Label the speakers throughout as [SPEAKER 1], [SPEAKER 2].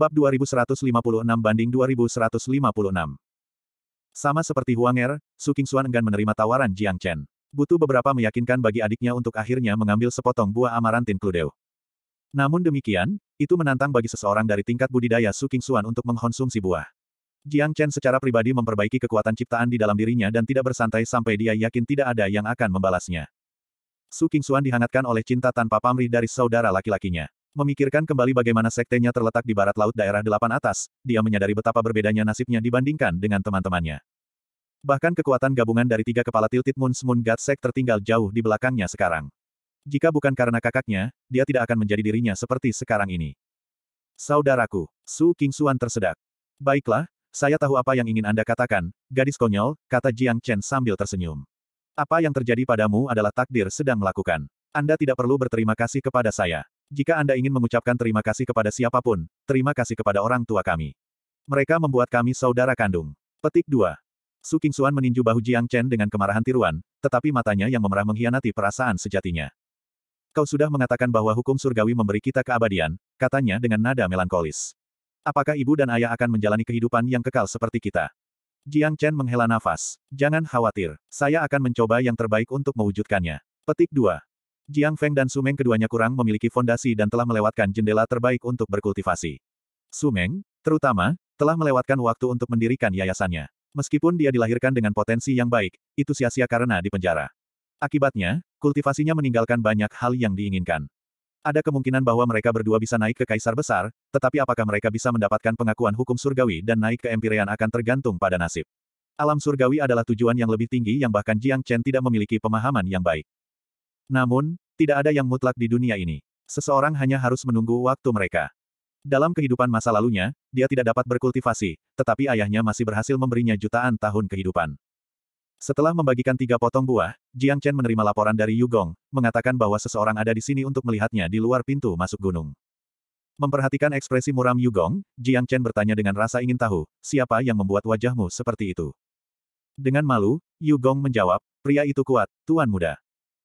[SPEAKER 1] Bab 2156 banding 2156. Sama seperti Huang Er, Su Qingxuan enggan menerima tawaran Jiang Chen. Butuh beberapa meyakinkan bagi adiknya untuk akhirnya mengambil sepotong buah amarantin kludeu. Namun demikian, itu menantang bagi seseorang dari tingkat budidaya Su Qingxuan untuk mengkonsumsi buah. Jiang Chen secara pribadi memperbaiki kekuatan ciptaan di dalam dirinya dan tidak bersantai sampai dia yakin tidak ada yang akan membalasnya. Su Qingxuan dihangatkan oleh cinta tanpa pamrih dari saudara laki-lakinya. Memikirkan kembali bagaimana sektenya terletak di barat laut daerah delapan atas, dia menyadari betapa berbedanya nasibnya dibandingkan dengan teman-temannya. Bahkan kekuatan gabungan dari tiga kepala Tilted moons Moon God Sect tertinggal jauh di belakangnya sekarang. Jika bukan karena kakaknya, dia tidak akan menjadi dirinya seperti sekarang ini. Saudaraku, Su King Suan tersedak. Baiklah, saya tahu apa yang ingin Anda katakan, gadis konyol, kata Jiang Chen sambil tersenyum. Apa yang terjadi padamu adalah takdir sedang melakukan. Anda tidak perlu berterima kasih kepada saya. Jika Anda ingin mengucapkan terima kasih kepada siapapun, terima kasih kepada orang tua kami. Mereka membuat kami saudara kandung. Petik 2. Su Qingxuan meninju bahu Jiang Chen dengan kemarahan tiruan, tetapi matanya yang memerah mengkhianati perasaan sejatinya. Kau sudah mengatakan bahwa hukum surgawi memberi kita keabadian, katanya dengan nada melankolis. Apakah ibu dan ayah akan menjalani kehidupan yang kekal seperti kita? Jiang Chen menghela nafas. Jangan khawatir, saya akan mencoba yang terbaik untuk mewujudkannya. Petik 2. Jiang Feng dan Sumeng keduanya kurang memiliki fondasi dan telah melewatkan jendela terbaik untuk berkultivasi. Sumeng, terutama, telah melewatkan waktu untuk mendirikan yayasannya. Meskipun dia dilahirkan dengan potensi yang baik, itu sia-sia karena dipenjara. Akibatnya, kultivasinya meninggalkan banyak hal yang diinginkan. Ada kemungkinan bahwa mereka berdua bisa naik ke kaisar besar, tetapi apakah mereka bisa mendapatkan pengakuan hukum surgawi dan naik ke empirean akan tergantung pada nasib. Alam surgawi adalah tujuan yang lebih tinggi yang bahkan Jiang Chen tidak memiliki pemahaman yang baik. Namun, tidak ada yang mutlak di dunia ini. Seseorang hanya harus menunggu waktu mereka. Dalam kehidupan masa lalunya, dia tidak dapat berkultivasi, tetapi ayahnya masih berhasil memberinya jutaan tahun kehidupan. Setelah membagikan tiga potong buah, Jiang Chen menerima laporan dari Yugong, mengatakan bahwa seseorang ada di sini untuk melihatnya di luar pintu masuk gunung. Memperhatikan ekspresi muram Yugong, Jiang Chen bertanya dengan rasa ingin tahu, siapa yang membuat wajahmu seperti itu? Dengan malu, Yugong menjawab, pria itu kuat, tuan muda.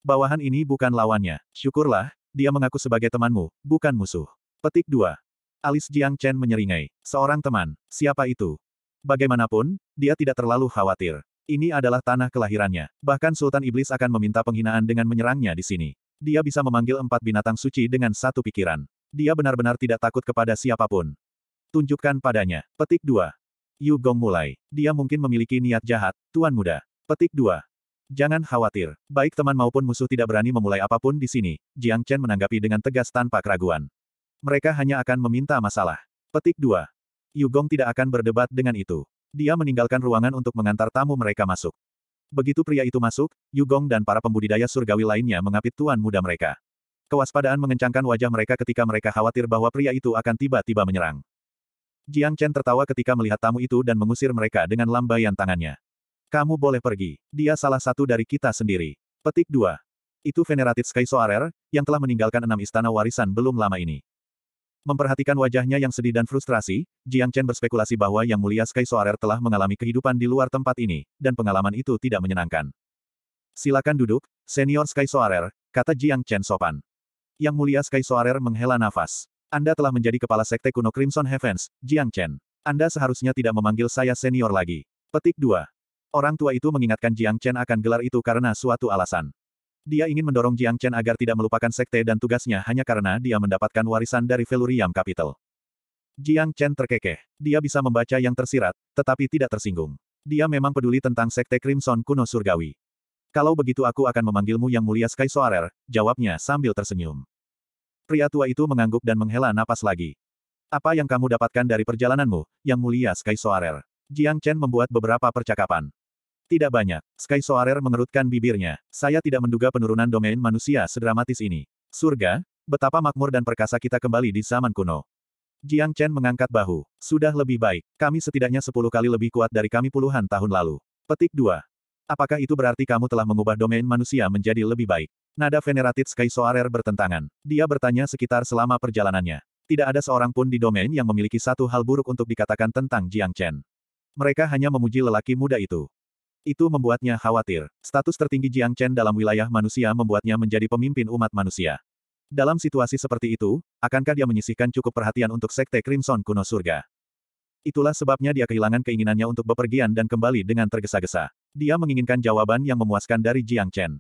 [SPEAKER 1] Bawahan ini bukan lawannya. Syukurlah, dia mengaku sebagai temanmu, bukan musuh. Petik 2. Alis Jiang Chen menyeringai. Seorang teman. Siapa itu? Bagaimanapun, dia tidak terlalu khawatir. Ini adalah tanah kelahirannya. Bahkan Sultan Iblis akan meminta penghinaan dengan menyerangnya di sini. Dia bisa memanggil empat binatang suci dengan satu pikiran. Dia benar-benar tidak takut kepada siapapun. Tunjukkan padanya. Petik 2. Yu Gong mulai. Dia mungkin memiliki niat jahat, Tuan Muda. Petik 2. Jangan khawatir, baik teman maupun musuh tidak berani memulai apapun di sini, Jiang Chen menanggapi dengan tegas tanpa keraguan. Mereka hanya akan meminta masalah. Petik 2. Yugong tidak akan berdebat dengan itu. Dia meninggalkan ruangan untuk mengantar tamu mereka masuk. Begitu pria itu masuk, Yugong dan para pembudidaya surgawi lainnya mengapit tuan muda mereka. Kewaspadaan mengencangkan wajah mereka ketika mereka khawatir bahwa pria itu akan tiba-tiba menyerang. Jiang Chen tertawa ketika melihat tamu itu dan mengusir mereka dengan lambaian tangannya. Kamu boleh pergi. Dia salah satu dari kita sendiri. Petik 2. Itu veneratif Sky Soarer, yang telah meninggalkan enam istana warisan belum lama ini. Memperhatikan wajahnya yang sedih dan frustrasi, Jiang Chen berspekulasi bahwa Yang Mulia Sky Soarer telah mengalami kehidupan di luar tempat ini, dan pengalaman itu tidak menyenangkan. Silakan duduk, Senior Sky Soarer, kata Jiang Chen sopan. Yang Mulia Sky Soarer menghela nafas. Anda telah menjadi kepala sekte kuno Crimson Heavens, Jiang Chen. Anda seharusnya tidak memanggil saya senior lagi. Petik 2. Orang tua itu mengingatkan Jiang Chen akan gelar itu karena suatu alasan. Dia ingin mendorong Jiang Chen agar tidak melupakan sekte dan tugasnya hanya karena dia mendapatkan warisan dari Veluriam Capital. Jiang Chen terkekeh. Dia bisa membaca yang tersirat, tetapi tidak tersinggung. Dia memang peduli tentang sekte Crimson kuno surgawi. Kalau begitu aku akan memanggilmu yang mulia Sky Soarer, jawabnya sambil tersenyum. Pria tua itu mengangguk dan menghela napas lagi. Apa yang kamu dapatkan dari perjalananmu, yang mulia Sky Soarer? Jiang Chen membuat beberapa percakapan. Tidak banyak. Sky Soarer mengerutkan bibirnya. Saya tidak menduga penurunan domain manusia sedramatis ini. Surga, betapa makmur dan perkasa kita kembali di zaman kuno. Jiang Chen mengangkat bahu. Sudah lebih baik. Kami setidaknya sepuluh kali lebih kuat dari kami puluhan tahun lalu. Petik 2. Apakah itu berarti kamu telah mengubah domain manusia menjadi lebih baik? Nada veneratif Sky Soarer bertentangan. Dia bertanya sekitar selama perjalanannya. Tidak ada seorang pun di domain yang memiliki satu hal buruk untuk dikatakan tentang Jiang Chen. Mereka hanya memuji lelaki muda itu. Itu membuatnya khawatir. Status tertinggi Jiang Chen dalam wilayah manusia membuatnya menjadi pemimpin umat manusia. Dalam situasi seperti itu, akankah dia menyisihkan cukup perhatian untuk Sekte Crimson Kuno Surga? Itulah sebabnya dia kehilangan keinginannya untuk bepergian dan kembali dengan tergesa-gesa. Dia menginginkan jawaban yang memuaskan dari Jiang Chen.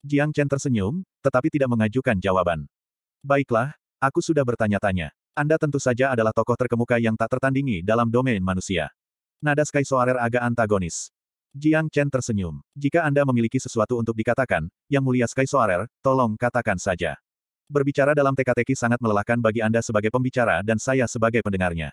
[SPEAKER 1] Jiang Chen tersenyum, tetapi tidak mengajukan jawaban. Baiklah, aku sudah bertanya-tanya. Anda tentu saja adalah tokoh terkemuka yang tak tertandingi dalam domain manusia. Nada Sky Soarer agak antagonis. Jiang Chen tersenyum. Jika Anda memiliki sesuatu untuk dikatakan, Yang Mulia Sky Soarer, tolong katakan saja. Berbicara dalam teka-teki sangat melelahkan bagi Anda sebagai pembicara dan saya sebagai pendengarnya.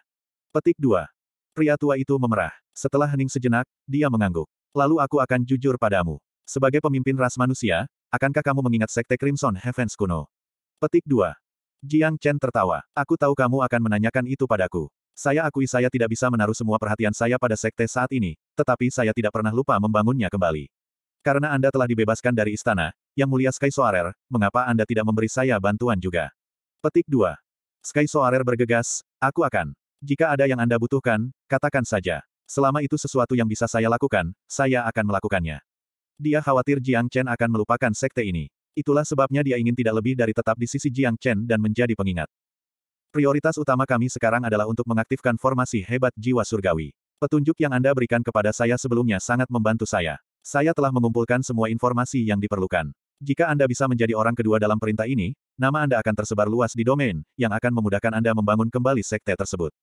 [SPEAKER 1] Petik 2. Pria tua itu memerah. Setelah hening sejenak, dia mengangguk. Lalu aku akan jujur padamu. Sebagai pemimpin ras manusia, akankah kamu mengingat Sekte Crimson Heavens kuno? Petik 2. Jiang Chen tertawa. Aku tahu kamu akan menanyakan itu padaku. Saya akui saya tidak bisa menaruh semua perhatian saya pada sekte saat ini, tetapi saya tidak pernah lupa membangunnya kembali. Karena Anda telah dibebaskan dari istana, Yang Mulia Sky Soarer, mengapa Anda tidak memberi saya bantuan juga? Petik 2. Sky Soarer bergegas, aku akan. Jika ada yang Anda butuhkan, katakan saja. Selama itu sesuatu yang bisa saya lakukan, saya akan melakukannya. Dia khawatir Jiang Chen akan melupakan sekte ini. Itulah sebabnya dia ingin tidak lebih dari tetap di sisi Jiang Chen dan menjadi pengingat. Prioritas utama kami sekarang adalah untuk mengaktifkan formasi hebat jiwa surgawi. Petunjuk yang Anda berikan kepada saya sebelumnya sangat membantu saya. Saya telah mengumpulkan semua informasi yang diperlukan. Jika Anda bisa menjadi orang kedua dalam perintah ini, nama Anda akan tersebar luas di domain, yang akan memudahkan Anda membangun kembali sekte tersebut.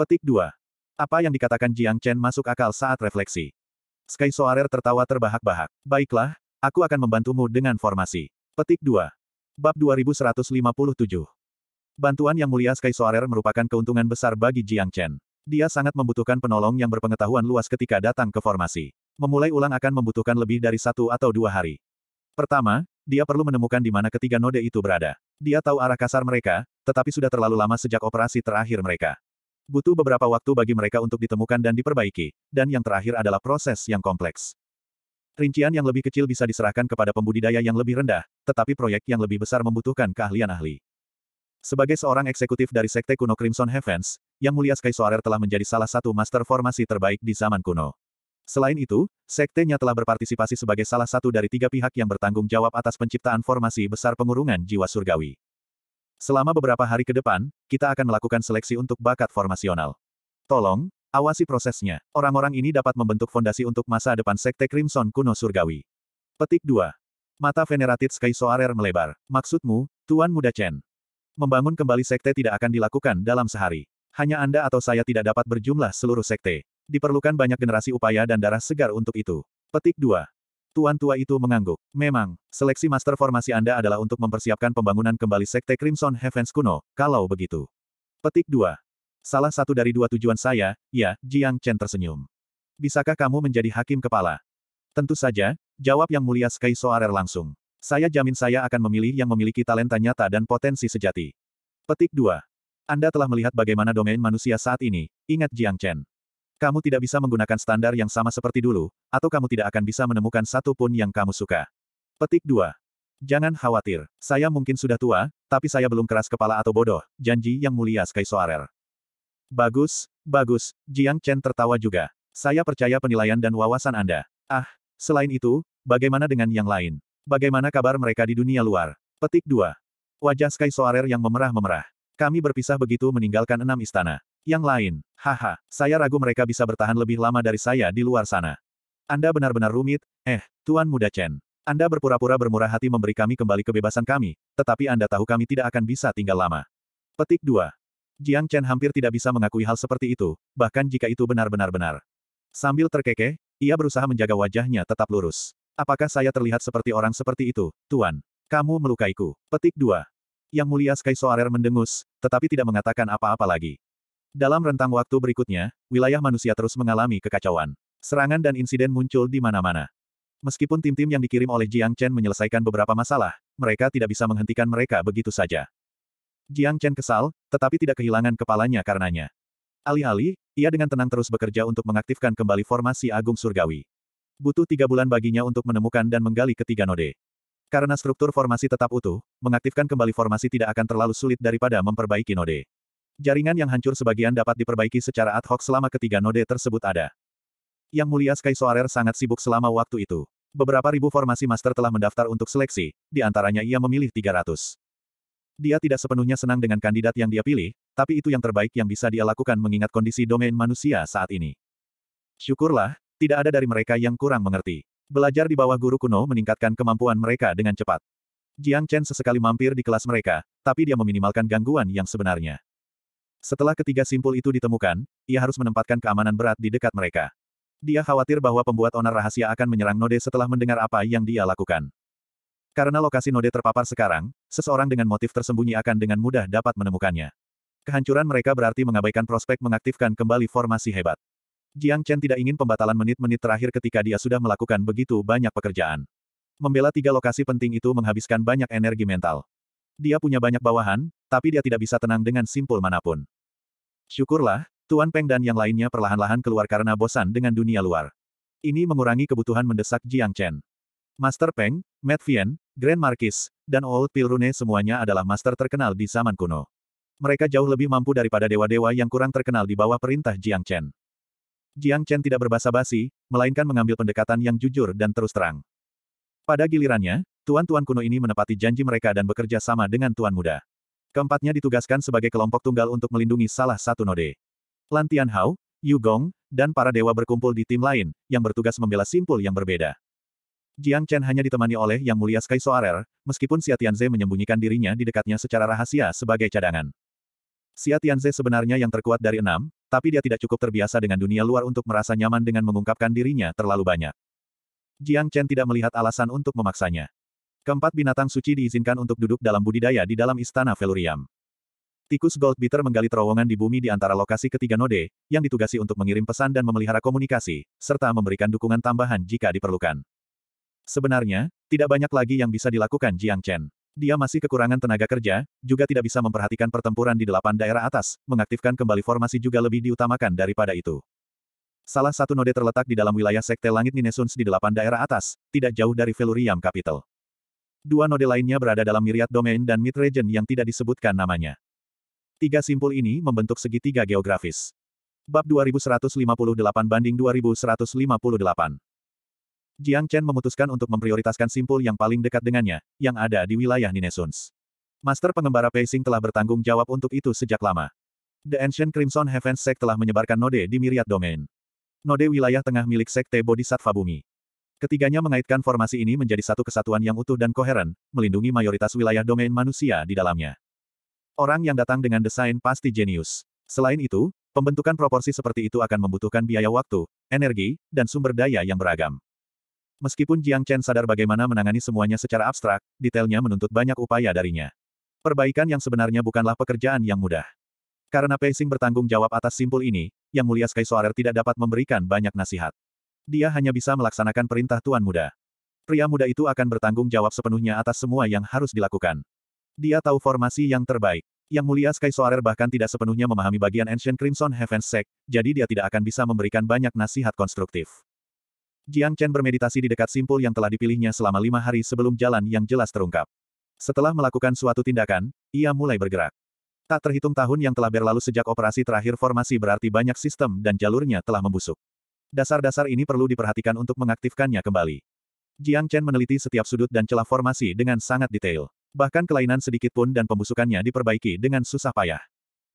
[SPEAKER 1] Petik 2. Apa yang dikatakan Jiang Chen masuk akal saat refleksi. Sky Soarer tertawa terbahak-bahak. Baiklah, aku akan membantumu dengan formasi. Petik 2. Bab 2157. Bantuan Yang Mulia Sky Soarer merupakan keuntungan besar bagi Jiang Chen. Dia sangat membutuhkan penolong yang berpengetahuan luas ketika datang ke formasi. Memulai ulang akan membutuhkan lebih dari satu atau dua hari. Pertama, dia perlu menemukan di mana ketiga node itu berada. Dia tahu arah kasar mereka, tetapi sudah terlalu lama sejak operasi terakhir mereka. Butuh beberapa waktu bagi mereka untuk ditemukan dan diperbaiki, dan yang terakhir adalah proses yang kompleks. Rincian yang lebih kecil bisa diserahkan kepada pembudidaya yang lebih rendah, tetapi proyek yang lebih besar membutuhkan keahlian ahli. Sebagai seorang eksekutif dari Sekte Kuno Crimson Heavens, Yang Mulia Sky Soarer telah menjadi salah satu master formasi terbaik di zaman kuno. Selain itu, sektenya telah berpartisipasi sebagai salah satu dari tiga pihak yang bertanggung jawab atas penciptaan formasi besar pengurungan jiwa surgawi. Selama beberapa hari ke depan, kita akan melakukan seleksi untuk bakat formasional. Tolong, awasi prosesnya. Orang-orang ini dapat membentuk fondasi untuk masa depan Sekte Crimson Kuno Surgawi. Petik 2. Mata Sky Soarer melebar. Maksudmu, Tuan Muda Chen? Membangun kembali sekte tidak akan dilakukan dalam sehari. Hanya Anda atau saya tidak dapat berjumlah seluruh sekte. Diperlukan banyak generasi upaya dan darah segar untuk itu. Petik 2. Tuan tua itu mengangguk. Memang, seleksi master formasi Anda adalah untuk mempersiapkan pembangunan kembali sekte Crimson Heavens kuno, kalau begitu. Petik 2. Salah satu dari dua tujuan saya, ya, Jiang Chen tersenyum. Bisakah kamu menjadi hakim kepala? Tentu saja, jawab yang mulia Sky Soarer langsung. Saya jamin saya akan memilih yang memiliki talenta nyata dan potensi sejati. Petik 2. Anda telah melihat bagaimana domain manusia saat ini, ingat Jiang Chen. Kamu tidak bisa menggunakan standar yang sama seperti dulu, atau kamu tidak akan bisa menemukan satu pun yang kamu suka. Petik 2. Jangan khawatir, saya mungkin sudah tua, tapi saya belum keras kepala atau bodoh, janji yang mulia Sky Soarer. Bagus, bagus, Jiang Chen tertawa juga. Saya percaya penilaian dan wawasan Anda. Ah, selain itu, bagaimana dengan yang lain? Bagaimana kabar mereka di dunia luar? Petik 2. Wajah Sky Soarer yang memerah-memerah. Kami berpisah begitu meninggalkan enam istana. Yang lain, haha, saya ragu mereka bisa bertahan lebih lama dari saya di luar sana. Anda benar-benar rumit, eh, Tuan Muda Chen. Anda berpura-pura bermurah hati memberi kami kembali kebebasan kami, tetapi Anda tahu kami tidak akan bisa tinggal lama. Petik 2. Jiang Chen hampir tidak bisa mengakui hal seperti itu, bahkan jika itu benar-benar benar. Sambil terkekeh, ia berusaha menjaga wajahnya tetap lurus. Apakah saya terlihat seperti orang seperti itu, Tuan? Kamu melukaiku. Petik 2. Yang mulia Sky Soarer mendengus, tetapi tidak mengatakan apa-apa lagi. Dalam rentang waktu berikutnya, wilayah manusia terus mengalami kekacauan. Serangan dan insiden muncul di mana-mana. Meskipun tim-tim yang dikirim oleh Jiang Chen menyelesaikan beberapa masalah, mereka tidak bisa menghentikan mereka begitu saja. Jiang Chen kesal, tetapi tidak kehilangan kepalanya karenanya. Alih-alih, ia dengan tenang terus bekerja untuk mengaktifkan kembali formasi Agung Surgawi butuh tiga bulan baginya untuk menemukan dan menggali ketiga node. Karena struktur formasi tetap utuh, mengaktifkan kembali formasi tidak akan terlalu sulit daripada memperbaiki node. Jaringan yang hancur sebagian dapat diperbaiki secara ad hoc selama ketiga node tersebut ada. Yang mulia Sky Soarer sangat sibuk selama waktu itu. Beberapa ribu formasi master telah mendaftar untuk seleksi, di antaranya ia memilih 300. Dia tidak sepenuhnya senang dengan kandidat yang dia pilih, tapi itu yang terbaik yang bisa dia lakukan mengingat kondisi domain manusia saat ini. Syukurlah, tidak ada dari mereka yang kurang mengerti. Belajar di bawah guru kuno meningkatkan kemampuan mereka dengan cepat. Jiang Chen sesekali mampir di kelas mereka, tapi dia meminimalkan gangguan yang sebenarnya. Setelah ketiga simpul itu ditemukan, ia harus menempatkan keamanan berat di dekat mereka. Dia khawatir bahwa pembuat onar rahasia akan menyerang Node setelah mendengar apa yang dia lakukan. Karena lokasi Node terpapar sekarang, seseorang dengan motif tersembunyi akan dengan mudah dapat menemukannya. Kehancuran mereka berarti mengabaikan prospek mengaktifkan kembali formasi hebat. Jiang Chen tidak ingin pembatalan menit-menit terakhir ketika dia sudah melakukan begitu banyak pekerjaan. Membela tiga lokasi penting itu menghabiskan banyak energi mental. Dia punya banyak bawahan, tapi dia tidak bisa tenang dengan simpul manapun. Syukurlah, Tuan Peng dan yang lainnya perlahan-lahan keluar karena bosan dengan dunia luar. Ini mengurangi kebutuhan mendesak Jiang Chen. Master Peng, Matt Vian, Grand Marquis, dan Old Pilrune semuanya adalah master terkenal di zaman kuno. Mereka jauh lebih mampu daripada dewa-dewa yang kurang terkenal di bawah perintah Jiang Chen. Jiang Chen tidak berbasa-basi, melainkan mengambil pendekatan yang jujur dan terus terang. Pada gilirannya, tuan-tuan kuno ini menepati janji mereka dan bekerja sama dengan tuan muda. Keempatnya ditugaskan sebagai kelompok tunggal untuk melindungi salah satu node. Lantian Tianhao, Yu Gong, dan para dewa berkumpul di tim lain, yang bertugas membela simpul yang berbeda. Jiang Chen hanya ditemani oleh Yang Mulia Sky Soarer, meskipun Xia Tianze menyembunyikan dirinya di dekatnya secara rahasia sebagai cadangan. Xia Tianze sebenarnya yang terkuat dari enam, tapi dia tidak cukup terbiasa dengan dunia luar untuk merasa nyaman dengan mengungkapkan dirinya terlalu banyak. Jiang Chen tidak melihat alasan untuk memaksanya. Keempat binatang suci diizinkan untuk duduk dalam budidaya di dalam istana Velurium. Tikus Goldbitter menggali terowongan di bumi di antara lokasi ketiga node, yang ditugasi untuk mengirim pesan dan memelihara komunikasi, serta memberikan dukungan tambahan jika diperlukan. Sebenarnya, tidak banyak lagi yang bisa dilakukan Jiang Chen. Dia masih kekurangan tenaga kerja, juga tidak bisa memperhatikan pertempuran di delapan daerah atas, mengaktifkan kembali formasi juga lebih diutamakan daripada itu. Salah satu node terletak di dalam wilayah Sekte Langit Ninesuns di delapan daerah atas, tidak jauh dari Veluriam Capital. Dua node lainnya berada dalam Myriad Domain dan Mid Region yang tidak disebutkan namanya. Tiga simpul ini membentuk segitiga geografis. Bab 2158 banding 2158 Jiang Chen memutuskan untuk memprioritaskan simpul yang paling dekat dengannya, yang ada di wilayah Ninesuns. Master pengembara Pacing telah bertanggung jawab untuk itu sejak lama. The Ancient Crimson Heaven Sect telah menyebarkan node di Myriad Domain. Node wilayah tengah milik Sekte Bodhisattva Bumi. Ketiganya mengaitkan formasi ini menjadi satu kesatuan yang utuh dan koheren, melindungi mayoritas wilayah domain manusia di dalamnya. Orang yang datang dengan desain pasti jenius. Selain itu, Pembentukan proporsi seperti itu akan membutuhkan biaya waktu, energi, dan sumber daya yang beragam. Meskipun Jiang Chen sadar bagaimana menangani semuanya secara abstrak, detailnya menuntut banyak upaya darinya. Perbaikan yang sebenarnya bukanlah pekerjaan yang mudah. Karena Pacing bertanggung jawab atas simpul ini, Yang Mulia Sky Soarer tidak dapat memberikan banyak nasihat. Dia hanya bisa melaksanakan perintah Tuan Muda. Pria muda itu akan bertanggung jawab sepenuhnya atas semua yang harus dilakukan. Dia tahu formasi yang terbaik. Yang Mulia Sky Soarer bahkan tidak sepenuhnya memahami bagian Ancient Crimson Heaven Sect, jadi dia tidak akan bisa memberikan banyak nasihat konstruktif. Jiang Chen bermeditasi di dekat simpul yang telah dipilihnya selama lima hari sebelum jalan yang jelas terungkap. Setelah melakukan suatu tindakan, ia mulai bergerak. Tak terhitung tahun yang telah berlalu sejak operasi terakhir formasi berarti banyak sistem dan jalurnya telah membusuk. Dasar-dasar ini perlu diperhatikan untuk mengaktifkannya kembali. Jiang Chen meneliti setiap sudut dan celah formasi dengan sangat detail. Bahkan kelainan sedikit pun dan pembusukannya diperbaiki dengan susah payah.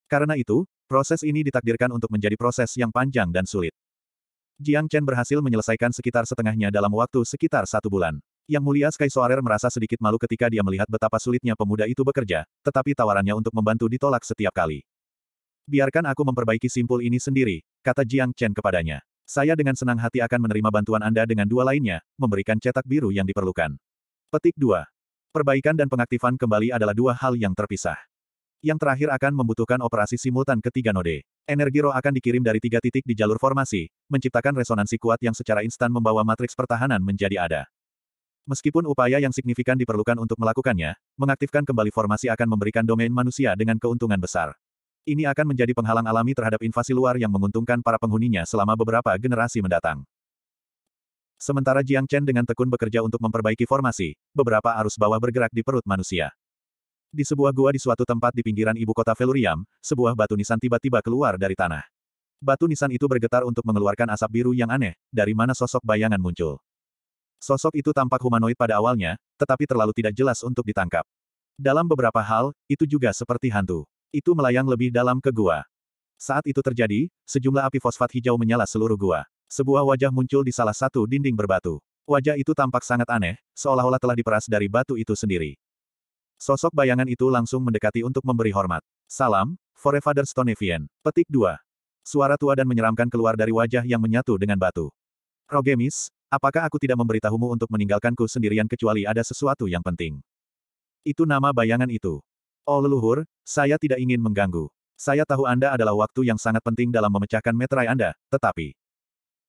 [SPEAKER 1] Karena itu, proses ini ditakdirkan untuk menjadi proses yang panjang dan sulit. Jiang Chen berhasil menyelesaikan sekitar setengahnya dalam waktu sekitar satu bulan. Yang mulia Sky Soarer merasa sedikit malu ketika dia melihat betapa sulitnya pemuda itu bekerja, tetapi tawarannya untuk membantu ditolak setiap kali. Biarkan aku memperbaiki simpul ini sendiri, kata Jiang Chen kepadanya. Saya dengan senang hati akan menerima bantuan Anda dengan dua lainnya, memberikan cetak biru yang diperlukan. Petik 2. Perbaikan dan pengaktifan kembali adalah dua hal yang terpisah. Yang terakhir akan membutuhkan operasi simultan ketiga node. Energi roh akan dikirim dari tiga titik di jalur formasi, menciptakan resonansi kuat yang secara instan membawa matriks pertahanan menjadi ada. Meskipun upaya yang signifikan diperlukan untuk melakukannya, mengaktifkan kembali formasi akan memberikan domain manusia dengan keuntungan besar. Ini akan menjadi penghalang alami terhadap invasi luar yang menguntungkan para penghuninya selama beberapa generasi mendatang. Sementara Jiang Chen dengan tekun bekerja untuk memperbaiki formasi, beberapa arus bawah bergerak di perut manusia. Di sebuah gua di suatu tempat di pinggiran ibu kota Veluriam, sebuah batu nisan tiba-tiba keluar dari tanah. Batu nisan itu bergetar untuk mengeluarkan asap biru yang aneh, dari mana sosok bayangan muncul. Sosok itu tampak humanoid pada awalnya, tetapi terlalu tidak jelas untuk ditangkap. Dalam beberapa hal, itu juga seperti hantu. Itu melayang lebih dalam ke gua. Saat itu terjadi, sejumlah api fosfat hijau menyala seluruh gua. Sebuah wajah muncul di salah satu dinding berbatu. Wajah itu tampak sangat aneh, seolah-olah telah diperas dari batu itu sendiri. Sosok bayangan itu langsung mendekati untuk memberi hormat. Salam, Forefather Stonevian. Petik dua. Suara tua dan menyeramkan keluar dari wajah yang menyatu dengan batu. Rogemis, apakah aku tidak memberitahumu untuk meninggalkanku sendirian kecuali ada sesuatu yang penting? Itu nama bayangan itu. Oh leluhur, saya tidak ingin mengganggu. Saya tahu Anda adalah waktu yang sangat penting dalam memecahkan meterai Anda, tetapi...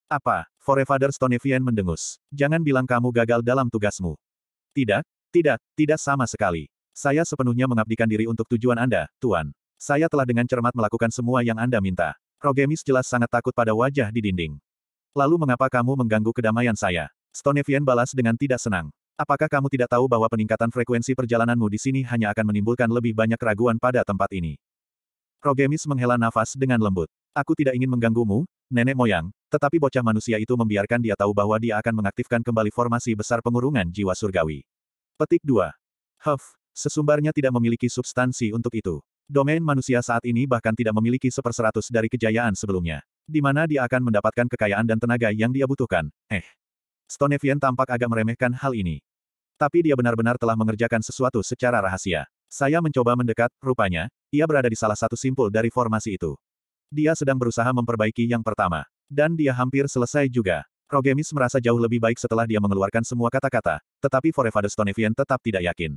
[SPEAKER 1] Apa? Forefather Stonevian mendengus. Jangan bilang kamu gagal dalam tugasmu. Tidak, tidak, tidak sama sekali. Saya sepenuhnya mengabdikan diri untuk tujuan Anda, Tuan. Saya telah dengan cermat melakukan semua yang Anda minta. Rogemis jelas sangat takut pada wajah di dinding. Lalu mengapa kamu mengganggu kedamaian saya? Stonevian balas dengan tidak senang. Apakah kamu tidak tahu bahwa peningkatan frekuensi perjalananmu di sini hanya akan menimbulkan lebih banyak keraguan pada tempat ini? Rogemis menghela nafas dengan lembut. Aku tidak ingin mengganggumu, nenek moyang, tetapi bocah manusia itu membiarkan dia tahu bahwa dia akan mengaktifkan kembali formasi besar pengurungan jiwa surgawi. Petik 2. Huff, Sesumbarnya tidak memiliki substansi untuk itu. Domain manusia saat ini bahkan tidak memiliki seperseratus dari kejayaan sebelumnya. Di mana dia akan mendapatkan kekayaan dan tenaga yang dia butuhkan. Eh. Stonevian tampak agak meremehkan hal ini. Tapi dia benar-benar telah mengerjakan sesuatu secara rahasia. Saya mencoba mendekat, rupanya, ia berada di salah satu simpul dari formasi itu. Dia sedang berusaha memperbaiki yang pertama. Dan dia hampir selesai juga. Rogemis merasa jauh lebih baik setelah dia mengeluarkan semua kata-kata, tetapi Forever Stonevian tetap tidak yakin.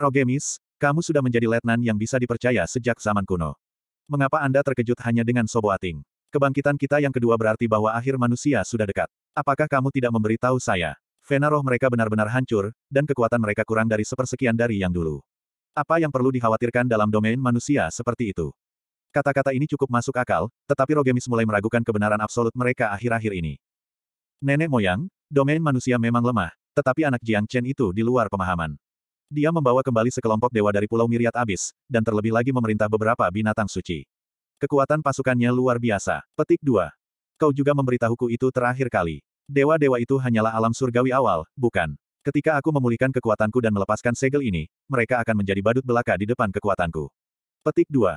[SPEAKER 1] Rogemis, kamu sudah menjadi letnan yang bisa dipercaya sejak zaman kuno. Mengapa Anda terkejut hanya dengan Sobo Ating? Kebangkitan kita yang kedua berarti bahwa akhir manusia sudah dekat. Apakah kamu tidak memberitahu saya? Vena roh mereka benar-benar hancur, dan kekuatan mereka kurang dari sepersekian dari yang dulu. Apa yang perlu dikhawatirkan dalam domain manusia seperti itu? Kata-kata ini cukup masuk akal, tetapi Rogemis mulai meragukan kebenaran absolut mereka akhir-akhir ini. Nenek moyang, domain manusia memang lemah, tetapi anak Jiang Chen itu di luar pemahaman. Dia membawa kembali sekelompok dewa dari Pulau Miriat Abis, dan terlebih lagi memerintah beberapa binatang suci. Kekuatan pasukannya luar biasa. Petik 2. Kau juga memberitahuku itu terakhir kali. Dewa-dewa itu hanyalah alam surgawi awal, bukan? Ketika aku memulihkan kekuatanku dan melepaskan segel ini, mereka akan menjadi badut belaka di depan kekuatanku. Petik 2.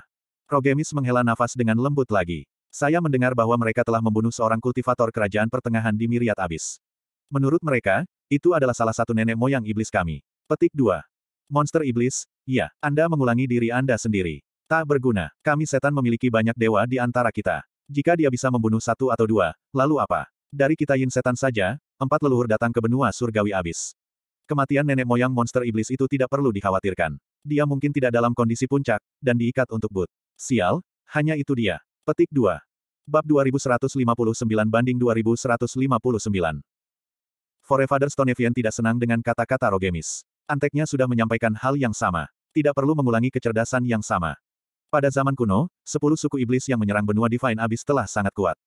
[SPEAKER 1] Rogemis menghela nafas dengan lembut lagi. Saya mendengar bahwa mereka telah membunuh seorang kultivator kerajaan pertengahan di Miriat Abis. Menurut mereka, itu adalah salah satu nenek moyang iblis kami. Petik 2. Monster Iblis, ya, Anda mengulangi diri Anda sendiri. Tak berguna, kami setan memiliki banyak dewa di antara kita. Jika dia bisa membunuh satu atau dua, lalu apa? Dari kita yin setan saja, empat leluhur datang ke benua surgawi abis. Kematian nenek moyang monster iblis itu tidak perlu dikhawatirkan. Dia mungkin tidak dalam kondisi puncak, dan diikat untuk but. Sial, hanya itu dia. Petik 2. Bab 2159 banding 2159. Forefather Stonevian tidak senang dengan kata-kata Rogemis. Anteknya sudah menyampaikan hal yang sama. Tidak perlu mengulangi kecerdasan yang sama. Pada zaman kuno, sepuluh suku iblis yang menyerang benua Divine Abyss telah sangat kuat.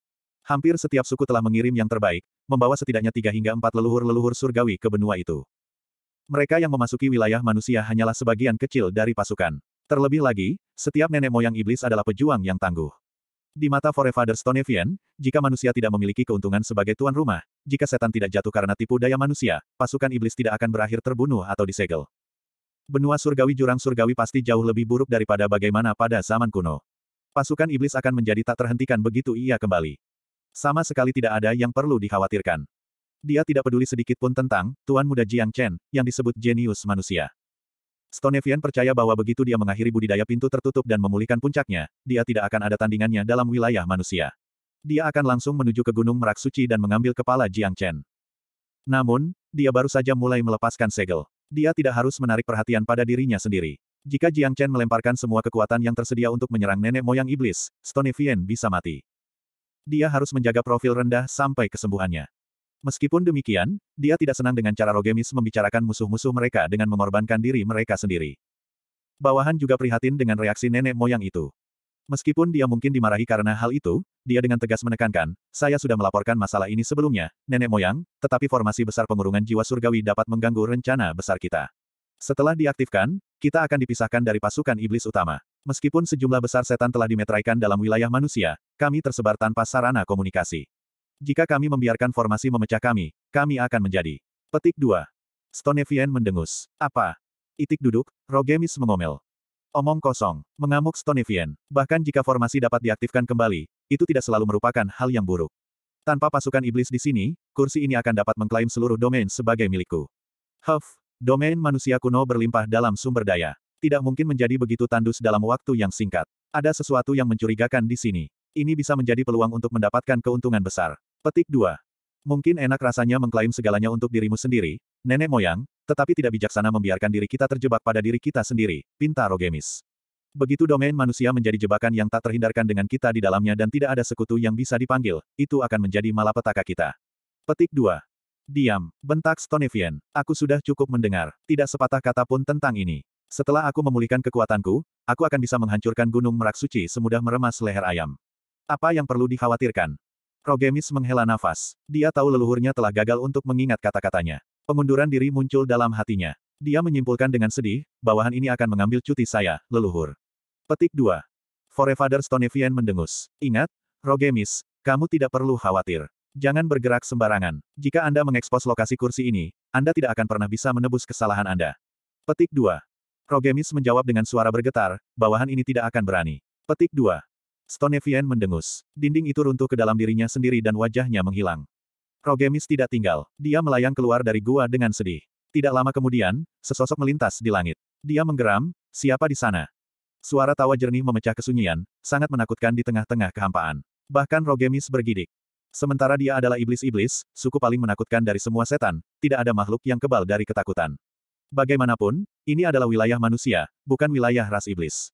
[SPEAKER 1] Hampir setiap suku telah mengirim yang terbaik, membawa setidaknya tiga hingga empat leluhur-leluhur surgawi ke benua itu. Mereka yang memasuki wilayah manusia hanyalah sebagian kecil dari pasukan. Terlebih lagi, setiap nenek moyang iblis adalah pejuang yang tangguh. Di mata Forefather Stonevian, jika manusia tidak memiliki keuntungan sebagai tuan rumah, jika setan tidak jatuh karena tipu daya manusia, pasukan iblis tidak akan berakhir terbunuh atau disegel. Benua surgawi jurang surgawi pasti jauh lebih buruk daripada bagaimana pada zaman kuno. Pasukan iblis akan menjadi tak terhentikan begitu ia kembali. Sama sekali tidak ada yang perlu dikhawatirkan. Dia tidak peduli sedikit pun tentang Tuan Muda Jiang Chen, yang disebut jenius manusia. Stonevian percaya bahwa begitu dia mengakhiri budidaya pintu tertutup dan memulihkan puncaknya, dia tidak akan ada tandingannya dalam wilayah manusia. Dia akan langsung menuju ke Gunung Merak Suci dan mengambil kepala Jiang Chen. Namun, dia baru saja mulai melepaskan segel. Dia tidak harus menarik perhatian pada dirinya sendiri. Jika Jiang Chen melemparkan semua kekuatan yang tersedia untuk menyerang nenek moyang iblis, Stonevian bisa mati. Dia harus menjaga profil rendah sampai kesembuhannya. Meskipun demikian, dia tidak senang dengan cara Rogemis membicarakan musuh-musuh mereka dengan mengorbankan diri mereka sendiri. Bawahan juga prihatin dengan reaksi nenek moyang itu. Meskipun dia mungkin dimarahi karena hal itu, dia dengan tegas menekankan, saya sudah melaporkan masalah ini sebelumnya, nenek moyang, tetapi formasi besar pengurungan jiwa surgawi dapat mengganggu rencana besar kita. Setelah diaktifkan, kita akan dipisahkan dari pasukan iblis utama. Meskipun sejumlah besar setan telah dimetraikan dalam wilayah manusia, kami tersebar tanpa sarana komunikasi. Jika kami membiarkan formasi memecah kami, kami akan menjadi. Petik 2. Stonevian mendengus. Apa? Itik duduk, Rogemis mengomel. Omong kosong, mengamuk Stonevian. Bahkan jika formasi dapat diaktifkan kembali, itu tidak selalu merupakan hal yang buruk. Tanpa pasukan iblis di sini, kursi ini akan dapat mengklaim seluruh domain sebagai milikku. Huff, domain manusia kuno berlimpah dalam sumber daya. Tidak mungkin menjadi begitu tandus dalam waktu yang singkat. Ada sesuatu yang mencurigakan di sini. Ini bisa menjadi peluang untuk mendapatkan keuntungan besar. Petik 2. Mungkin enak rasanya mengklaim segalanya untuk dirimu sendiri, nenek moyang, tetapi tidak bijaksana membiarkan diri kita terjebak pada diri kita sendiri, pinta Rogemis. Begitu domain manusia menjadi jebakan yang tak terhindarkan dengan kita di dalamnya dan tidak ada sekutu yang bisa dipanggil, itu akan menjadi malapetaka kita. Petik 2. Diam, bentak Stonevian. Aku sudah cukup mendengar. Tidak sepatah kata pun tentang ini. Setelah aku memulihkan kekuatanku, aku akan bisa menghancurkan gunung merak suci semudah meremas leher ayam. Apa yang perlu dikhawatirkan? Rogemis menghela nafas. Dia tahu leluhurnya telah gagal untuk mengingat kata-katanya. Pengunduran diri muncul dalam hatinya. Dia menyimpulkan dengan sedih, bawahan ini akan mengambil cuti saya, leluhur. Petik 2. Forefather Stonevian mendengus. Ingat, Rogemis, kamu tidak perlu khawatir. Jangan bergerak sembarangan. Jika Anda mengekspos lokasi kursi ini, Anda tidak akan pernah bisa menebus kesalahan Anda. Petik 2. Rogemis menjawab dengan suara bergetar, bawahan ini tidak akan berani. Petik 2. Stonevian mendengus. Dinding itu runtuh ke dalam dirinya sendiri dan wajahnya menghilang. Rogemis tidak tinggal. Dia melayang keluar dari gua dengan sedih. Tidak lama kemudian, sesosok melintas di langit. Dia menggeram, siapa di sana? Suara tawa jernih memecah kesunyian, sangat menakutkan di tengah-tengah kehampaan. Bahkan Rogemis bergidik. Sementara dia adalah iblis-iblis, suku paling menakutkan dari semua setan, tidak ada makhluk yang kebal dari ketakutan. Bagaimanapun, ini adalah wilayah manusia, bukan wilayah ras iblis.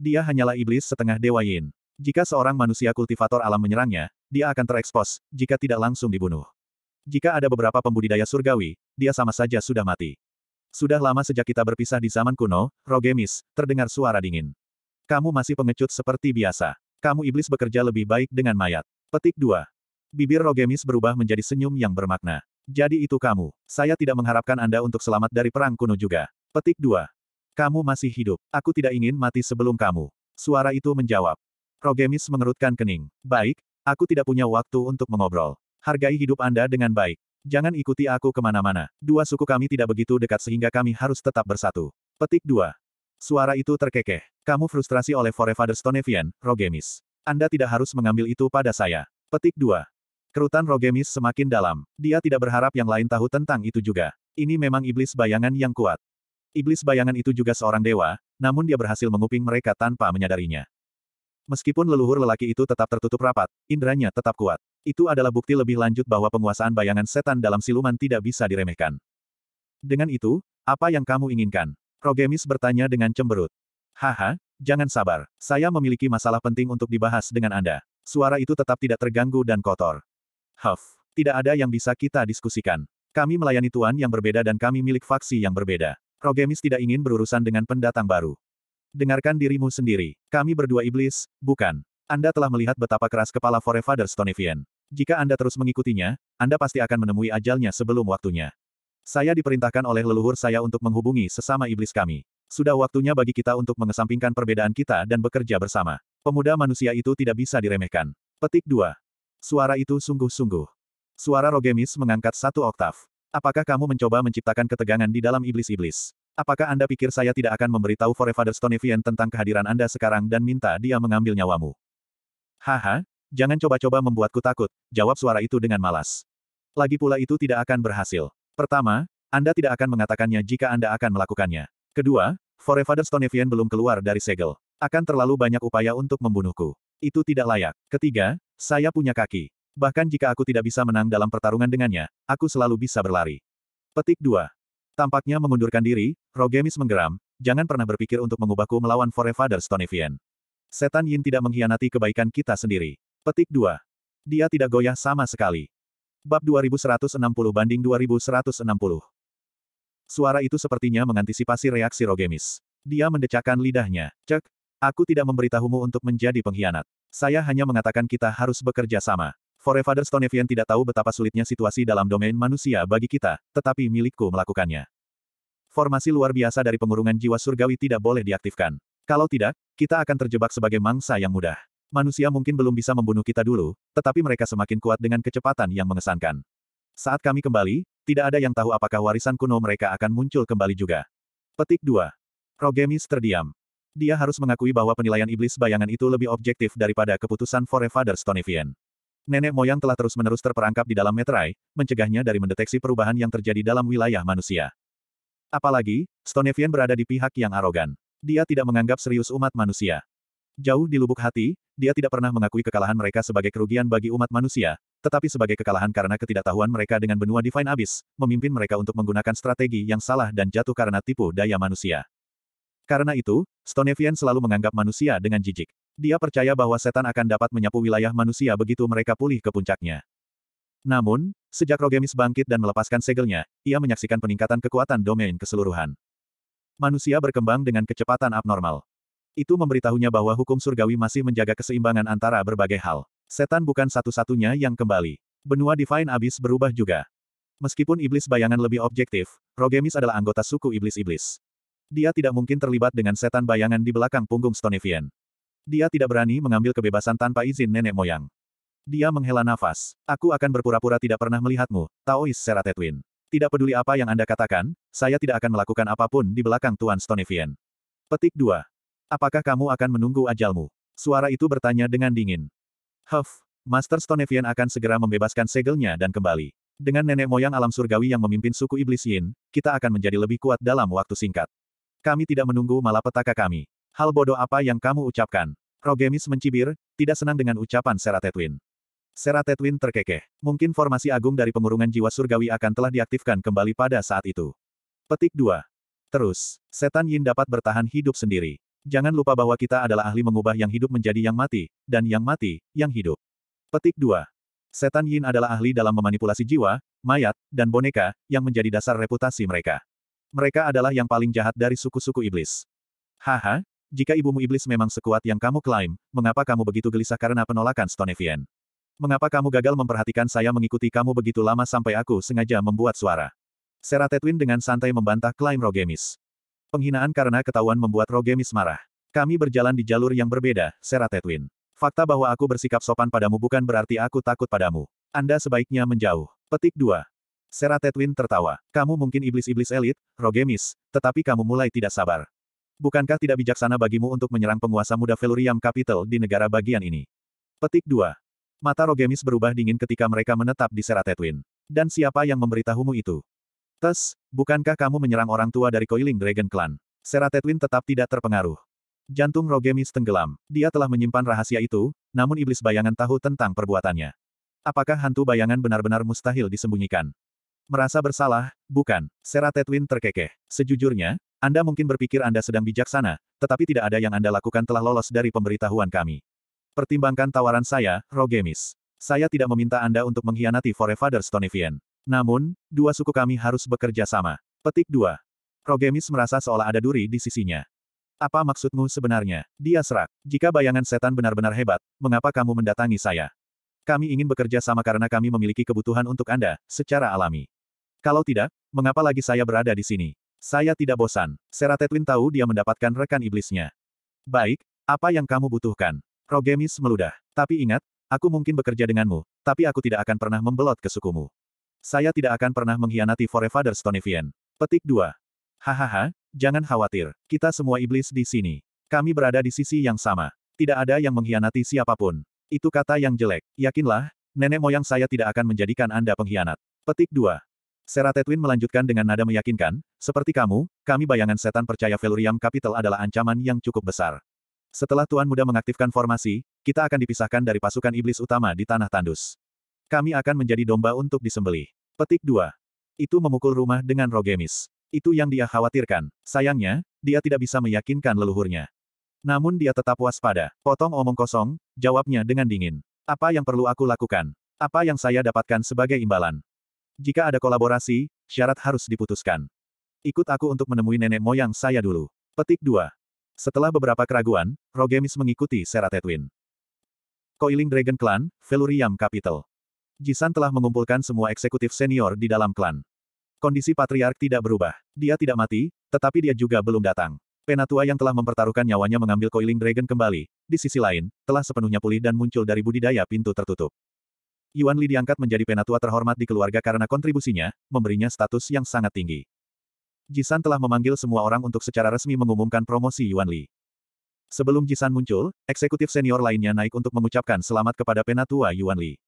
[SPEAKER 1] Dia hanyalah iblis setengah dewa Yin. Jika seorang manusia kultivator alam menyerangnya, dia akan terekspos, jika tidak langsung dibunuh. Jika ada beberapa pembudidaya surgawi, dia sama saja sudah mati. Sudah lama sejak kita berpisah di zaman kuno, Rogemis, terdengar suara dingin. Kamu masih pengecut seperti biasa. Kamu iblis bekerja lebih baik dengan mayat. Petik 2. Bibir Rogemis berubah menjadi senyum yang bermakna. Jadi itu kamu. Saya tidak mengharapkan Anda untuk selamat dari perang kuno juga. Petik 2. Kamu masih hidup. Aku tidak ingin mati sebelum kamu. Suara itu menjawab. Rogemis mengerutkan kening. Baik, aku tidak punya waktu untuk mengobrol. Hargai hidup Anda dengan baik. Jangan ikuti aku kemana-mana. Dua suku kami tidak begitu dekat sehingga kami harus tetap bersatu. Petik 2. Suara itu terkekeh. Kamu frustrasi oleh Forefather Stonevian, Rogemis. Anda tidak harus mengambil itu pada saya. Petik 2. Kerutan Rogemis semakin dalam. Dia tidak berharap yang lain tahu tentang itu juga. Ini memang iblis bayangan yang kuat. Iblis bayangan itu juga seorang dewa, namun dia berhasil menguping mereka tanpa menyadarinya. Meskipun leluhur lelaki itu tetap tertutup rapat, inderanya tetap kuat. Itu adalah bukti lebih lanjut bahwa penguasaan bayangan setan dalam siluman tidak bisa diremehkan. Dengan itu, apa yang kamu inginkan? Rogemis bertanya dengan cemberut. Haha, jangan sabar. Saya memiliki masalah penting untuk dibahas dengan Anda. Suara itu tetap tidak terganggu dan kotor. Huff, tidak ada yang bisa kita diskusikan. Kami melayani tuan yang berbeda dan kami milik faksi yang berbeda. Rogemis tidak ingin berurusan dengan pendatang baru. Dengarkan dirimu sendiri. Kami berdua iblis, bukan. Anda telah melihat betapa keras kepala Forefather Stonevian. Jika Anda terus mengikutinya, Anda pasti akan menemui ajalnya sebelum waktunya. Saya diperintahkan oleh leluhur saya untuk menghubungi sesama iblis kami. Sudah waktunya bagi kita untuk mengesampingkan perbedaan kita dan bekerja bersama. Pemuda manusia itu tidak bisa diremehkan. Petik 2. Suara itu sungguh-sungguh. Suara Rogemis mengangkat satu oktav. Apakah kamu mencoba menciptakan ketegangan di dalam iblis-iblis? Apakah Anda pikir saya tidak akan memberitahu Forefather Stonevian tentang kehadiran Anda sekarang dan minta dia mengambil nyawamu? Haha, jangan coba-coba membuatku takut, jawab suara itu dengan malas. Lagi pula itu tidak akan berhasil. Pertama, Anda tidak akan mengatakannya jika Anda akan melakukannya. Kedua, Forefather Stonevian belum keluar dari segel. Akan terlalu banyak upaya untuk membunuhku. Itu tidak layak. Ketiga, saya punya kaki. Bahkan jika aku tidak bisa menang dalam pertarungan dengannya, aku selalu bisa berlari. Petik 2. Tampaknya mengundurkan diri, Rogemis menggeram, jangan pernah berpikir untuk mengubahku melawan Forefather Stonevian. Setan Yin tidak mengkhianati kebaikan kita sendiri. Petik 2. Dia tidak goyah sama sekali. Bab 2160 banding 2160. Suara itu sepertinya mengantisipasi reaksi Rogemis. Dia mendecakkan lidahnya. Cek, aku tidak memberitahumu untuk menjadi pengkhianat. Saya hanya mengatakan kita harus bekerja sama. Forefather Stonevian tidak tahu betapa sulitnya situasi dalam domain manusia bagi kita, tetapi milikku melakukannya. Formasi luar biasa dari pengurungan jiwa surgawi tidak boleh diaktifkan. Kalau tidak, kita akan terjebak sebagai mangsa yang mudah. Manusia mungkin belum bisa membunuh kita dulu, tetapi mereka semakin kuat dengan kecepatan yang mengesankan. Saat kami kembali, tidak ada yang tahu apakah warisan kuno mereka akan muncul kembali juga. Petik 2. Rogemis terdiam. Dia harus mengakui bahwa penilaian iblis bayangan itu lebih objektif daripada keputusan Forefather Stonevian nenek moyang telah terus-menerus terperangkap di dalam meterai, mencegahnya dari mendeteksi perubahan yang terjadi dalam wilayah manusia. Apalagi, Stonevian berada di pihak yang arogan. Dia tidak menganggap serius umat manusia. Jauh di lubuk hati, dia tidak pernah mengakui kekalahan mereka sebagai kerugian bagi umat manusia, tetapi sebagai kekalahan karena ketidaktahuan mereka dengan benua Divine Abyss, memimpin mereka untuk menggunakan strategi yang salah dan jatuh karena tipu daya manusia. Karena itu, Stonevian selalu menganggap manusia dengan jijik. Dia percaya bahwa setan akan dapat menyapu wilayah manusia begitu mereka pulih ke puncaknya. Namun, sejak Rogemis bangkit dan melepaskan segelnya, ia menyaksikan peningkatan kekuatan domain keseluruhan. Manusia berkembang dengan kecepatan abnormal. Itu memberitahunya bahwa hukum surgawi masih menjaga keseimbangan antara berbagai hal. Setan bukan satu-satunya yang kembali. Benua Divine Abyss berubah juga. Meskipun iblis bayangan lebih objektif, Rogemis adalah anggota suku iblis-iblis. Dia tidak mungkin terlibat dengan setan bayangan di belakang punggung Stonevian. Dia tidak berani mengambil kebebasan tanpa izin nenek moyang. Dia menghela nafas. Aku akan berpura-pura tidak pernah melihatmu, Taois Seratetwin. Tidak peduli apa yang Anda katakan, saya tidak akan melakukan apapun di belakang Tuan Stonevian. Petik 2. Apakah kamu akan menunggu ajalmu? Suara itu bertanya dengan dingin. Huff, Master Stonevian akan segera membebaskan segelnya dan kembali. Dengan nenek moyang alam surgawi yang memimpin suku Iblis Yin, kita akan menjadi lebih kuat dalam waktu singkat. Kami tidak menunggu malapetaka kami. Hal bodoh apa yang kamu ucapkan? Rogemis mencibir, tidak senang dengan ucapan Sera Tetwin. Sera Tetwin terkekeh. Mungkin formasi agung dari pengurungan jiwa surgawi akan telah diaktifkan kembali pada saat itu. Petik 2. Terus, setan Yin dapat bertahan hidup sendiri. Jangan lupa bahwa kita adalah ahli mengubah yang hidup menjadi yang mati, dan yang mati, yang hidup. Petik 2. Setan Yin adalah ahli dalam memanipulasi jiwa, mayat, dan boneka, yang menjadi dasar reputasi mereka. Mereka adalah yang paling jahat dari suku-suku iblis. Haha, jika ibumu iblis memang sekuat yang kamu klaim, mengapa kamu begitu gelisah karena penolakan Stonevian? Mengapa kamu gagal memperhatikan saya mengikuti kamu begitu lama sampai aku sengaja membuat suara? Sarah Tetwin dengan santai membantah klaim Rogemis. Penghinaan karena ketahuan membuat Rogemis marah. Kami berjalan di jalur yang berbeda, Sarah Tetwin. Fakta bahwa aku bersikap sopan padamu bukan berarti aku takut padamu. Anda sebaiknya menjauh. Petik 2. Sarah Tetwin tertawa. Kamu mungkin iblis-iblis elit, Rogemis, tetapi kamu mulai tidak sabar. Bukankah tidak bijaksana bagimu untuk menyerang penguasa muda Velurium Capital di negara bagian ini? Petik 2. Mata Rogemis berubah dingin ketika mereka menetap di Seratetwin. Dan siapa yang memberitahumu itu? Tes, bukankah kamu menyerang orang tua dari Coiling Dragon Clan? Seratetwin tetap tidak terpengaruh. Jantung Rogemis tenggelam. Dia telah menyimpan rahasia itu, namun iblis bayangan tahu tentang perbuatannya. Apakah hantu bayangan benar-benar mustahil disembunyikan? Merasa bersalah, bukan, Sera Tetwin terkekeh. Sejujurnya, Anda mungkin berpikir Anda sedang bijaksana, tetapi tidak ada yang Anda lakukan telah lolos dari pemberitahuan kami. Pertimbangkan tawaran saya, Rogemis. Saya tidak meminta Anda untuk mengkhianati Forefather Stonevian. Namun, dua suku kami harus bekerja sama. Petik 2. Rogemis merasa seolah ada duri di sisinya. Apa maksudmu sebenarnya? Dia serak. Jika bayangan setan benar-benar hebat, mengapa kamu mendatangi saya? Kami ingin bekerja sama karena kami memiliki kebutuhan untuk Anda, secara alami. Kalau tidak, mengapa lagi saya berada di sini? Saya tidak bosan. Sarah Tetwin tahu dia mendapatkan rekan iblisnya. Baik, apa yang kamu butuhkan? Rogemis meludah. Tapi ingat, aku mungkin bekerja denganmu, tapi aku tidak akan pernah membelot ke sukumu. Saya tidak akan pernah mengkhianati Forefather Stonevian. Petik 2. Hahaha, jangan khawatir. Kita semua iblis di sini. Kami berada di sisi yang sama. Tidak ada yang mengkhianati siapapun. Itu kata yang jelek. Yakinlah, nenek moyang saya tidak akan menjadikan Anda pengkhianat. Petik 2. Sarah Tetwin melanjutkan dengan nada meyakinkan, seperti kamu, kami bayangan setan percaya Veluriam Capital adalah ancaman yang cukup besar. Setelah Tuan Muda mengaktifkan formasi, kita akan dipisahkan dari pasukan iblis utama di Tanah Tandus. Kami akan menjadi domba untuk disembelih. Petik 2. Itu memukul rumah dengan rogemis. Itu yang dia khawatirkan. Sayangnya, dia tidak bisa meyakinkan leluhurnya. Namun dia tetap waspada. Potong omong kosong, jawabnya dengan dingin. Apa yang perlu aku lakukan? Apa yang saya dapatkan sebagai imbalan? Jika ada kolaborasi, syarat harus diputuskan. Ikut aku untuk menemui nenek moyang saya dulu. Petik 2. Setelah beberapa keraguan, Rogemis mengikuti Serat Edwin. Coiling Dragon Clan, Veluriam Capital. Jisan telah mengumpulkan semua eksekutif senior di dalam klan. Kondisi patriark tidak berubah. Dia tidak mati, tetapi dia juga belum datang. Penatua yang telah mempertaruhkan nyawanya mengambil Coiling Dragon kembali, di sisi lain, telah sepenuhnya pulih dan muncul dari budidaya pintu tertutup. Yuan Li diangkat menjadi penatua terhormat di keluarga karena kontribusinya, memberinya status yang sangat tinggi. Jisan telah memanggil semua orang untuk secara resmi mengumumkan promosi Yuan Li. Sebelum Jisan muncul, eksekutif senior lainnya naik untuk mengucapkan selamat kepada penatua Yuan Li.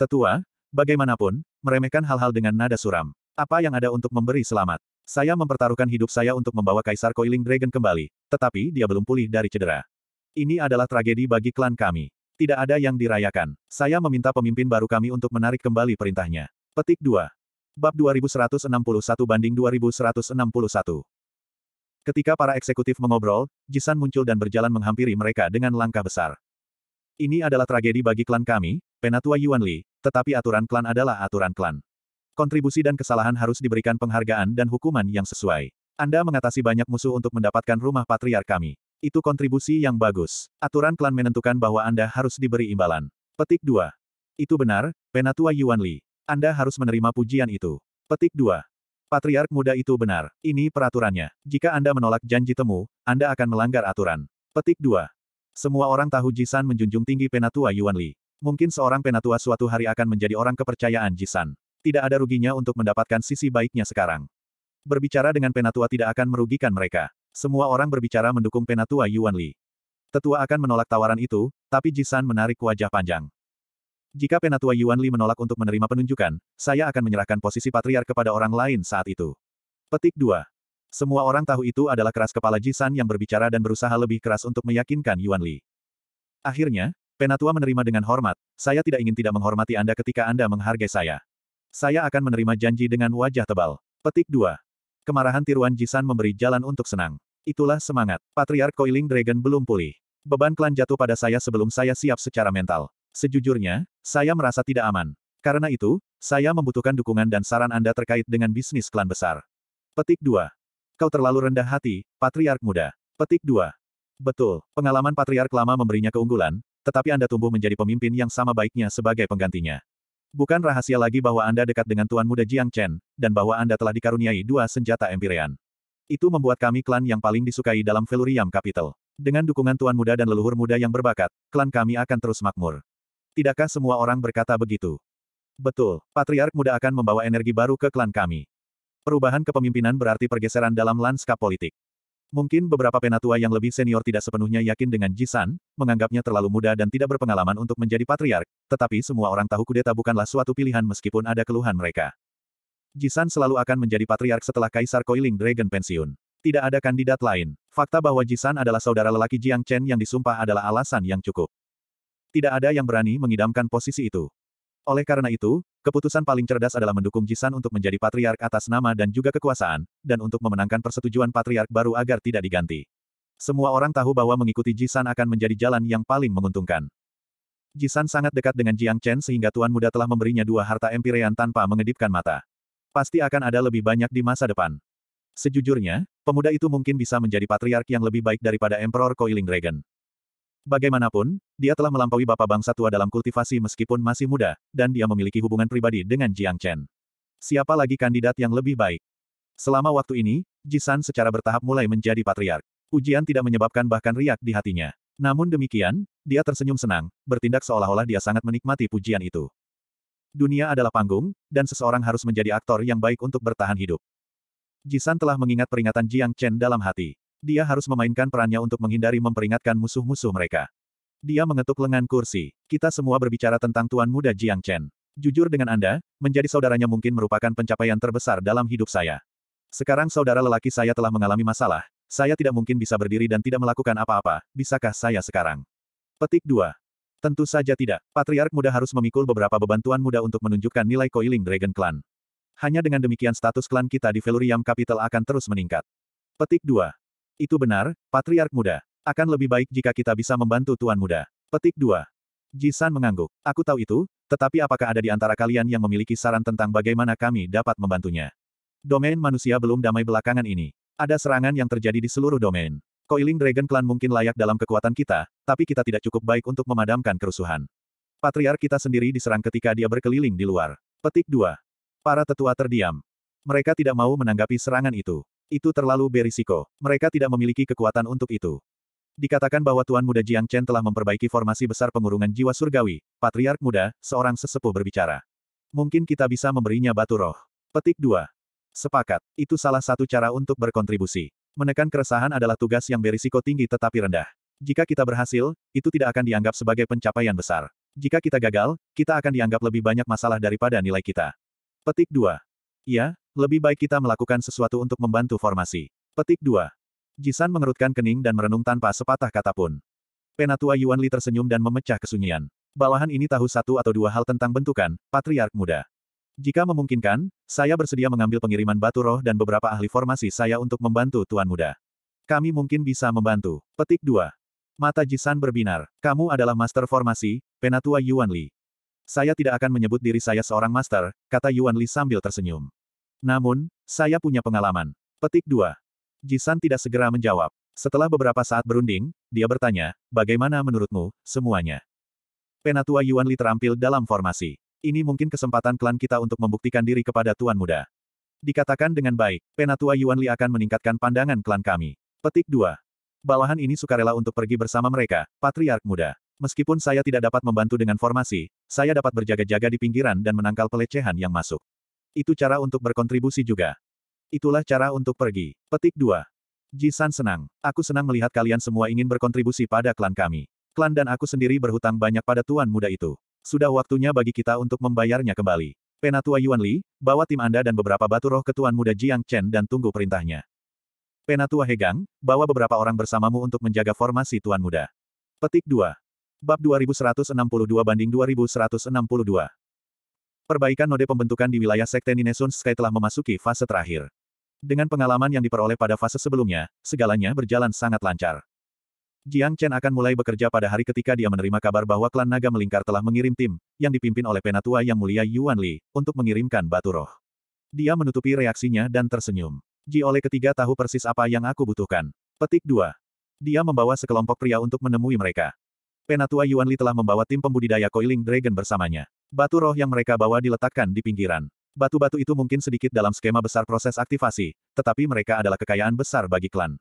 [SPEAKER 1] Tetua, bagaimanapun, meremehkan hal-hal dengan nada suram. Apa yang ada untuk memberi selamat? Saya mempertaruhkan hidup saya untuk membawa Kaisar Koiling Dragon kembali, tetapi dia belum pulih dari cedera. Ini adalah tragedi bagi klan kami. Tidak ada yang dirayakan. Saya meminta pemimpin baru kami untuk menarik kembali perintahnya. Petik 2. Bab 2161 banding 2161. Ketika para eksekutif mengobrol, Jisan muncul dan berjalan menghampiri mereka dengan langkah besar. Ini adalah tragedi bagi klan kami, Penatua Yuan Li, tetapi aturan klan adalah aturan klan. Kontribusi dan kesalahan harus diberikan penghargaan dan hukuman yang sesuai. Anda mengatasi banyak musuh untuk mendapatkan rumah patriar kami. Itu kontribusi yang bagus. Aturan klan menentukan bahwa Anda harus diberi imbalan. Petik 2. Itu benar, Penatua Yuan Li. Anda harus menerima pujian itu. Petik 2. Patriark muda itu benar. Ini peraturannya. Jika Anda menolak janji temu, Anda akan melanggar aturan. Petik 2. Semua orang tahu Jisan menjunjung tinggi Penatua Yuan Li. Mungkin seorang Penatua suatu hari akan menjadi orang kepercayaan Jisan tidak ada ruginya untuk mendapatkan sisi baiknya sekarang. Berbicara dengan Penatua tidak akan merugikan mereka. Semua orang berbicara mendukung Penatua Yuan Li. Tetua akan menolak tawaran itu, tapi Jisan menarik wajah panjang. Jika Penatua Yuan Li menolak untuk menerima penunjukan, saya akan menyerahkan posisi patriar kepada orang lain saat itu. Petik 2. Semua orang tahu itu adalah keras kepala Jisan yang berbicara dan berusaha lebih keras untuk meyakinkan Yuan Li. Akhirnya, Penatua menerima dengan hormat, saya tidak ingin tidak menghormati Anda ketika Anda menghargai saya. Saya akan menerima janji dengan wajah tebal. Petik 2. Kemarahan tiruan Jisan memberi jalan untuk senang. Itulah semangat. Patriark Coiling Dragon belum pulih. Beban klan jatuh pada saya sebelum saya siap secara mental. Sejujurnya, saya merasa tidak aman. Karena itu, saya membutuhkan dukungan dan saran Anda terkait dengan bisnis klan besar. Petik 2. Kau terlalu rendah hati, Patriark Muda. Petik 2. Betul, pengalaman Patriark lama memberinya keunggulan, tetapi Anda tumbuh menjadi pemimpin yang sama baiknya sebagai penggantinya. Bukan rahasia lagi bahwa Anda dekat dengan Tuan Muda Jiang Chen, dan bahwa Anda telah dikaruniai dua senjata empirean. Itu membuat kami klan yang paling disukai dalam Veluriam Capital. Dengan dukungan Tuan Muda dan leluhur muda yang berbakat, klan kami akan terus makmur. Tidakkah semua orang berkata begitu? Betul, Patriark Muda akan membawa energi baru ke klan kami. Perubahan kepemimpinan berarti pergeseran dalam lanskap politik. Mungkin beberapa penatua yang lebih senior tidak sepenuhnya yakin dengan Jisan, menganggapnya terlalu muda dan tidak berpengalaman untuk menjadi patriark, tetapi semua orang tahu kudeta bukanlah suatu pilihan meskipun ada keluhan mereka. Jisan selalu akan menjadi patriark setelah Kaisar Koiling Dragon pensiun. Tidak ada kandidat lain. Fakta bahwa Jisan adalah saudara lelaki Jiang Chen yang disumpah adalah alasan yang cukup. Tidak ada yang berani mengidamkan posisi itu. Oleh karena itu, Keputusan paling cerdas adalah mendukung Jisan untuk menjadi patriark atas nama dan juga kekuasaan, dan untuk memenangkan persetujuan patriark baru agar tidak diganti. Semua orang tahu bahwa mengikuti Jisan akan menjadi jalan yang paling menguntungkan. Jisan sangat dekat dengan Jiang Chen sehingga Tuan Muda telah memberinya dua harta empirean tanpa mengedipkan mata. Pasti akan ada lebih banyak di masa depan. Sejujurnya, pemuda itu mungkin bisa menjadi patriark yang lebih baik daripada Emperor Coiling Dragon. Bagaimanapun, dia telah melampaui bapak bangsa tua dalam kultivasi meskipun masih muda, dan dia memiliki hubungan pribadi dengan Jiang Chen. Siapa lagi kandidat yang lebih baik? Selama waktu ini, Jisan secara bertahap mulai menjadi patriark. Ujian tidak menyebabkan bahkan riak di hatinya. Namun demikian, dia tersenyum senang, bertindak seolah-olah dia sangat menikmati pujian itu. Dunia adalah panggung, dan seseorang harus menjadi aktor yang baik untuk bertahan hidup. Jisan telah mengingat peringatan Jiang Chen dalam hati. Dia harus memainkan perannya untuk menghindari memperingatkan musuh-musuh mereka. Dia mengetuk lengan kursi. Kita semua berbicara tentang tuan muda Jiang Chen. Jujur dengan Anda, menjadi saudaranya mungkin merupakan pencapaian terbesar dalam hidup saya. Sekarang saudara lelaki saya telah mengalami masalah, saya tidak mungkin bisa berdiri dan tidak melakukan apa-apa, bisakah saya sekarang? Petik 2. Tentu saja tidak, Patriark Muda harus memikul beberapa beban Tuan Muda untuk menunjukkan nilai Coiling Dragon Clan. Hanya dengan demikian status klan kita di Veluriam Capital akan terus meningkat. Petik 2. Itu benar, Patriark Muda. Akan lebih baik jika kita bisa membantu Tuan Muda. Petik 2. Jisan mengangguk. Aku tahu itu, tetapi apakah ada di antara kalian yang memiliki saran tentang bagaimana kami dapat membantunya? Domain manusia belum damai belakangan ini. Ada serangan yang terjadi di seluruh domain. Coiling Dragon Clan mungkin layak dalam kekuatan kita, tapi kita tidak cukup baik untuk memadamkan kerusuhan. Patriark kita sendiri diserang ketika dia berkeliling di luar. Petik 2. Para tetua terdiam. Mereka tidak mau menanggapi serangan itu. Itu terlalu berisiko. Mereka tidak memiliki kekuatan untuk itu. Dikatakan bahwa Tuan Muda Jiang Chen telah memperbaiki formasi besar pengurungan jiwa surgawi, Patriark Muda, seorang sesepuh berbicara. Mungkin kita bisa memberinya batu roh. Petik 2. Sepakat, itu salah satu cara untuk berkontribusi. Menekan keresahan adalah tugas yang berisiko tinggi tetapi rendah. Jika kita berhasil, itu tidak akan dianggap sebagai pencapaian besar. Jika kita gagal, kita akan dianggap lebih banyak masalah daripada nilai kita. Petik 2. Ya, lebih baik kita melakukan sesuatu untuk membantu formasi. Petik 2. Jisan mengerutkan kening dan merenung tanpa sepatah kata pun. Penatua Yuan Li tersenyum dan memecah kesunyian. Bawahan ini tahu satu atau dua hal tentang bentukan, patriark muda. Jika memungkinkan, saya bersedia mengambil pengiriman batu roh dan beberapa ahli formasi saya untuk membantu Tuan Muda. Kami mungkin bisa membantu. Petik 2. Mata Jisan berbinar. Kamu adalah master formasi, Penatua Yuan Li. Saya tidak akan menyebut diri saya seorang master, kata Yuan Li sambil tersenyum. Namun, saya punya pengalaman. Petik 2. Jisan tidak segera menjawab. Setelah beberapa saat berunding, dia bertanya, bagaimana menurutmu, semuanya? Penatua Yuan Li terampil dalam formasi. Ini mungkin kesempatan klan kita untuk membuktikan diri kepada Tuan Muda. Dikatakan dengan baik, Penatua Yuan Li akan meningkatkan pandangan klan kami. Petik 2. Bawahan ini sukarela untuk pergi bersama mereka, Patriark Muda. Meskipun saya tidak dapat membantu dengan formasi, saya dapat berjaga-jaga di pinggiran dan menangkal pelecehan yang masuk. Itu cara untuk berkontribusi juga. Itulah cara untuk pergi. Petik 2. Jisan senang. Aku senang melihat kalian semua ingin berkontribusi pada klan kami. Klan dan aku sendiri berhutang banyak pada tuan muda itu. Sudah waktunya bagi kita untuk membayarnya kembali. Penatua Yuan Li, bawa tim Anda dan beberapa batu roh ke tuan muda Jiang Chen dan tunggu perintahnya. Penatua Hegang, bawa beberapa orang bersamamu untuk menjaga formasi tuan muda. Petik 2. Bab 2162 banding 2162. Perbaikan node pembentukan di wilayah Sekte Ninesun Sky telah memasuki fase terakhir. Dengan pengalaman yang diperoleh pada fase sebelumnya, segalanya berjalan sangat lancar. Jiang Chen akan mulai bekerja pada hari ketika dia menerima kabar bahwa klan naga melingkar telah mengirim tim, yang dipimpin oleh penatua yang mulia Yuan Li, untuk mengirimkan batu roh. Dia menutupi reaksinya dan tersenyum. Ji oleh ketiga tahu persis apa yang aku butuhkan. Petik 2. Dia membawa sekelompok pria untuk menemui mereka. Penatua Yuan Li telah membawa tim pembudidaya Coiling Dragon bersamanya. Batu roh yang mereka bawa diletakkan di pinggiran. Batu-batu itu mungkin sedikit dalam skema besar proses aktivasi, tetapi mereka adalah kekayaan besar bagi klan.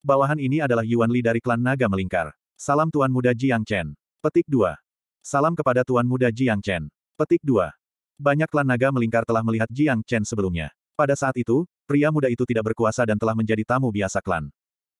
[SPEAKER 1] Bawahan ini adalah Yuan Li dari klan Naga Melingkar. Salam Tuan Muda Jiang Chen. Petik 2. Salam kepada Tuan Muda Jiang Chen. Petik 2. Banyak klan Naga Melingkar telah melihat Jiang Chen sebelumnya. Pada saat itu, pria muda itu tidak berkuasa dan telah menjadi tamu biasa klan.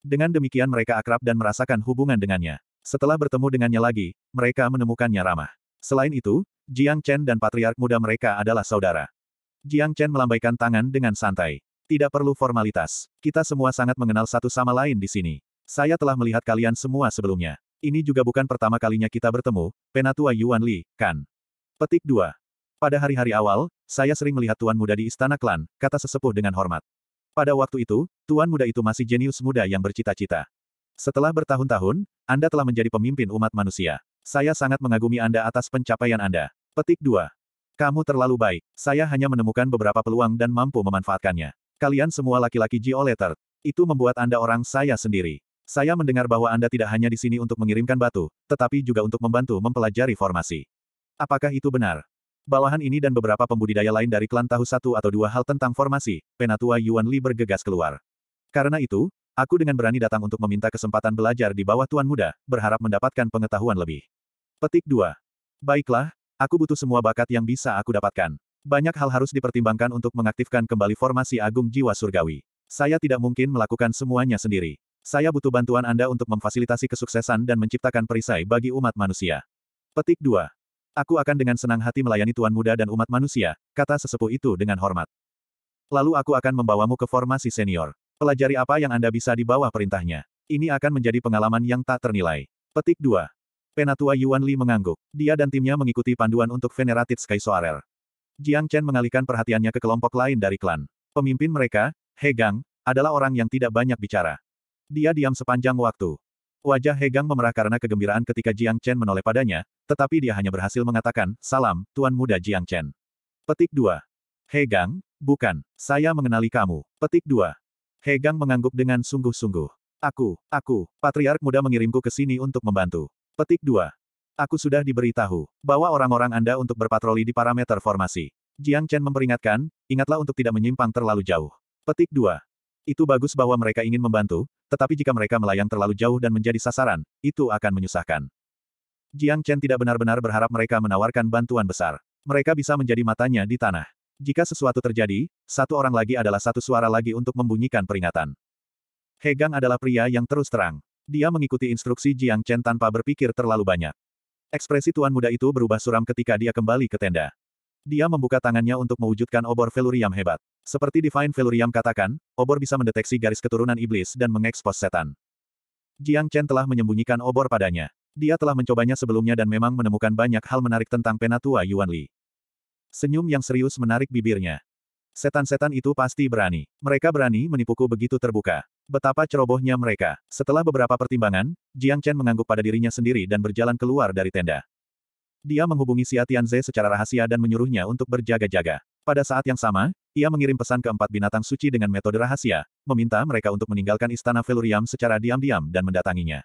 [SPEAKER 1] Dengan demikian mereka akrab dan merasakan hubungan dengannya. Setelah bertemu dengannya lagi, mereka menemukannya ramah. Selain itu, Jiang Chen dan patriark muda mereka adalah saudara. Jiang Chen melambaikan tangan dengan santai. Tidak perlu formalitas. Kita semua sangat mengenal satu sama lain di sini. Saya telah melihat kalian semua sebelumnya. Ini juga bukan pertama kalinya kita bertemu, Penatua Yuan Li, kan? Petik 2. Pada hari-hari awal, saya sering melihat Tuan Muda di Istana Klan, kata sesepuh dengan hormat. Pada waktu itu, Tuan Muda itu masih jenius muda yang bercita-cita. Setelah bertahun-tahun, Anda telah menjadi pemimpin umat manusia. Saya sangat mengagumi Anda atas pencapaian Anda. Petik 2. Kamu terlalu baik. Saya hanya menemukan beberapa peluang dan mampu memanfaatkannya. Kalian semua laki-laki geoletter. Itu membuat Anda orang saya sendiri. Saya mendengar bahwa Anda tidak hanya di sini untuk mengirimkan batu, tetapi juga untuk membantu mempelajari formasi. Apakah itu benar? Bawahan ini dan beberapa pembudidaya lain dari klan tahu satu atau dua hal tentang formasi, Penatua Yuan Li bergegas keluar. Karena itu, Aku dengan berani datang untuk meminta kesempatan belajar di bawah Tuan Muda, berharap mendapatkan pengetahuan lebih. Petik 2. Baiklah, aku butuh semua bakat yang bisa aku dapatkan. Banyak hal harus dipertimbangkan untuk mengaktifkan kembali formasi Agung Jiwa Surgawi. Saya tidak mungkin melakukan semuanya sendiri. Saya butuh bantuan Anda untuk memfasilitasi kesuksesan dan menciptakan perisai bagi umat manusia. Petik 2. Aku akan dengan senang hati melayani Tuan Muda dan umat manusia, kata sesepuh itu dengan hormat. Lalu aku akan membawamu ke formasi senior. Pelajari apa yang Anda bisa di bawah perintahnya. Ini akan menjadi pengalaman yang tak ternilai. Petik 2. Penatua Yuan Li mengangguk. Dia dan timnya mengikuti panduan untuk Venerated Sky Soarer. Jiang Chen mengalihkan perhatiannya ke kelompok lain dari klan. Pemimpin mereka, He Gang, adalah orang yang tidak banyak bicara. Dia diam sepanjang waktu. Wajah He Gang memerah karena kegembiraan ketika Jiang Chen menoleh padanya, tetapi dia hanya berhasil mengatakan, Salam, Tuan Muda Jiang Chen. Petik 2. He Gang, bukan, saya mengenali kamu. Petik 2. Hegang mengangguk dengan sungguh-sungguh. Aku, aku, Patriark muda mengirimku ke sini untuk membantu. Petik 2. Aku sudah diberitahu, bahwa orang-orang Anda untuk berpatroli di parameter formasi. Jiang Chen memperingatkan, ingatlah untuk tidak menyimpang terlalu jauh. Petik 2. Itu bagus bahwa mereka ingin membantu, tetapi jika mereka melayang terlalu jauh dan menjadi sasaran, itu akan menyusahkan. Jiang Chen tidak benar-benar berharap mereka menawarkan bantuan besar. Mereka bisa menjadi matanya di tanah. Jika sesuatu terjadi, satu orang lagi adalah satu suara lagi untuk membunyikan peringatan. Hegang adalah pria yang terus terang. Dia mengikuti instruksi Jiang Chen tanpa berpikir terlalu banyak. Ekspresi tuan muda itu berubah suram ketika dia kembali ke tenda. Dia membuka tangannya untuk mewujudkan obor Veluriam hebat. Seperti Divine Veluriam katakan, obor bisa mendeteksi garis keturunan iblis dan mengekspos setan. Jiang Chen telah menyembunyikan obor padanya. Dia telah mencobanya sebelumnya dan memang menemukan banyak hal menarik tentang penatua Yuan Li. Senyum yang serius menarik bibirnya. Setan-setan itu pasti berani. Mereka berani menipuku begitu terbuka. Betapa cerobohnya mereka. Setelah beberapa pertimbangan, Jiang Chen mengangguk pada dirinya sendiri dan berjalan keluar dari tenda. Dia menghubungi Xia Tianze secara rahasia dan menyuruhnya untuk berjaga-jaga. Pada saat yang sama, ia mengirim pesan ke empat binatang suci dengan metode rahasia, meminta mereka untuk meninggalkan istana Velurium secara diam-diam dan mendatanginya.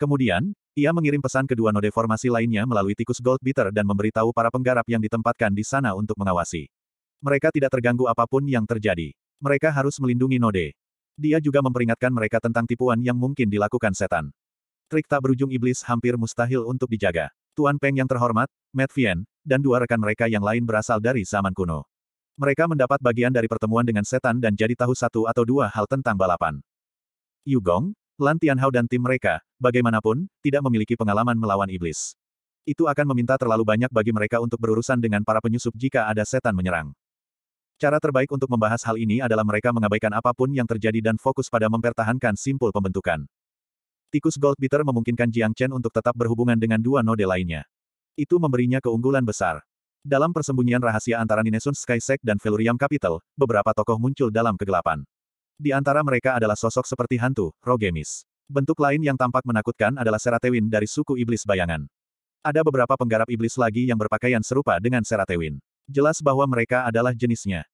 [SPEAKER 1] Kemudian, ia mengirim pesan kedua node formasi lainnya melalui tikus gold bitter dan memberitahu para penggarap yang ditempatkan di sana untuk mengawasi. Mereka tidak terganggu apapun yang terjadi. Mereka harus melindungi node. Dia juga memperingatkan mereka tentang tipuan yang mungkin dilakukan setan. Trik tak berujung iblis hampir mustahil untuk dijaga. Tuan Peng yang terhormat, Matt Vien, dan dua rekan mereka yang lain berasal dari zaman kuno. Mereka mendapat bagian dari pertemuan dengan setan dan jadi tahu satu atau dua hal tentang balapan. Yugong, Lan Tianhao dan tim mereka, bagaimanapun, tidak memiliki pengalaman melawan iblis. Itu akan meminta terlalu banyak bagi mereka untuk berurusan dengan para penyusup jika ada setan menyerang. Cara terbaik untuk membahas hal ini adalah mereka mengabaikan apapun yang terjadi dan fokus pada mempertahankan simpul pembentukan. Tikus Gold Beater memungkinkan Jiang Chen untuk tetap berhubungan dengan dua node lainnya. Itu memberinya keunggulan besar. Dalam persembunyian rahasia antara Ninesun Sky dan Velurium Capital, beberapa tokoh muncul dalam kegelapan. Di antara mereka adalah sosok seperti hantu, Rogemis. Bentuk lain yang tampak menakutkan adalah Seratewin dari suku iblis bayangan. Ada beberapa penggarap iblis lagi yang berpakaian serupa dengan Seratewin. Jelas bahwa mereka adalah jenisnya.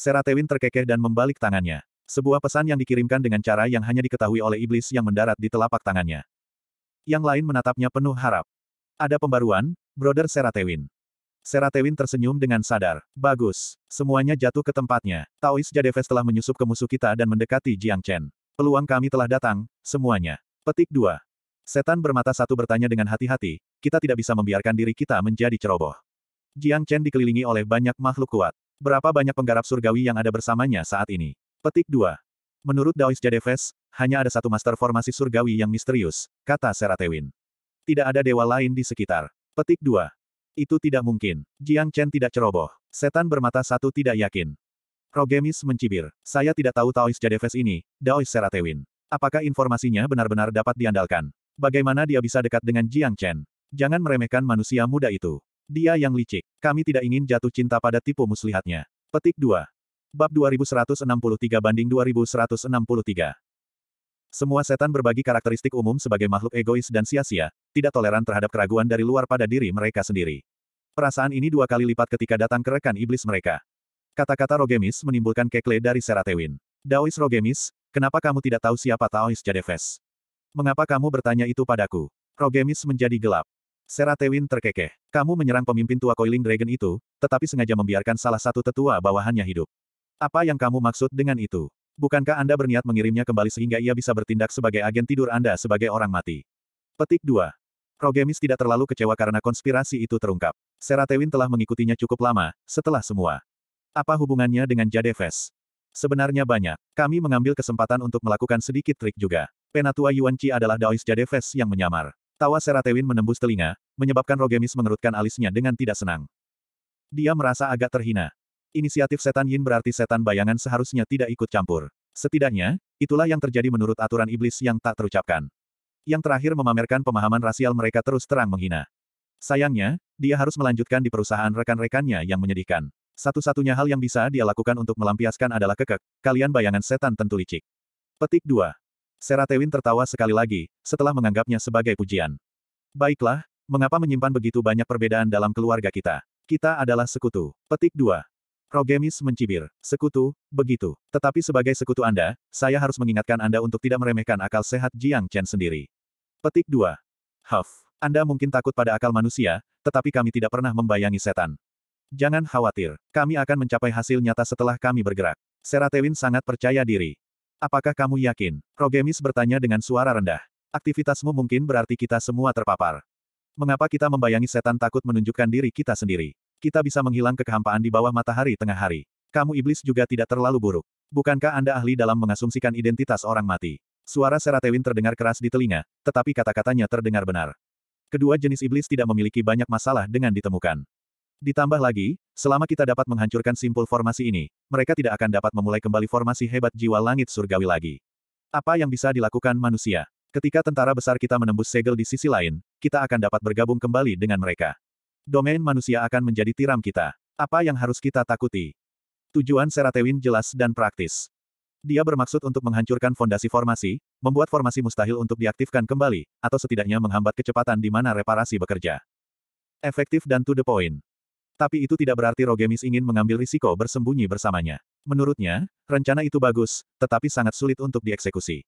[SPEAKER 1] Seratewin terkekeh dan membalik tangannya. Sebuah pesan yang dikirimkan dengan cara yang hanya diketahui oleh iblis yang mendarat di telapak tangannya. Yang lain menatapnya penuh harap. Ada pembaruan, Brother Seratewin. Seratewin tersenyum dengan sadar. Bagus. Semuanya jatuh ke tempatnya. Taois Jadeves telah menyusup ke musuh kita dan mendekati Jiang Chen. Peluang kami telah datang, semuanya. Petik 2. Setan bermata satu bertanya dengan hati-hati, kita tidak bisa membiarkan diri kita menjadi ceroboh. Jiang Chen dikelilingi oleh banyak makhluk kuat. Berapa banyak penggarap surgawi yang ada bersamanya saat ini? Petik 2. Menurut Daois Jadeves, hanya ada satu master formasi surgawi yang misterius, kata Seratewin. Tidak ada dewa lain di sekitar. Petik 2. Itu tidak mungkin. Jiang Chen tidak ceroboh. Setan bermata satu tidak yakin. Rogemis mencibir. Saya tidak tahu Taois Jadeves ini, Daois Seratewin. Apakah informasinya benar-benar dapat diandalkan? Bagaimana dia bisa dekat dengan Jiang Chen? Jangan meremehkan manusia muda itu. Dia yang licik. Kami tidak ingin jatuh cinta pada tipu muslihatnya. Petik 2. Bab 2163 banding 2163. Semua setan berbagi karakteristik umum sebagai makhluk egois dan sia-sia, tidak toleran terhadap keraguan dari luar pada diri mereka sendiri. Perasaan ini dua kali lipat ketika datang ke rekan iblis mereka. Kata-kata Rogemis menimbulkan kekle dari Seratewin. Daois Rogemis, kenapa kamu tidak tahu siapa Taois Jadeves? Mengapa kamu bertanya itu padaku? Rogemis menjadi gelap. Seratewin terkekeh. Kamu menyerang pemimpin tua Coiling Dragon itu, tetapi sengaja membiarkan salah satu tetua bawahannya hidup. Apa yang kamu maksud dengan itu? Bukankah Anda berniat mengirimnya kembali sehingga ia bisa bertindak sebagai agen tidur Anda sebagai orang mati? Petik 2. Rogemis tidak terlalu kecewa karena konspirasi itu terungkap. Seratewin telah mengikutinya cukup lama, setelah semua. Apa hubungannya dengan Jadeves? Sebenarnya banyak. Kami mengambil kesempatan untuk melakukan sedikit trik juga. Penatua Yuan Qi adalah Daois Jadeves yang menyamar. Tawa Seratewin menembus telinga, menyebabkan Rogemis mengerutkan alisnya dengan tidak senang. Dia merasa agak terhina. Inisiatif setan Yin berarti setan bayangan seharusnya tidak ikut campur. Setidaknya, itulah yang terjadi menurut aturan iblis yang tak terucapkan. Yang terakhir memamerkan pemahaman rasial mereka terus terang menghina. Sayangnya, dia harus melanjutkan di perusahaan rekan-rekannya yang menyedihkan. Satu-satunya hal yang bisa dia lakukan untuk melampiaskan adalah kekek, kalian bayangan setan tentu licik. Petik 2. Seratewin tertawa sekali lagi, setelah menganggapnya sebagai pujian. Baiklah, mengapa menyimpan begitu banyak perbedaan dalam keluarga kita? Kita adalah sekutu. Petik 2. Rogemis mencibir. Sekutu, begitu. Tetapi sebagai sekutu Anda, saya harus mengingatkan Anda untuk tidak meremehkan akal sehat Jiang Chen sendiri. Petik 2. Huff. Anda mungkin takut pada akal manusia, tetapi kami tidak pernah membayangi setan. Jangan khawatir, kami akan mencapai hasil nyata setelah kami bergerak. Seratewin sangat percaya diri. Apakah kamu yakin? Rogemis bertanya dengan suara rendah. Aktivitasmu mungkin berarti kita semua terpapar. Mengapa kita membayangi setan takut menunjukkan diri kita sendiri? Kita bisa menghilang kekehampaan di bawah matahari tengah hari. Kamu iblis juga tidak terlalu buruk. Bukankah Anda ahli dalam mengasumsikan identitas orang mati? Suara Seratewin terdengar keras di telinga, tetapi kata-katanya terdengar benar. Kedua jenis iblis tidak memiliki banyak masalah dengan ditemukan. Ditambah lagi, selama kita dapat menghancurkan simpul formasi ini, mereka tidak akan dapat memulai kembali formasi hebat jiwa langit surgawi lagi. Apa yang bisa dilakukan manusia? Ketika tentara besar kita menembus segel di sisi lain, kita akan dapat bergabung kembali dengan mereka domain manusia akan menjadi tiram kita. Apa yang harus kita takuti? Tujuan Seratewin jelas dan praktis. Dia bermaksud untuk menghancurkan fondasi formasi, membuat formasi mustahil untuk diaktifkan kembali, atau setidaknya menghambat kecepatan di mana reparasi bekerja. Efektif dan to the point. Tapi itu tidak berarti Rogemis ingin mengambil risiko bersembunyi bersamanya. Menurutnya, rencana itu bagus, tetapi sangat sulit untuk dieksekusi.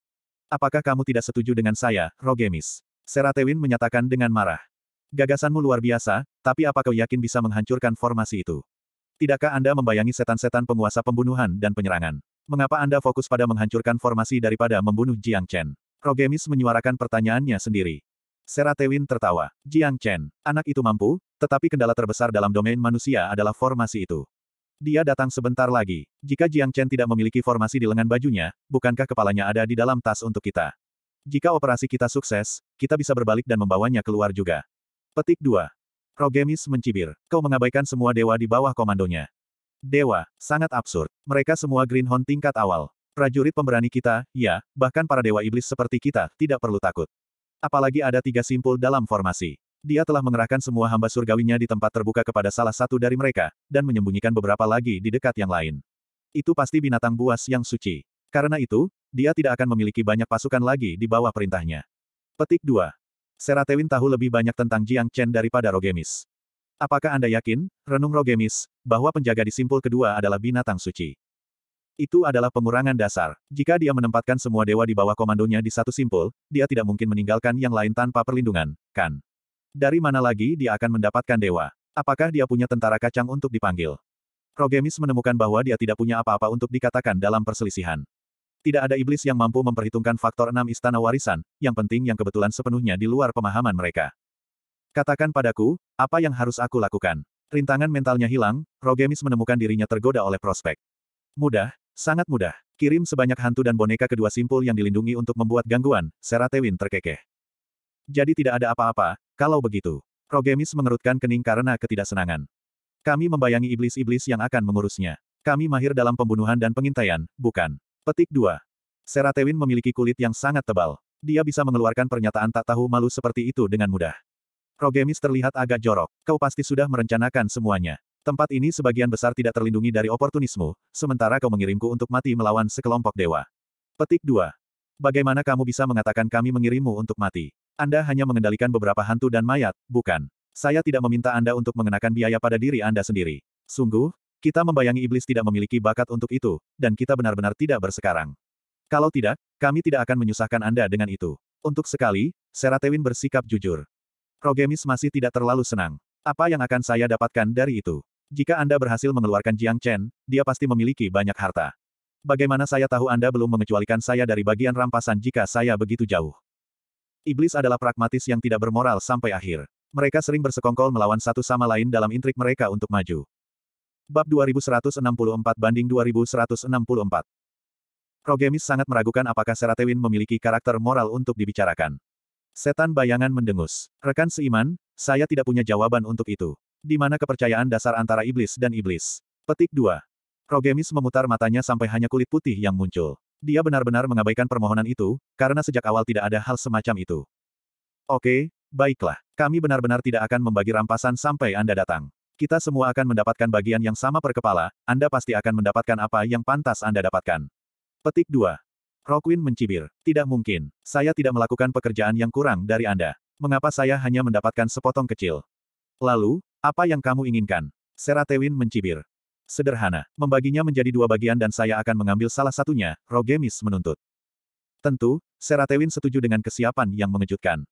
[SPEAKER 1] Apakah kamu tidak setuju dengan saya, Rogemis? Seratewin menyatakan dengan marah. Gagasanmu luar biasa, tapi apa kau yakin bisa menghancurkan formasi itu? Tidakkah Anda membayangi setan-setan penguasa pembunuhan dan penyerangan? Mengapa Anda fokus pada menghancurkan formasi daripada membunuh Jiang Chen? Rogemis menyuarakan pertanyaannya sendiri. Seratewin tertawa. Jiang Chen, anak itu mampu, tetapi kendala terbesar dalam domain manusia adalah formasi itu. Dia datang sebentar lagi. Jika Jiang Chen tidak memiliki formasi di lengan bajunya, bukankah kepalanya ada di dalam tas untuk kita? Jika operasi kita sukses, kita bisa berbalik dan membawanya keluar juga. Petik 2. Rogemis mencibir. Kau mengabaikan semua dewa di bawah komandonya. Dewa, sangat absurd. Mereka semua Greenhorn tingkat awal. Prajurit pemberani kita, ya, bahkan para dewa iblis seperti kita, tidak perlu takut. Apalagi ada tiga simpul dalam formasi. Dia telah mengerahkan semua hamba surgawinya di tempat terbuka kepada salah satu dari mereka, dan menyembunyikan beberapa lagi di dekat yang lain. Itu pasti binatang buas yang suci. Karena itu, dia tidak akan memiliki banyak pasukan lagi di bawah perintahnya. Petik 2. Seratewin tahu lebih banyak tentang Jiang Chen daripada Rogemis. Apakah Anda yakin, renung Rogemis, bahwa penjaga di simpul kedua adalah binatang suci? Itu adalah pengurangan dasar. Jika dia menempatkan semua dewa di bawah komandonya di satu simpul, dia tidak mungkin meninggalkan yang lain tanpa perlindungan, kan? Dari mana lagi dia akan mendapatkan dewa? Apakah dia punya tentara kacang untuk dipanggil? Rogemis menemukan bahwa dia tidak punya apa-apa untuk dikatakan dalam perselisihan. Tidak ada iblis yang mampu memperhitungkan faktor enam istana warisan, yang penting yang kebetulan sepenuhnya di luar pemahaman mereka. Katakan padaku, apa yang harus aku lakukan? Rintangan mentalnya hilang, Rogemis menemukan dirinya tergoda oleh prospek. Mudah, sangat mudah. Kirim sebanyak hantu dan boneka kedua simpul yang dilindungi untuk membuat gangguan, Seratewin terkekeh. Jadi tidak ada apa-apa, kalau begitu. Rogemis mengerutkan kening karena ketidaksenangan. Kami membayangi iblis-iblis yang akan mengurusnya. Kami mahir dalam pembunuhan dan pengintaian, bukan? Petik 2. Seratewin memiliki kulit yang sangat tebal. Dia bisa mengeluarkan pernyataan tak tahu malu seperti itu dengan mudah. Progemis terlihat agak jorok. Kau pasti sudah merencanakan semuanya. Tempat ini sebagian besar tidak terlindungi dari oportunismu, sementara kau mengirimku untuk mati melawan sekelompok dewa. Petik 2. Bagaimana kamu bisa mengatakan kami mengirimmu untuk mati? Anda hanya mengendalikan beberapa hantu dan mayat, bukan? Saya tidak meminta Anda untuk mengenakan biaya pada diri Anda sendiri. Sungguh, kita membayangi iblis tidak memiliki bakat untuk itu, dan kita benar-benar tidak bersekarang. Kalau tidak, kami tidak akan menyusahkan Anda dengan itu. Untuk sekali, Seratewin bersikap jujur. Rogemis masih tidak terlalu senang. Apa yang akan saya dapatkan dari itu? Jika Anda berhasil mengeluarkan Jiang Chen, dia pasti memiliki banyak harta. Bagaimana saya tahu Anda belum mengecualikan saya dari bagian rampasan jika saya begitu jauh? Iblis adalah pragmatis yang tidak bermoral sampai akhir. Mereka sering bersekongkol melawan satu sama lain dalam intrik mereka untuk maju. Bab 2164 banding 2164. Rogemis sangat meragukan apakah Seratewin memiliki karakter moral untuk dibicarakan. Setan bayangan mendengus. Rekan seiman, saya tidak punya jawaban untuk itu. Di mana kepercayaan dasar antara iblis dan iblis? Petik 2. Rogemis memutar matanya sampai hanya kulit putih yang muncul. Dia benar-benar mengabaikan permohonan itu, karena sejak awal tidak ada hal semacam itu. Oke, baiklah. Kami benar-benar tidak akan membagi rampasan sampai Anda datang. Kita semua akan mendapatkan bagian yang sama per kepala, Anda pasti akan mendapatkan apa yang pantas Anda dapatkan. Petik 2. Rockwin mencibir. Tidak mungkin. Saya tidak melakukan pekerjaan yang kurang dari Anda. Mengapa saya hanya mendapatkan sepotong kecil? Lalu, apa yang kamu inginkan? Seratewin mencibir. Sederhana. Membaginya menjadi dua bagian dan saya akan mengambil salah satunya, Rogemis menuntut. Tentu, Seratewin setuju dengan kesiapan yang mengejutkan.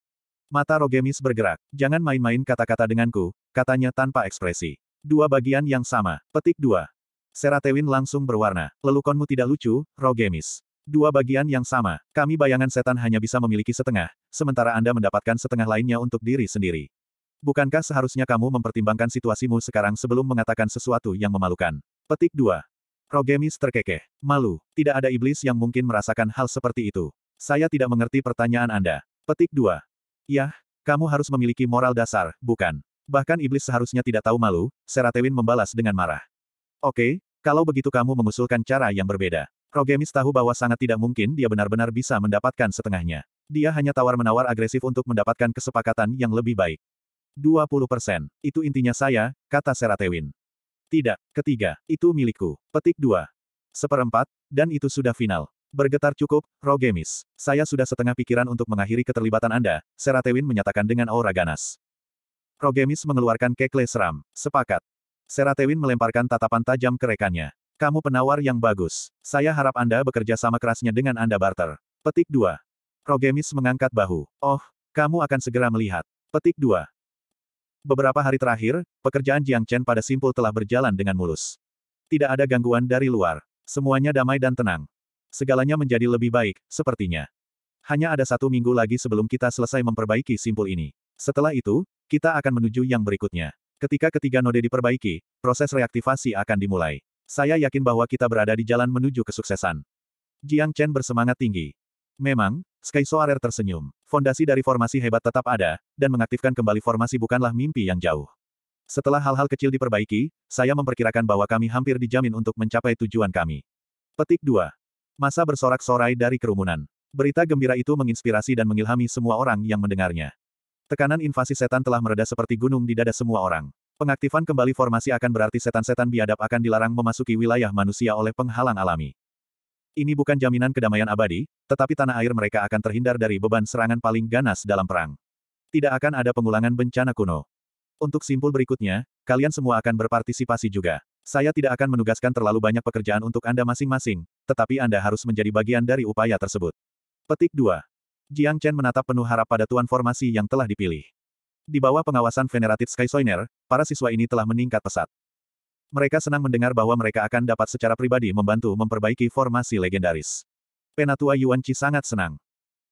[SPEAKER 1] Mata Rogemis bergerak. Jangan main-main kata-kata denganku, katanya tanpa ekspresi. Dua bagian yang sama. Petik dua. Seratewin langsung berwarna. Lelukonmu tidak lucu, Rogemis. Dua bagian yang sama. Kami bayangan setan hanya bisa memiliki setengah, sementara Anda mendapatkan setengah lainnya untuk diri sendiri. Bukankah seharusnya kamu mempertimbangkan situasimu sekarang sebelum mengatakan sesuatu yang memalukan? Petik 2. Rogemis terkekeh. Malu. Tidak ada iblis yang mungkin merasakan hal seperti itu. Saya tidak mengerti pertanyaan Anda. Petik 2. Yah, kamu harus memiliki moral dasar, bukan? Bahkan iblis seharusnya tidak tahu malu, Seratewin membalas dengan marah. Oke, kalau begitu kamu mengusulkan cara yang berbeda. Rogemis tahu bahwa sangat tidak mungkin dia benar-benar bisa mendapatkan setengahnya. Dia hanya tawar-menawar agresif untuk mendapatkan kesepakatan yang lebih baik. 20%. Itu intinya saya, kata Seratewin. Tidak, ketiga, itu milikku. Petik dua Seperempat, dan itu sudah final. Bergetar cukup, Rogemis. Saya sudah setengah pikiran untuk mengakhiri keterlibatan Anda, Seratewin menyatakan dengan aura ganas. Rogemis mengeluarkan kekle seram. Sepakat. Seratewin melemparkan tatapan tajam ke rekannya. Kamu penawar yang bagus. Saya harap Anda bekerja sama kerasnya dengan Anda barter. Petik 2. Rogemis mengangkat bahu. Oh, kamu akan segera melihat. Petik 2. Beberapa hari terakhir, pekerjaan Jiang Chen pada simpul telah berjalan dengan mulus. Tidak ada gangguan dari luar. Semuanya damai dan tenang. Segalanya menjadi lebih baik, sepertinya. Hanya ada satu minggu lagi sebelum kita selesai memperbaiki simpul ini. Setelah itu, kita akan menuju yang berikutnya. Ketika ketiga node diperbaiki, proses reaktivasi akan dimulai. Saya yakin bahwa kita berada di jalan menuju kesuksesan. Jiang Chen bersemangat tinggi. Memang, Sky Soarer tersenyum. Fondasi dari formasi hebat tetap ada, dan mengaktifkan kembali formasi bukanlah mimpi yang jauh. Setelah hal-hal kecil diperbaiki, saya memperkirakan bahwa kami hampir dijamin untuk mencapai tujuan kami. Petik 2. Masa bersorak-sorai dari kerumunan. Berita gembira itu menginspirasi dan mengilhami semua orang yang mendengarnya. Tekanan invasi setan telah mereda seperti gunung di dada semua orang. Pengaktifan kembali formasi akan berarti setan-setan biadab akan dilarang memasuki wilayah manusia oleh penghalang alami. Ini bukan jaminan kedamaian abadi, tetapi tanah air mereka akan terhindar dari beban serangan paling ganas dalam perang. Tidak akan ada pengulangan bencana kuno. Untuk simpul berikutnya, kalian semua akan berpartisipasi juga. Saya tidak akan menugaskan terlalu banyak pekerjaan untuk Anda masing-masing, tetapi Anda harus menjadi bagian dari upaya tersebut. Petik 2. Jiang Chen menatap penuh harap pada tuan formasi yang telah dipilih. Di bawah pengawasan Venerated Sky para siswa ini telah meningkat pesat. Mereka senang mendengar bahwa mereka akan dapat secara pribadi membantu memperbaiki formasi legendaris. Penatua Yuan Qi sangat senang.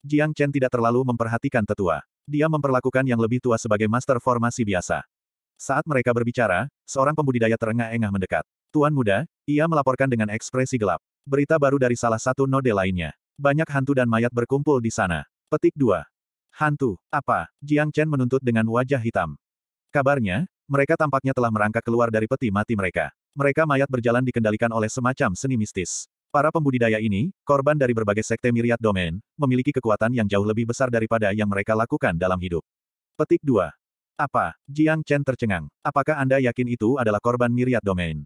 [SPEAKER 1] Jiang Chen tidak terlalu memperhatikan tetua. Dia memperlakukan yang lebih tua sebagai master formasi biasa. Saat mereka berbicara, seorang pembudidaya terengah-engah mendekat. Tuan muda, ia melaporkan dengan ekspresi gelap. Berita baru dari salah satu node lainnya. Banyak hantu dan mayat berkumpul di sana. Petik 2. Hantu, apa? Jiang Chen menuntut dengan wajah hitam. Kabarnya, mereka tampaknya telah merangkak keluar dari peti mati mereka. Mereka mayat berjalan dikendalikan oleh semacam seni mistis. Para pembudidaya ini, korban dari berbagai sekte miriat domain, memiliki kekuatan yang jauh lebih besar daripada yang mereka lakukan dalam hidup. Petik 2. Apa? Jiang Chen tercengang. Apakah Anda yakin itu adalah korban miriat domain?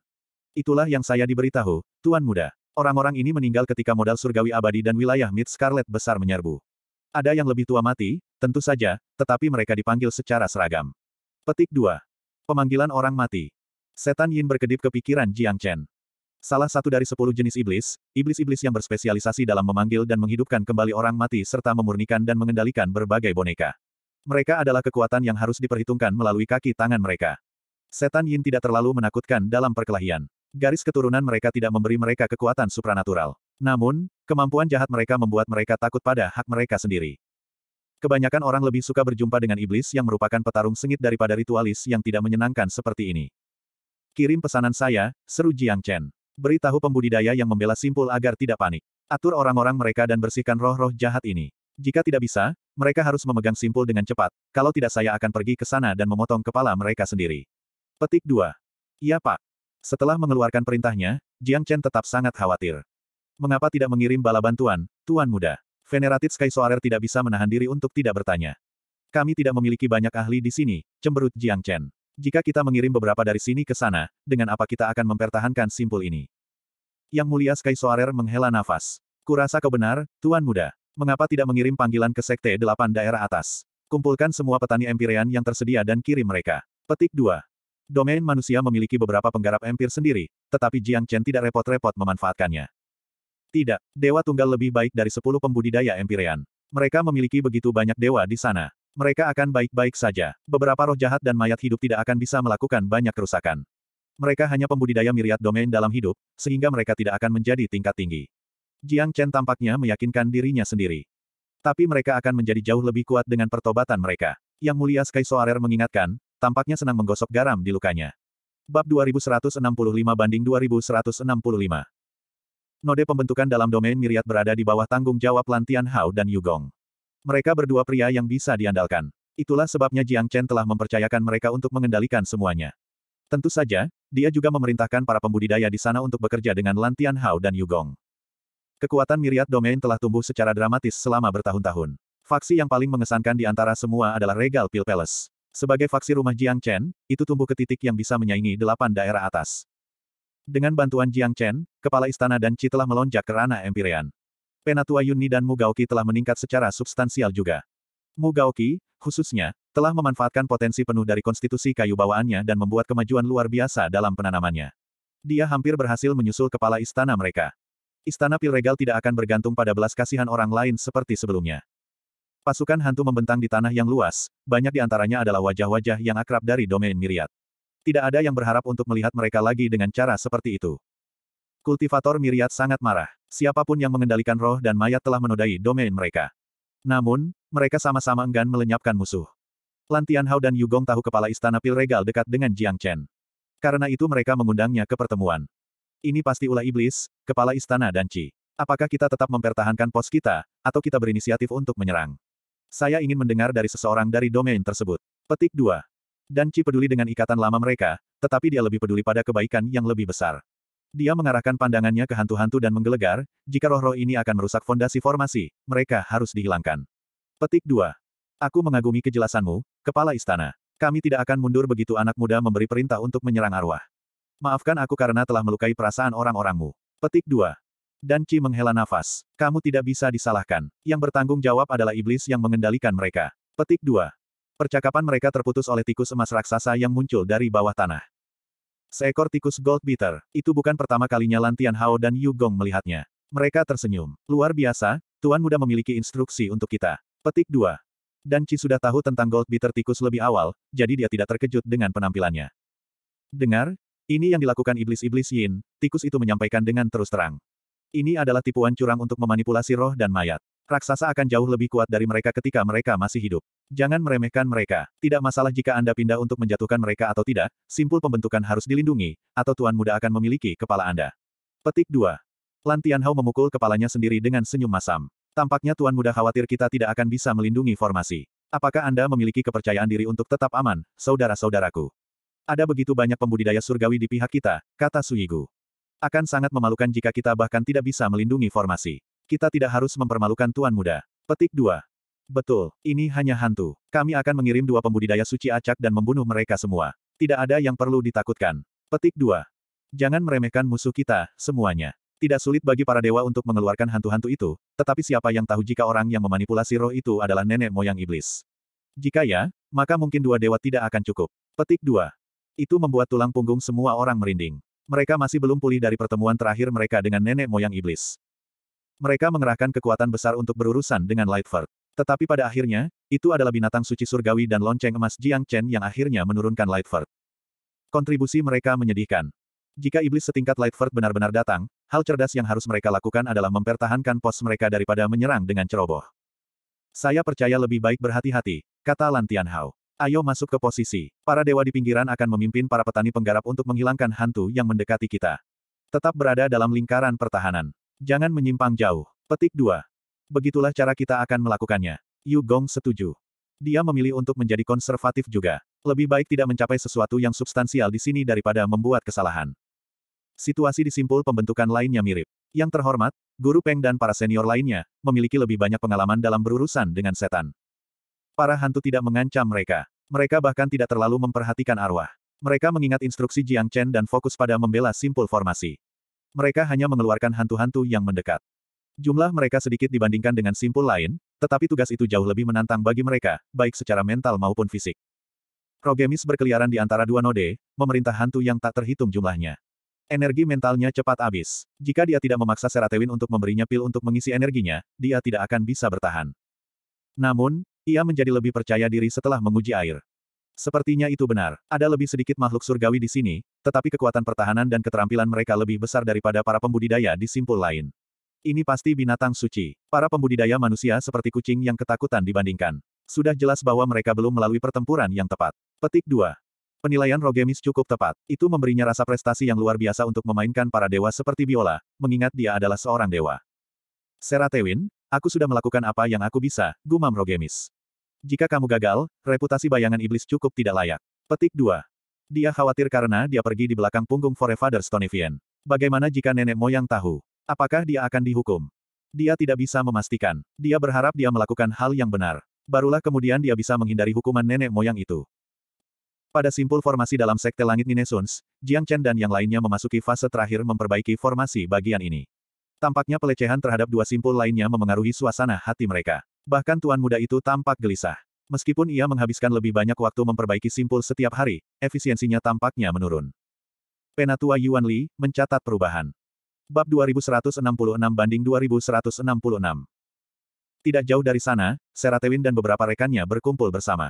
[SPEAKER 1] Itulah yang saya diberitahu, Tuan Muda. Orang-orang ini meninggal ketika modal surgawi abadi dan wilayah Mid Scarlet besar menyerbu. Ada yang lebih tua mati, tentu saja, tetapi mereka dipanggil secara seragam. Petik 2. Pemanggilan orang mati. Setan Yin berkedip kepikiran Jiang Chen. Salah satu dari sepuluh jenis iblis, iblis-iblis yang berspesialisasi dalam memanggil dan menghidupkan kembali orang mati serta memurnikan dan mengendalikan berbagai boneka. Mereka adalah kekuatan yang harus diperhitungkan melalui kaki tangan mereka. Setan Yin tidak terlalu menakutkan dalam perkelahian. Garis keturunan mereka tidak memberi mereka kekuatan supranatural. Namun, kemampuan jahat mereka membuat mereka takut pada hak mereka sendiri. Kebanyakan orang lebih suka berjumpa dengan iblis yang merupakan petarung sengit daripada ritualis yang tidak menyenangkan seperti ini. Kirim pesanan saya, seru Jiang Chen. Beritahu pembudidaya yang membela simpul agar tidak panik. Atur orang-orang mereka dan bersihkan roh-roh jahat ini. Jika tidak bisa, mereka harus memegang simpul dengan cepat, kalau tidak saya akan pergi ke sana dan memotong kepala mereka sendiri. Petik 2. Iya pak. Setelah mengeluarkan perintahnya, Jiang Chen tetap sangat khawatir. Mengapa tidak mengirim bala bantuan, Tuan Muda? Veneratit Sky Soarer tidak bisa menahan diri untuk tidak bertanya. Kami tidak memiliki banyak ahli di sini, cemberut Jiang Chen. Jika kita mengirim beberapa dari sini ke sana, dengan apa kita akan mempertahankan simpul ini? Yang mulia Sky Soarer menghela nafas. Kurasa kau benar, Tuan Muda. Mengapa tidak mengirim panggilan ke Sekte Delapan daerah atas? Kumpulkan semua petani Empyrean yang tersedia dan kirim mereka. Petik 2. Domain manusia memiliki beberapa penggarap empir sendiri, tetapi Jiang Chen tidak repot-repot memanfaatkannya. Tidak, dewa tunggal lebih baik dari sepuluh pembudidaya Empyrean. Mereka memiliki begitu banyak dewa di sana. Mereka akan baik-baik saja. Beberapa roh jahat dan mayat hidup tidak akan bisa melakukan banyak kerusakan. Mereka hanya pembudidaya miriat domain dalam hidup, sehingga mereka tidak akan menjadi tingkat tinggi. Jiang Chen tampaknya meyakinkan dirinya sendiri. Tapi mereka akan menjadi jauh lebih kuat dengan pertobatan mereka. Yang mulia Sky Soarer mengingatkan, tampaknya senang menggosok garam di lukanya. Bab 2165 banding 2165. Node pembentukan dalam domain miriat berada di bawah tanggung jawab Lantian Hao dan Yugong. Mereka berdua pria yang bisa diandalkan. Itulah sebabnya Jiang Chen telah mempercayakan mereka untuk mengendalikan semuanya. Tentu saja, dia juga memerintahkan para pembudidaya di sana untuk bekerja dengan Lantian Hao dan Yugong. Kekuatan miriat Domain telah tumbuh secara dramatis selama bertahun-tahun. Faksi yang paling mengesankan di antara semua adalah Regal Pill Palace. Sebagai faksi rumah Jiang Chen, itu tumbuh ke titik yang bisa menyaingi delapan daerah atas. Dengan bantuan Jiang Chen, kepala istana dan Qi telah melonjak ke ranah Empyrean. Penatua Yunni dan Mugaoki telah meningkat secara substansial juga. Mugaoki, khususnya, telah memanfaatkan potensi penuh dari konstitusi kayu bawaannya dan membuat kemajuan luar biasa dalam penanamannya. Dia hampir berhasil menyusul kepala istana mereka. Istana Pilregal tidak akan bergantung pada belas kasihan orang lain seperti sebelumnya. Pasukan hantu membentang di tanah yang luas, banyak di antaranya adalah wajah-wajah yang akrab dari domain Miriat. Tidak ada yang berharap untuk melihat mereka lagi dengan cara seperti itu. Kultivator Miriat sangat marah. Siapapun yang mengendalikan roh dan mayat telah menodai domain mereka. Namun, mereka sama-sama enggan melenyapkan musuh. Lantian Hao dan Yugong tahu kepala istana Pilregal dekat dengan Jiang Chen. Karena itu mereka mengundangnya ke pertemuan. Ini pasti ulah iblis, kepala istana dan Ci. Apakah kita tetap mempertahankan pos kita, atau kita berinisiatif untuk menyerang? Saya ingin mendengar dari seseorang dari domain tersebut. Petik 2. Dan Ci peduli dengan ikatan lama mereka, tetapi dia lebih peduli pada kebaikan yang lebih besar. Dia mengarahkan pandangannya ke hantu-hantu dan menggelegar, jika roh-roh ini akan merusak fondasi formasi, mereka harus dihilangkan. Petik 2. Aku mengagumi kejelasanmu, kepala istana. Kami tidak akan mundur begitu anak muda memberi perintah untuk menyerang arwah. Maafkan aku karena telah melukai perasaan orang-orangmu. Petik 2. Dan Qi menghela nafas. Kamu tidak bisa disalahkan. Yang bertanggung jawab adalah iblis yang mengendalikan mereka. Petik 2. Percakapan mereka terputus oleh tikus emas raksasa yang muncul dari bawah tanah. Seekor tikus gold beater. Itu bukan pertama kalinya Lantian Hao dan Yu Gong melihatnya. Mereka tersenyum. Luar biasa, Tuan Muda memiliki instruksi untuk kita. Petik 2. Dan Qi sudah tahu tentang gold beater tikus lebih awal, jadi dia tidak terkejut dengan penampilannya. Dengar, ini yang dilakukan iblis-iblis Yin, tikus itu menyampaikan dengan terus terang. Ini adalah tipuan curang untuk memanipulasi roh dan mayat. Raksasa akan jauh lebih kuat dari mereka ketika mereka masih hidup. Jangan meremehkan mereka. Tidak masalah jika Anda pindah untuk menjatuhkan mereka atau tidak, simpul pembentukan harus dilindungi, atau Tuan Muda akan memiliki kepala Anda. Petik 2. Lan Tianhao memukul kepalanya sendiri dengan senyum masam. Tampaknya Tuan Muda khawatir kita tidak akan bisa melindungi formasi. Apakah Anda memiliki kepercayaan diri untuk tetap aman, saudara-saudaraku? Ada begitu banyak pembudidaya surgawi di pihak kita, kata Suyigu. Akan sangat memalukan jika kita bahkan tidak bisa melindungi formasi. Kita tidak harus mempermalukan Tuan Muda. Petik 2. Betul, ini hanya hantu. Kami akan mengirim dua pembudidaya suci acak dan membunuh mereka semua. Tidak ada yang perlu ditakutkan. Petik 2. Jangan meremehkan musuh kita, semuanya. Tidak sulit bagi para dewa untuk mengeluarkan hantu-hantu itu, tetapi siapa yang tahu jika orang yang memanipulasi roh itu adalah nenek moyang iblis. Jika ya, maka mungkin dua dewa tidak akan cukup. Petik 2. Itu membuat tulang punggung semua orang merinding. Mereka masih belum pulih dari pertemuan terakhir mereka dengan nenek moyang iblis. Mereka mengerahkan kekuatan besar untuk berurusan dengan Lightford. Tetapi pada akhirnya, itu adalah binatang suci surgawi dan lonceng emas Jiang Chen yang akhirnya menurunkan Lightford. Kontribusi mereka menyedihkan. Jika iblis setingkat Lightford benar-benar datang, hal cerdas yang harus mereka lakukan adalah mempertahankan pos mereka daripada menyerang dengan ceroboh. Saya percaya lebih baik berhati-hati, kata Lantian Hao. Ayo masuk ke posisi. Para dewa di pinggiran akan memimpin para petani penggarap untuk menghilangkan hantu yang mendekati kita. Tetap berada dalam lingkaran pertahanan. Jangan menyimpang jauh. Petik 2. Begitulah cara kita akan melakukannya. Yu Gong setuju. Dia memilih untuk menjadi konservatif juga. Lebih baik tidak mencapai sesuatu yang substansial di sini daripada membuat kesalahan. Situasi di simpul pembentukan lainnya mirip. Yang terhormat, Guru Peng dan para senior lainnya, memiliki lebih banyak pengalaman dalam berurusan dengan setan. Para hantu tidak mengancam mereka. Mereka bahkan tidak terlalu memperhatikan arwah. Mereka mengingat instruksi Jiang Chen dan fokus pada membela simpul formasi. Mereka hanya mengeluarkan hantu-hantu yang mendekat. Jumlah mereka sedikit dibandingkan dengan simpul lain, tetapi tugas itu jauh lebih menantang bagi mereka, baik secara mental maupun fisik. Rogemis berkeliaran di antara dua node, memerintah hantu yang tak terhitung jumlahnya. Energi mentalnya cepat habis. Jika dia tidak memaksa Seratewin untuk memberinya pil untuk mengisi energinya, dia tidak akan bisa bertahan. Namun, ia menjadi lebih percaya diri setelah menguji air. Sepertinya itu benar. Ada lebih sedikit makhluk surgawi di sini, tetapi kekuatan pertahanan dan keterampilan mereka lebih besar daripada para pembudidaya di simpul lain. Ini pasti binatang suci. Para pembudidaya manusia seperti kucing yang ketakutan dibandingkan. Sudah jelas bahwa mereka belum melalui pertempuran yang tepat. Petik 2. Penilaian Rogemis cukup tepat. Itu memberinya rasa prestasi yang luar biasa untuk memainkan para dewa seperti Biola, mengingat dia adalah seorang dewa. Seratewin, aku sudah melakukan apa yang aku bisa, gumam Rogemis. Jika kamu gagal, reputasi bayangan iblis cukup tidak layak. Petik 2. Dia khawatir karena dia pergi di belakang punggung Forefather Stonevian. Bagaimana jika nenek moyang tahu? Apakah dia akan dihukum? Dia tidak bisa memastikan. Dia berharap dia melakukan hal yang benar. Barulah kemudian dia bisa menghindari hukuman nenek moyang itu. Pada simpul formasi dalam Sekte Langit Ninesuns, Jiang Chen dan yang lainnya memasuki fase terakhir memperbaiki formasi bagian ini. Tampaknya pelecehan terhadap dua simpul lainnya memengaruhi suasana hati mereka. Bahkan tuan muda itu tampak gelisah. Meskipun ia menghabiskan lebih banyak waktu memperbaiki simpul setiap hari, efisiensinya tampaknya menurun. Penatua Yuan Li mencatat perubahan. Bab 2166 banding 2166. Tidak jauh dari sana, Seratewin dan beberapa rekannya berkumpul bersama.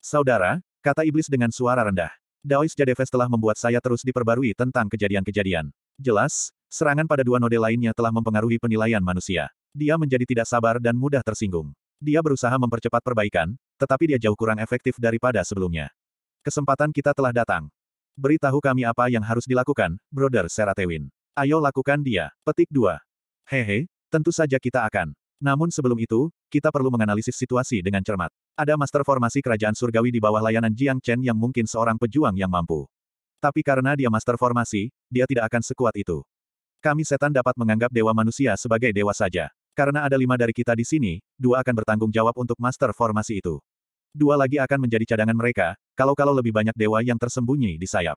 [SPEAKER 1] Saudara, kata iblis dengan suara rendah. Daois Jadeves telah membuat saya terus diperbarui tentang kejadian-kejadian. Jelas, serangan pada dua node lainnya telah mempengaruhi penilaian manusia. Dia menjadi tidak sabar dan mudah tersinggung. Dia berusaha mempercepat perbaikan, tetapi dia jauh kurang efektif daripada sebelumnya. Kesempatan kita telah datang. Beritahu kami apa yang harus dilakukan, Brother Seratewin. Ayo lakukan dia. Petik 2. Hehe, tentu saja kita akan. Namun sebelum itu, kita perlu menganalisis situasi dengan cermat. Ada master formasi kerajaan surgawi di bawah layanan Jiang Chen yang mungkin seorang pejuang yang mampu. Tapi karena dia master formasi, dia tidak akan sekuat itu. Kami setan dapat menganggap dewa manusia sebagai dewa saja. Karena ada lima dari kita di sini, dua akan bertanggung jawab untuk master formasi itu. Dua lagi akan menjadi cadangan mereka, kalau-kalau lebih banyak dewa yang tersembunyi di sayap.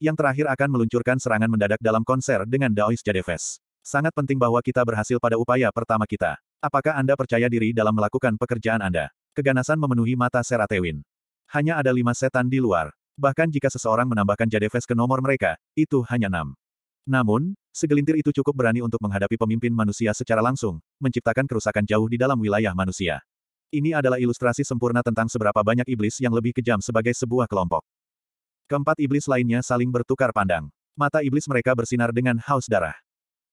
[SPEAKER 1] Yang terakhir akan meluncurkan serangan mendadak dalam konser dengan Daois Jadeves. Sangat penting bahwa kita berhasil pada upaya pertama kita. Apakah Anda percaya diri dalam melakukan pekerjaan Anda? Keganasan memenuhi mata Seratewin. Hanya ada lima setan di luar. Bahkan jika seseorang menambahkan Jadeves ke nomor mereka, itu hanya enam. Namun, Segelintir itu cukup berani untuk menghadapi pemimpin manusia secara langsung, menciptakan kerusakan jauh di dalam wilayah manusia. Ini adalah ilustrasi sempurna tentang seberapa banyak iblis yang lebih kejam sebagai sebuah kelompok. Keempat iblis lainnya saling bertukar pandang. Mata iblis mereka bersinar dengan haus darah.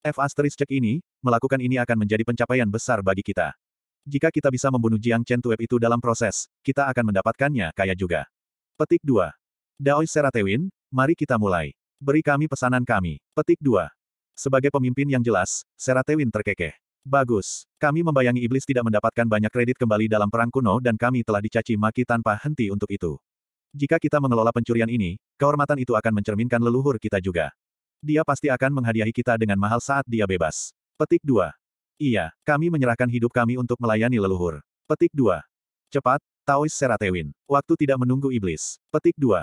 [SPEAKER 1] F cek ini, melakukan ini akan menjadi pencapaian besar bagi kita. Jika kita bisa membunuh Jiang Chen Tuep itu dalam proses, kita akan mendapatkannya kaya juga. Petik 2. Daoi Seratewin, mari kita mulai. Beri kami pesanan kami. Petik 2. Sebagai pemimpin yang jelas, Seratewin terkekeh. Bagus. Kami membayangi iblis tidak mendapatkan banyak kredit kembali dalam perang kuno dan kami telah dicaci maki tanpa henti untuk itu. Jika kita mengelola pencurian ini, kehormatan itu akan mencerminkan leluhur kita juga. Dia pasti akan menghadiahi kita dengan mahal saat dia bebas. Petik 2. Iya, kami menyerahkan hidup kami untuk melayani leluhur. Petik 2. Cepat, Taois Seratewin. Waktu tidak menunggu iblis. Petik 2.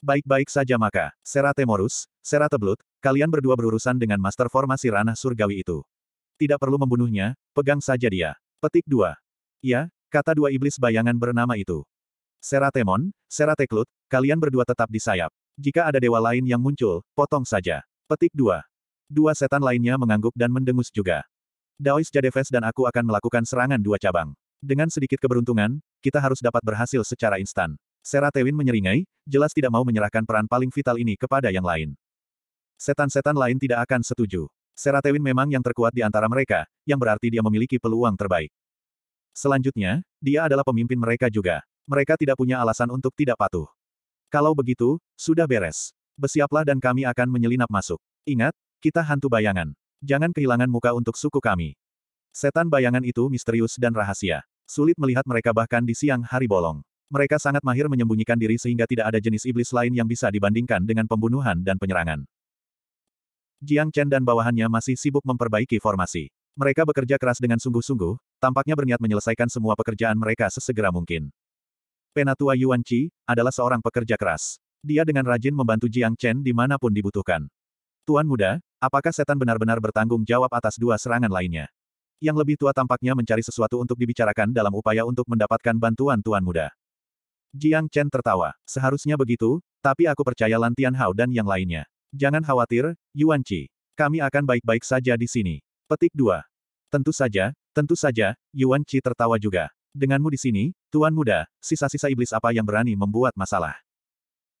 [SPEAKER 1] Baik-baik saja maka, Seratemorus, Serateblut, Kalian berdua berurusan dengan master formasi ranah surgawi itu. Tidak perlu membunuhnya, pegang saja dia. Petik 2. Ya, kata dua iblis bayangan bernama itu. Seratemon, Serateklut, kalian berdua tetap di sayap. Jika ada dewa lain yang muncul, potong saja. Petik 2. Dua setan lainnya mengangguk dan mendengus juga. Daois Jadeves dan aku akan melakukan serangan dua cabang. Dengan sedikit keberuntungan, kita harus dapat berhasil secara instan. Seratewin menyeringai, jelas tidak mau menyerahkan peran paling vital ini kepada yang lain. Setan-setan lain tidak akan setuju. Seratewin memang yang terkuat di antara mereka, yang berarti dia memiliki peluang terbaik. Selanjutnya, dia adalah pemimpin mereka juga. Mereka tidak punya alasan untuk tidak patuh. Kalau begitu, sudah beres. Bersiaplah dan kami akan menyelinap masuk. Ingat, kita hantu bayangan. Jangan kehilangan muka untuk suku kami. Setan bayangan itu misterius dan rahasia. Sulit melihat mereka bahkan di siang hari bolong. Mereka sangat mahir menyembunyikan diri sehingga tidak ada jenis iblis lain yang bisa dibandingkan dengan pembunuhan dan penyerangan. Jiang Chen dan bawahannya masih sibuk memperbaiki formasi. Mereka bekerja keras dengan sungguh-sungguh, tampaknya berniat menyelesaikan semua pekerjaan mereka sesegera mungkin. Penatua Yuan Qi adalah seorang pekerja keras. Dia dengan rajin membantu Jiang Chen dimanapun dibutuhkan. Tuan muda, apakah setan benar-benar bertanggung jawab atas dua serangan lainnya? Yang lebih tua tampaknya mencari sesuatu untuk dibicarakan dalam upaya untuk mendapatkan bantuan Tuan muda. Jiang Chen tertawa. Seharusnya begitu, tapi aku percaya Lantian Hao dan yang lainnya. Jangan khawatir, Yuan Qi. Kami akan baik-baik saja di sini. Petik 2. Tentu saja, tentu saja, Yuan Qi tertawa juga. Denganmu di sini, Tuan Muda, sisa-sisa iblis apa yang berani membuat masalah?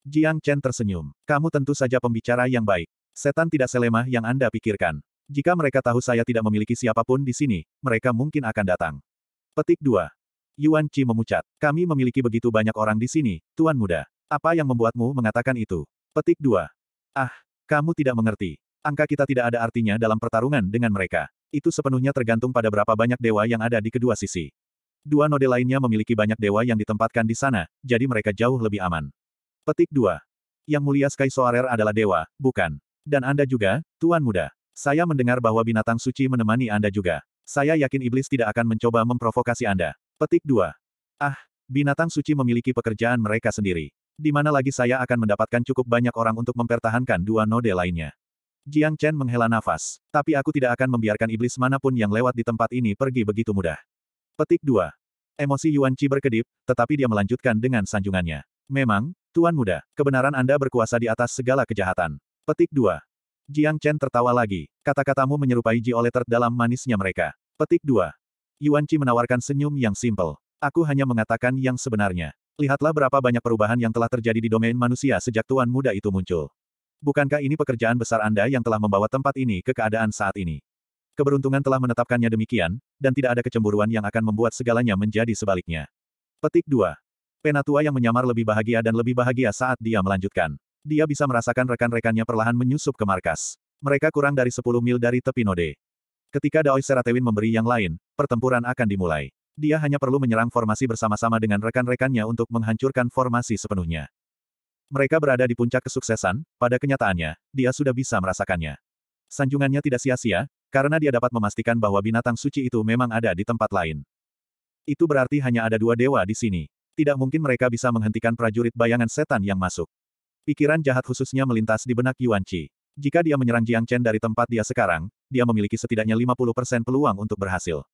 [SPEAKER 1] Jiang Chen tersenyum. Kamu tentu saja pembicara yang baik. Setan tidak selemah yang Anda pikirkan. Jika mereka tahu saya tidak memiliki siapapun di sini, mereka mungkin akan datang. Petik 2. Yuan Qi memucat. Kami memiliki begitu banyak orang di sini, Tuan Muda. Apa yang membuatmu mengatakan itu? Petik 2. Ah, kamu tidak mengerti. Angka kita tidak ada artinya dalam pertarungan dengan mereka. Itu sepenuhnya tergantung pada berapa banyak dewa yang ada di kedua sisi. Dua node lainnya memiliki banyak dewa yang ditempatkan di sana, jadi mereka jauh lebih aman. Petik 2. Yang mulia Sky Soarer adalah dewa, bukan. Dan Anda juga, Tuan Muda. Saya mendengar bahwa binatang suci menemani Anda juga. Saya yakin iblis tidak akan mencoba memprovokasi Anda. Petik 2. Ah, binatang suci memiliki pekerjaan mereka sendiri. Di mana lagi saya akan mendapatkan cukup banyak orang untuk mempertahankan dua node lainnya. Jiang Chen menghela nafas. Tapi aku tidak akan membiarkan iblis manapun yang lewat di tempat ini pergi begitu mudah. Petik 2. Emosi Yuan Qi berkedip, tetapi dia melanjutkan dengan sanjungannya. Memang, Tuan Muda, kebenaran Anda berkuasa di atas segala kejahatan. Petik 2. Jiang Chen tertawa lagi. Kata-katamu menyerupai Ji Oleter dalam manisnya mereka. Petik 2. Yuan Qi menawarkan senyum yang simpel. Aku hanya mengatakan yang sebenarnya. Lihatlah berapa banyak perubahan yang telah terjadi di domain manusia sejak tuan muda itu muncul. Bukankah ini pekerjaan besar Anda yang telah membawa tempat ini ke keadaan saat ini? Keberuntungan telah menetapkannya demikian, dan tidak ada kecemburuan yang akan membuat segalanya menjadi sebaliknya. Petik 2. Penatua yang menyamar lebih bahagia dan lebih bahagia saat dia melanjutkan. Dia bisa merasakan rekan-rekannya perlahan menyusup ke markas. Mereka kurang dari 10 mil dari tepi node. Ketika Daoi Seratewin memberi yang lain, pertempuran akan dimulai. Dia hanya perlu menyerang formasi bersama-sama dengan rekan-rekannya untuk menghancurkan formasi sepenuhnya. Mereka berada di puncak kesuksesan, pada kenyataannya, dia sudah bisa merasakannya. Sanjungannya tidak sia-sia, karena dia dapat memastikan bahwa binatang suci itu memang ada di tempat lain. Itu berarti hanya ada dua dewa di sini. Tidak mungkin mereka bisa menghentikan prajurit bayangan setan yang masuk. Pikiran jahat khususnya melintas di benak Yuan Qi. Jika dia menyerang Jiang Chen dari tempat dia sekarang, dia memiliki setidaknya 50% peluang untuk berhasil.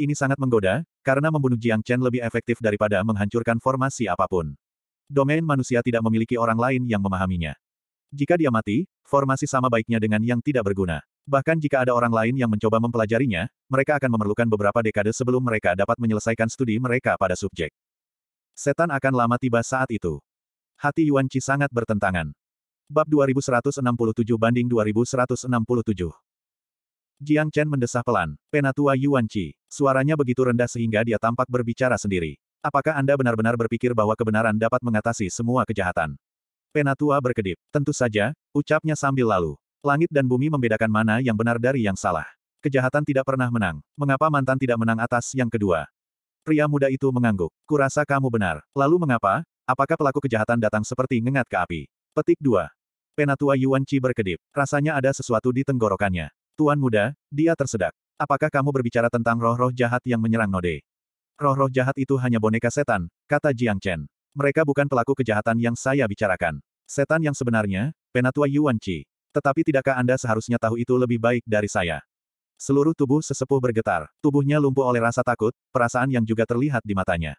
[SPEAKER 1] Ini sangat menggoda, karena membunuh Jiang Chen lebih efektif daripada menghancurkan formasi apapun. Domain manusia tidak memiliki orang lain yang memahaminya. Jika dia mati, formasi sama baiknya dengan yang tidak berguna. Bahkan jika ada orang lain yang mencoba mempelajarinya, mereka akan memerlukan beberapa dekade sebelum mereka dapat menyelesaikan studi mereka pada subjek. Setan akan lama tiba saat itu. Hati Yuan Qi sangat bertentangan. Bab 2167 banding 2167 Jiang Chen mendesah pelan, penatua Yuan Qi. Suaranya begitu rendah sehingga dia tampak berbicara sendiri. Apakah Anda benar-benar berpikir bahwa kebenaran dapat mengatasi semua kejahatan? Penatua berkedip. Tentu saja, ucapnya sambil lalu. Langit dan bumi membedakan mana yang benar dari yang salah. Kejahatan tidak pernah menang. Mengapa mantan tidak menang atas yang kedua? Pria muda itu mengangguk. Kurasa kamu benar. Lalu mengapa? Apakah pelaku kejahatan datang seperti ngengat ke api? Petik 2. Penatua Yuan Qi berkedip. Rasanya ada sesuatu di tenggorokannya. Tuan muda, dia tersedak. Apakah kamu berbicara tentang roh-roh jahat yang menyerang Node? Roh-roh jahat itu hanya boneka setan, kata Jiang Chen. Mereka bukan pelaku kejahatan yang saya bicarakan. Setan yang sebenarnya, Penatua Yuan Qi. Tetapi tidakkah Anda seharusnya tahu itu lebih baik dari saya? Seluruh tubuh sesepuh bergetar, tubuhnya lumpuh oleh rasa takut, perasaan yang juga terlihat di matanya.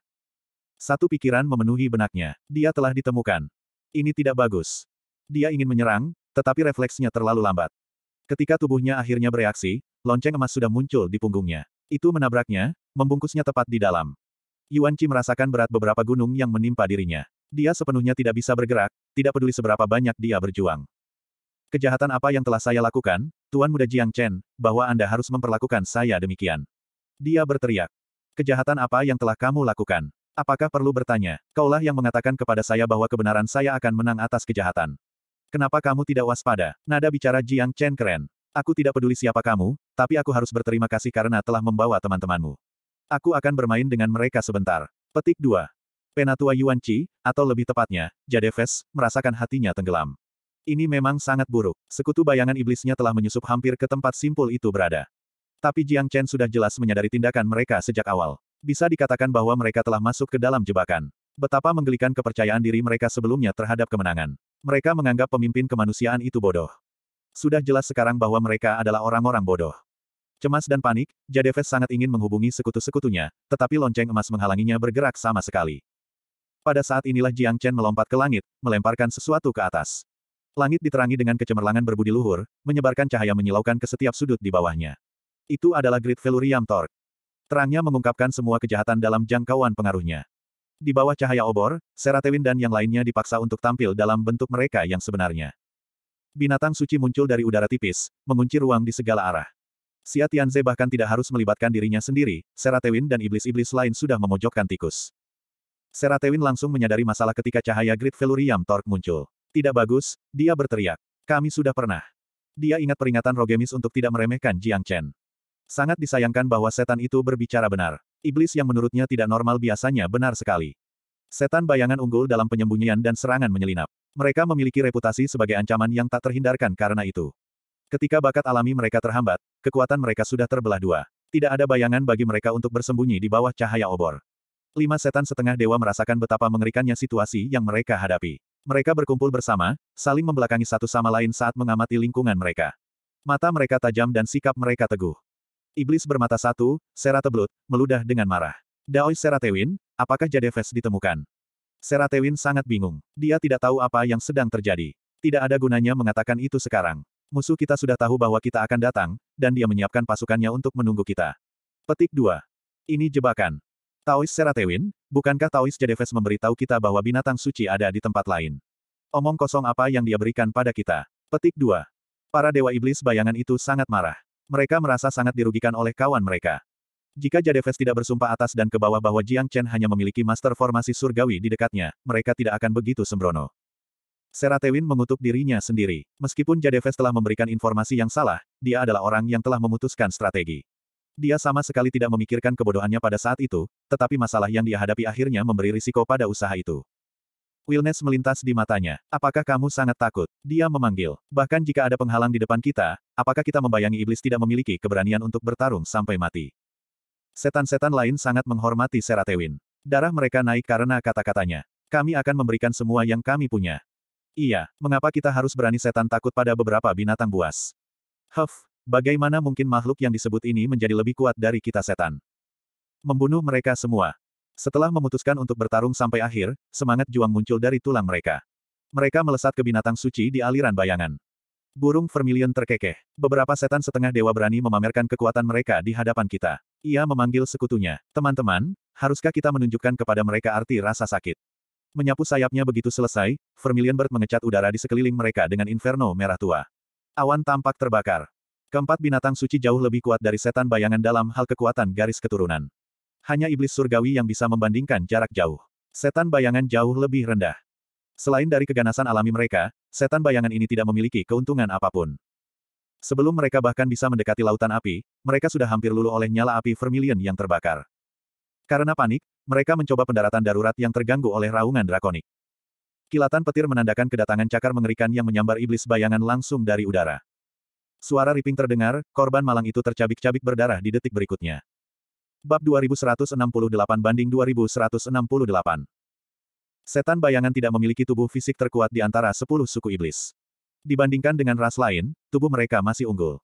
[SPEAKER 1] Satu pikiran memenuhi benaknya. Dia telah ditemukan. Ini tidak bagus. Dia ingin menyerang, tetapi refleksnya terlalu lambat. Ketika tubuhnya akhirnya bereaksi, lonceng emas sudah muncul di punggungnya. Itu menabraknya, membungkusnya tepat di dalam. Yuan Qi merasakan berat beberapa gunung yang menimpa dirinya. Dia sepenuhnya tidak bisa bergerak, tidak peduli seberapa banyak dia berjuang. Kejahatan apa yang telah saya lakukan, Tuan Muda Jiang Chen, bahwa Anda harus memperlakukan saya demikian. Dia berteriak. Kejahatan apa yang telah kamu lakukan? Apakah perlu bertanya? Kaulah yang mengatakan kepada saya bahwa kebenaran saya akan menang atas kejahatan. Kenapa kamu tidak waspada? Nada bicara Jiang Chen keren. Aku tidak peduli siapa kamu, tapi aku harus berterima kasih karena telah membawa teman-temanmu. Aku akan bermain dengan mereka sebentar. Petik 2. Penatua Yuan Qi, atau lebih tepatnya, Jadeves, merasakan hatinya tenggelam. Ini memang sangat buruk. Sekutu bayangan iblisnya telah menyusup hampir ke tempat simpul itu berada. Tapi Jiang Chen sudah jelas menyadari tindakan mereka sejak awal. Bisa dikatakan bahwa mereka telah masuk ke dalam jebakan. Betapa menggelikan kepercayaan diri mereka sebelumnya terhadap kemenangan. Mereka menganggap pemimpin kemanusiaan itu bodoh. Sudah jelas sekarang bahwa mereka adalah orang-orang bodoh. Cemas dan panik, Jadeves sangat ingin menghubungi sekutu-sekutunya, tetapi lonceng emas menghalanginya bergerak sama sekali. Pada saat inilah Jiang Chen melompat ke langit, melemparkan sesuatu ke atas. Langit diterangi dengan kecemerlangan berbudi luhur, menyebarkan cahaya menyilaukan ke setiap sudut di bawahnya. Itu adalah Great Velurium Torque. Terangnya mengungkapkan semua kejahatan dalam jangkauan pengaruhnya. Di bawah cahaya obor, Seratewin dan yang lainnya dipaksa untuk tampil dalam bentuk mereka yang sebenarnya. Binatang suci muncul dari udara tipis, mengunci ruang di segala arah. Xia Tianze bahkan tidak harus melibatkan dirinya sendiri, Seratewin dan iblis-iblis lain sudah memojokkan tikus. Seratewin langsung menyadari masalah ketika cahaya Grid Velurium Torque muncul. Tidak bagus, dia berteriak. Kami sudah pernah. Dia ingat peringatan Rogemis untuk tidak meremehkan Jiang Chen. Sangat disayangkan bahwa setan itu berbicara benar. Iblis yang menurutnya tidak normal biasanya benar sekali. Setan bayangan unggul dalam penyembunyian dan serangan menyelinap. Mereka memiliki reputasi sebagai ancaman yang tak terhindarkan karena itu. Ketika bakat alami mereka terhambat, kekuatan mereka sudah terbelah dua. Tidak ada bayangan bagi mereka untuk bersembunyi di bawah cahaya obor. Lima setan setengah dewa merasakan betapa mengerikannya situasi yang mereka hadapi. Mereka berkumpul bersama, saling membelakangi satu sama lain saat mengamati lingkungan mereka. Mata mereka tajam dan sikap mereka teguh. Iblis bermata satu, Serateblut, meludah dengan marah. Daoi Seratewin, apakah Jadeves ditemukan? Seratewin sangat bingung. Dia tidak tahu apa yang sedang terjadi. Tidak ada gunanya mengatakan itu sekarang. Musuh kita sudah tahu bahwa kita akan datang, dan dia menyiapkan pasukannya untuk menunggu kita. Petik 2. Ini jebakan. Taois Seratewin, bukankah Taois Jadeves memberitahu kita bahwa binatang suci ada di tempat lain? Omong kosong apa yang dia berikan pada kita? Petik 2. Para dewa iblis bayangan itu sangat marah. Mereka merasa sangat dirugikan oleh kawan mereka. Jika Jadeves tidak bersumpah atas dan ke bawah bahwa Jiang Chen hanya memiliki master formasi surgawi di dekatnya, mereka tidak akan begitu sembrono. Seratewin mengutuk dirinya sendiri. Meskipun Jadeves telah memberikan informasi yang salah, dia adalah orang yang telah memutuskan strategi. Dia sama sekali tidak memikirkan kebodohannya pada saat itu, tetapi masalah yang dia hadapi akhirnya memberi risiko pada usaha itu. Wilnes melintas di matanya. Apakah kamu sangat takut? Dia memanggil. Bahkan jika ada penghalang di depan kita, apakah kita membayangi iblis tidak memiliki keberanian untuk bertarung sampai mati? Setan-setan lain sangat menghormati Seratewin. Darah mereka naik karena kata-katanya. Kami akan memberikan semua yang kami punya. Iya, mengapa kita harus berani setan takut pada beberapa binatang buas? Huff, bagaimana mungkin makhluk yang disebut ini menjadi lebih kuat dari kita setan? Membunuh mereka semua, setelah memutuskan untuk bertarung sampai akhir, semangat juang muncul dari tulang mereka. Mereka melesat ke binatang suci di aliran bayangan. Burung vermilion terkekeh. Beberapa setan setengah dewa berani memamerkan kekuatan mereka di hadapan kita. Ia memanggil sekutunya. Teman-teman, haruskah kita menunjukkan kepada mereka arti rasa sakit? Menyapu sayapnya begitu selesai, vermilion bird mengecat udara di sekeliling mereka dengan inferno merah tua. Awan tampak terbakar. Keempat binatang suci jauh lebih kuat dari setan bayangan dalam hal kekuatan garis keturunan. Hanya iblis surgawi yang bisa membandingkan jarak jauh. Setan bayangan jauh lebih rendah. Selain dari keganasan alami mereka, setan bayangan ini tidak memiliki keuntungan apapun. Sebelum mereka bahkan bisa mendekati lautan api, mereka sudah hampir luluh oleh nyala api vermilion yang terbakar. Karena panik, mereka mencoba pendaratan darurat yang terganggu oleh raungan drakonik. Kilatan petir menandakan kedatangan cakar mengerikan yang menyambar iblis bayangan langsung dari udara. Suara riping terdengar, korban malang itu tercabik-cabik berdarah di detik berikutnya. Bab 2168 banding 2168. Setan bayangan tidak memiliki tubuh fisik terkuat di antara sepuluh suku iblis. Dibandingkan dengan ras lain, tubuh mereka masih unggul.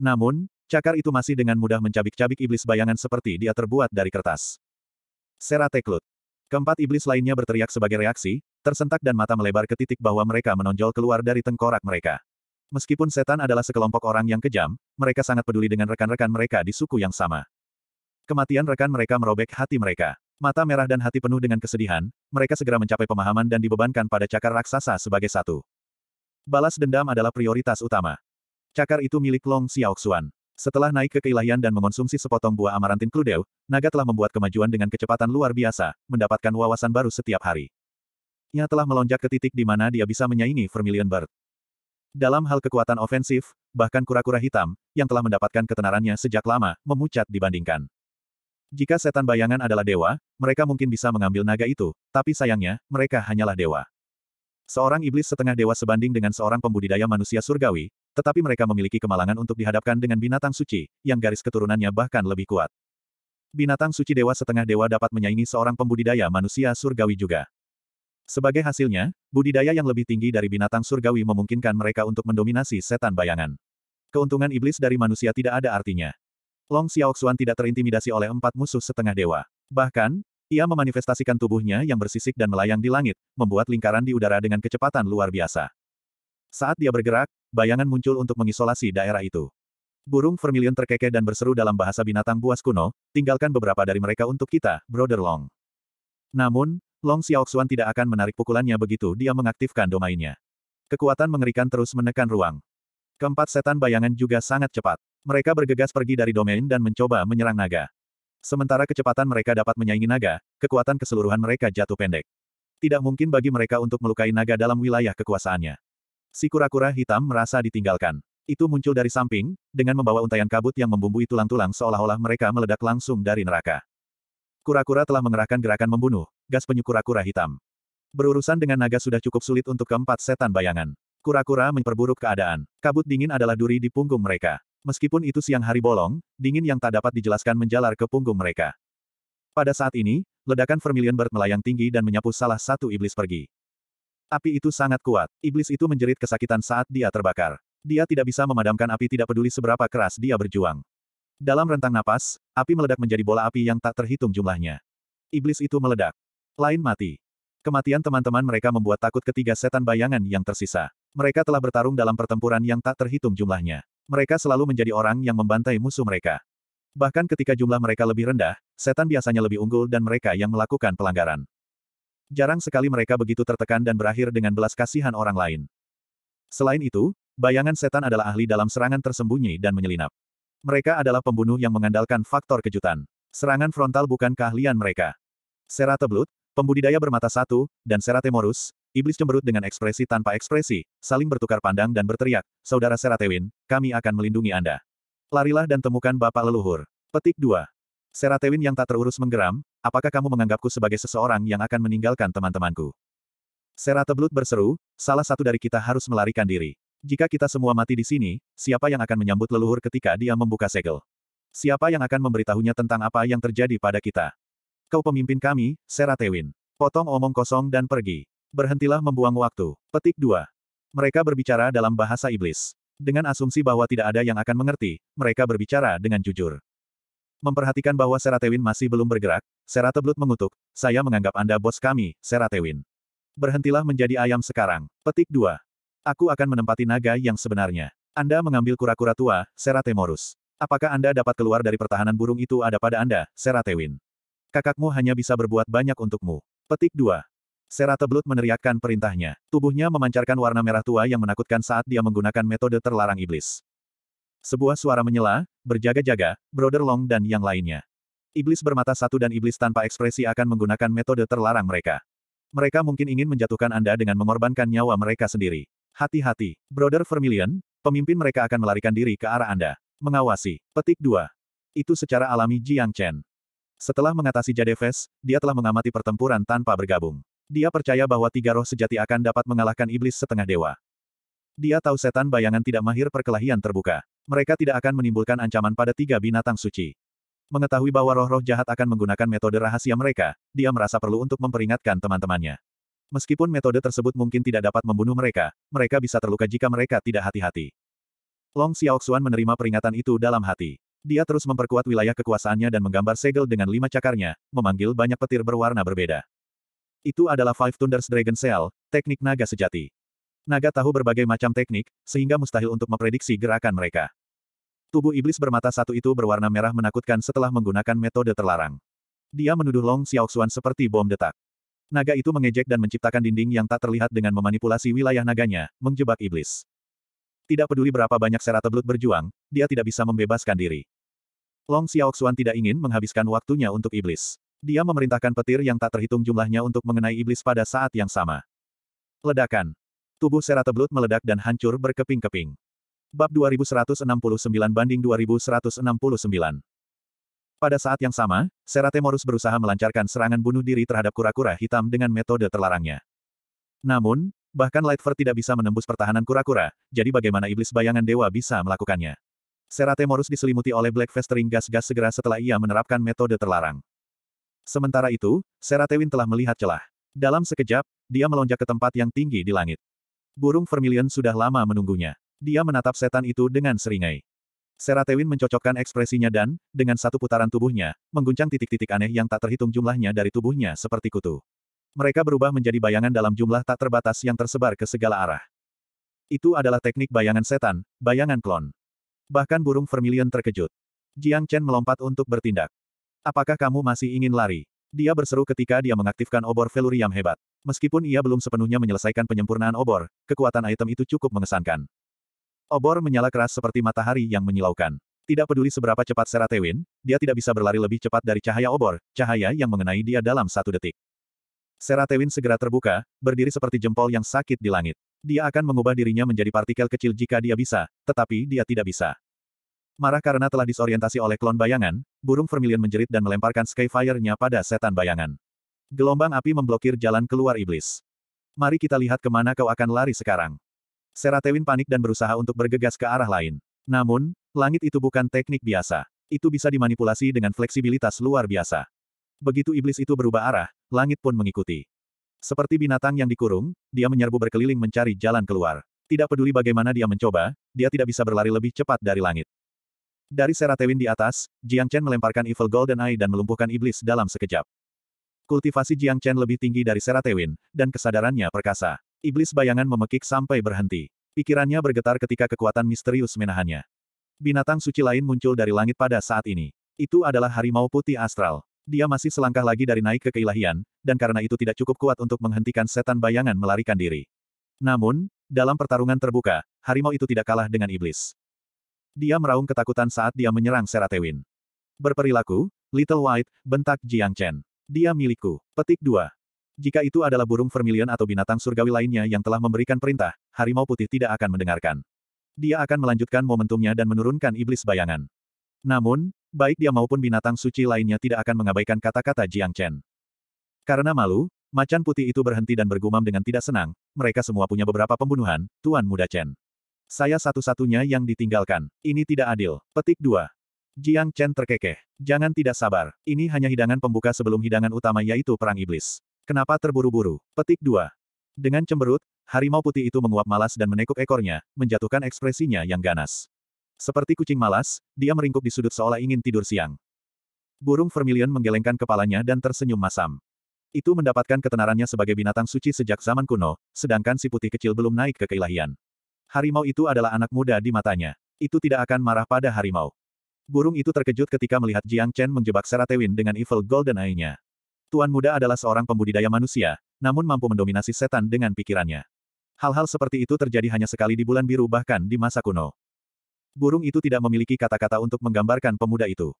[SPEAKER 1] Namun, cakar itu masih dengan mudah mencabik-cabik iblis bayangan seperti dia terbuat dari kertas. Serateklut. Keempat iblis lainnya berteriak sebagai reaksi, tersentak dan mata melebar ke titik bahwa mereka menonjol keluar dari tengkorak mereka. Meskipun setan adalah sekelompok orang yang kejam, mereka sangat peduli dengan rekan-rekan mereka di suku yang sama. Kematian rekan mereka merobek hati mereka. Mata merah dan hati penuh dengan kesedihan, mereka segera mencapai pemahaman dan dibebankan pada cakar raksasa sebagai satu. Balas dendam adalah prioritas utama. Cakar itu milik Long Xiaoxuan. Setelah naik ke keilahian dan mengonsumsi sepotong buah amarantin kludeu, naga telah membuat kemajuan dengan kecepatan luar biasa, mendapatkan wawasan baru setiap hari. Ia telah melonjak ke titik di mana dia bisa menyaingi Vermilion Bird. Dalam hal kekuatan ofensif, bahkan kura-kura hitam, yang telah mendapatkan ketenarannya sejak lama, memucat dibandingkan. Jika setan bayangan adalah dewa, mereka mungkin bisa mengambil naga itu, tapi sayangnya, mereka hanyalah dewa. Seorang iblis setengah dewa sebanding dengan seorang pembudidaya manusia surgawi, tetapi mereka memiliki kemalangan untuk dihadapkan dengan binatang suci, yang garis keturunannya bahkan lebih kuat. Binatang suci dewa setengah dewa dapat menyaingi seorang pembudidaya manusia surgawi juga. Sebagai hasilnya, budidaya yang lebih tinggi dari binatang surgawi memungkinkan mereka untuk mendominasi setan bayangan. Keuntungan iblis dari manusia tidak ada artinya. Long Xiaoxuan tidak terintimidasi oleh empat musuh setengah dewa. Bahkan, ia memanifestasikan tubuhnya yang bersisik dan melayang di langit, membuat lingkaran di udara dengan kecepatan luar biasa. Saat dia bergerak, bayangan muncul untuk mengisolasi daerah itu. Burung vermilion terkekeh dan berseru dalam bahasa binatang buas kuno, tinggalkan beberapa dari mereka untuk kita, Brother Long. Namun, Long Xiaoxuan tidak akan menarik pukulannya begitu dia mengaktifkan domainnya. Kekuatan mengerikan terus menekan ruang. Keempat setan bayangan juga sangat cepat. Mereka bergegas pergi dari domain dan mencoba menyerang naga. Sementara kecepatan mereka dapat menyaingi naga, kekuatan keseluruhan mereka jatuh pendek. Tidak mungkin bagi mereka untuk melukai naga dalam wilayah kekuasaannya. Si kura-kura hitam merasa ditinggalkan. Itu muncul dari samping, dengan membawa untayan kabut yang membumbui tulang-tulang seolah-olah mereka meledak langsung dari neraka. Kura-kura telah mengerahkan gerakan membunuh, gas penyu kura-kura hitam. Berurusan dengan naga sudah cukup sulit untuk keempat setan bayangan. Kura-kura memperburuk keadaan. Kabut dingin adalah duri di punggung mereka. Meskipun itu siang hari bolong, dingin yang tak dapat dijelaskan menjalar ke punggung mereka. Pada saat ini, ledakan Vermilion Bird melayang tinggi dan menyapu salah satu iblis pergi. Api itu sangat kuat. Iblis itu menjerit kesakitan saat dia terbakar. Dia tidak bisa memadamkan api tidak peduli seberapa keras dia berjuang. Dalam rentang napas, api meledak menjadi bola api yang tak terhitung jumlahnya. Iblis itu meledak. Lain mati. Kematian teman-teman mereka membuat takut ketiga setan bayangan yang tersisa. Mereka telah bertarung dalam pertempuran yang tak terhitung jumlahnya. Mereka selalu menjadi orang yang membantai musuh mereka. Bahkan ketika jumlah mereka lebih rendah, setan biasanya lebih unggul dan mereka yang melakukan pelanggaran. Jarang sekali mereka begitu tertekan dan berakhir dengan belas kasihan orang lain. Selain itu, bayangan setan adalah ahli dalam serangan tersembunyi dan menyelinap. Mereka adalah pembunuh yang mengandalkan faktor kejutan. Serangan frontal bukan keahlian mereka. Sera Teblut, pembudidaya bermata satu, dan Serate Morus, Iblis cemberut dengan ekspresi tanpa ekspresi, saling bertukar pandang dan berteriak, Saudara Seratewin, kami akan melindungi Anda. Larilah dan temukan Bapak Leluhur. Petik 2. Seratewin yang tak terurus menggeram, apakah kamu menganggapku sebagai seseorang yang akan meninggalkan teman-temanku? Serateblut berseru, salah satu dari kita harus melarikan diri. Jika kita semua mati di sini, siapa yang akan menyambut leluhur ketika dia membuka segel? Siapa yang akan memberitahunya tentang apa yang terjadi pada kita? Kau pemimpin kami, Seratewin. Potong omong kosong dan pergi. Berhentilah membuang waktu. Petik 2. Mereka berbicara dalam bahasa iblis. Dengan asumsi bahwa tidak ada yang akan mengerti, mereka berbicara dengan jujur. Memperhatikan bahwa Seratewin masih belum bergerak, Serateblut mengutuk, saya menganggap Anda bos kami, Seratewin. Berhentilah menjadi ayam sekarang. Petik 2. Aku akan menempati naga yang sebenarnya. Anda mengambil kura-kura tua, Seratemorus. Apakah Anda dapat keluar dari pertahanan burung itu ada pada Anda, Seratewin? Kakakmu hanya bisa berbuat banyak untukmu. Petik 2. Blood meneriakkan perintahnya. Tubuhnya memancarkan warna merah tua yang menakutkan saat dia menggunakan metode terlarang iblis. Sebuah suara menyela, berjaga-jaga, Brother Long dan yang lainnya. Iblis bermata satu dan iblis tanpa ekspresi akan menggunakan metode terlarang mereka. Mereka mungkin ingin menjatuhkan Anda dengan mengorbankan nyawa mereka sendiri. Hati-hati, Brother Vermilion, pemimpin mereka akan melarikan diri ke arah Anda. Mengawasi, petik 2. Itu secara alami Jiang Chen. Setelah mengatasi Jadeves, dia telah mengamati pertempuran tanpa bergabung. Dia percaya bahwa tiga roh sejati akan dapat mengalahkan iblis setengah dewa. Dia tahu setan bayangan tidak mahir perkelahian terbuka. Mereka tidak akan menimbulkan ancaman pada tiga binatang suci. Mengetahui bahwa roh-roh jahat akan menggunakan metode rahasia mereka, dia merasa perlu untuk memperingatkan teman-temannya. Meskipun metode tersebut mungkin tidak dapat membunuh mereka, mereka bisa terluka jika mereka tidak hati-hati. Long Xiaoxuan menerima peringatan itu dalam hati. Dia terus memperkuat wilayah kekuasaannya dan menggambar segel dengan lima cakarnya, memanggil banyak petir berwarna berbeda. Itu adalah Five Thunders Dragon Cell, teknik naga sejati. Naga tahu berbagai macam teknik, sehingga mustahil untuk memprediksi gerakan mereka. Tubuh iblis bermata satu itu berwarna merah menakutkan setelah menggunakan metode terlarang. Dia menuduh Long Xiaoxuan seperti bom detak. Naga itu mengejek dan menciptakan dinding yang tak terlihat dengan memanipulasi wilayah naganya, menjebak iblis. Tidak peduli berapa banyak belut berjuang, dia tidak bisa membebaskan diri. Long Xiaoxuan tidak ingin menghabiskan waktunya untuk iblis. Dia memerintahkan petir yang tak terhitung jumlahnya untuk mengenai iblis pada saat yang sama. Ledakan. Tubuh Serateblut meledak dan hancur berkeping-keping. Bab 2169 banding 2169. Pada saat yang sama, Seratemorus berusaha melancarkan serangan bunuh diri terhadap kura-kura hitam dengan metode terlarangnya. Namun, bahkan Lightford tidak bisa menembus pertahanan kura-kura, jadi bagaimana iblis bayangan dewa bisa melakukannya? Seratemorus diselimuti oleh Black Festering gas-gas segera setelah ia menerapkan metode terlarang. Sementara itu, Seratewin telah melihat celah. Dalam sekejap, dia melonjak ke tempat yang tinggi di langit. Burung vermilion sudah lama menunggunya. Dia menatap setan itu dengan seringai. Seratewin mencocokkan ekspresinya dan, dengan satu putaran tubuhnya, mengguncang titik-titik aneh yang tak terhitung jumlahnya dari tubuhnya seperti kutu. Mereka berubah menjadi bayangan dalam jumlah tak terbatas yang tersebar ke segala arah. Itu adalah teknik bayangan setan, bayangan klon. Bahkan burung vermilion terkejut. Jiang Chen melompat untuk bertindak. Apakah kamu masih ingin lari? Dia berseru ketika dia mengaktifkan obor yang hebat. Meskipun ia belum sepenuhnya menyelesaikan penyempurnaan obor, kekuatan item itu cukup mengesankan. Obor menyala keras seperti matahari yang menyilaukan. Tidak peduli seberapa cepat Seratewin, dia tidak bisa berlari lebih cepat dari cahaya obor, cahaya yang mengenai dia dalam satu detik. Seratewin segera terbuka, berdiri seperti jempol yang sakit di langit. Dia akan mengubah dirinya menjadi partikel kecil jika dia bisa, tetapi dia tidak bisa. Marah karena telah disorientasi oleh klon bayangan, burung vermilion menjerit dan melemparkan skyfire-nya pada setan bayangan. Gelombang api memblokir jalan keluar iblis. Mari kita lihat kemana kau akan lari sekarang. Seratewin panik dan berusaha untuk bergegas ke arah lain. Namun, langit itu bukan teknik biasa. Itu bisa dimanipulasi dengan fleksibilitas luar biasa. Begitu iblis itu berubah arah, langit pun mengikuti. Seperti binatang yang dikurung, dia menyerbu berkeliling mencari jalan keluar. Tidak peduli bagaimana dia mencoba, dia tidak bisa berlari lebih cepat dari langit. Dari Seratewin di atas, Jiang Chen melemparkan Evil Golden Eye dan melumpuhkan iblis dalam sekejap. Kultivasi Jiang Chen lebih tinggi dari Seratewin, dan kesadarannya perkasa. Iblis bayangan memekik sampai berhenti. Pikirannya bergetar ketika kekuatan misterius menahannya. Binatang suci lain muncul dari langit pada saat ini. Itu adalah harimau putih astral. Dia masih selangkah lagi dari naik ke keilahian, dan karena itu tidak cukup kuat untuk menghentikan setan bayangan melarikan diri. Namun, dalam pertarungan terbuka, harimau itu tidak kalah dengan iblis. Dia meraung ketakutan saat dia menyerang Seratewin. Berperilaku, Little White, bentak Jiang Chen. Dia milikku. Petik 2. Jika itu adalah burung vermilion atau binatang surgawi lainnya yang telah memberikan perintah, harimau putih tidak akan mendengarkan. Dia akan melanjutkan momentumnya dan menurunkan iblis bayangan. Namun, baik dia maupun binatang suci lainnya tidak akan mengabaikan kata-kata Jiang Chen. Karena malu, macan putih itu berhenti dan bergumam dengan tidak senang, mereka semua punya beberapa pembunuhan, Tuan Muda Chen. Saya satu-satunya yang ditinggalkan. Ini tidak adil. Petik 2. Jiang Chen terkekeh. Jangan tidak sabar. Ini hanya hidangan pembuka sebelum hidangan utama yaitu Perang Iblis. Kenapa terburu-buru? Petik 2. Dengan cemberut, harimau putih itu menguap malas dan menekuk ekornya, menjatuhkan ekspresinya yang ganas. Seperti kucing malas, dia meringkuk di sudut seolah ingin tidur siang. Burung vermilion menggelengkan kepalanya dan tersenyum masam. Itu mendapatkan ketenarannya sebagai binatang suci sejak zaman kuno, sedangkan si putih kecil belum naik ke keilahian. Harimau itu adalah anak muda di matanya. Itu tidak akan marah pada harimau. Burung itu terkejut ketika melihat Jiang Chen menjebak Seratewin dengan Evil Golden Eye-nya. Tuan muda adalah seorang pembudidaya manusia, namun mampu mendominasi setan dengan pikirannya. Hal-hal seperti itu terjadi hanya sekali di bulan biru bahkan di masa kuno. Burung itu tidak memiliki kata-kata untuk menggambarkan pemuda itu.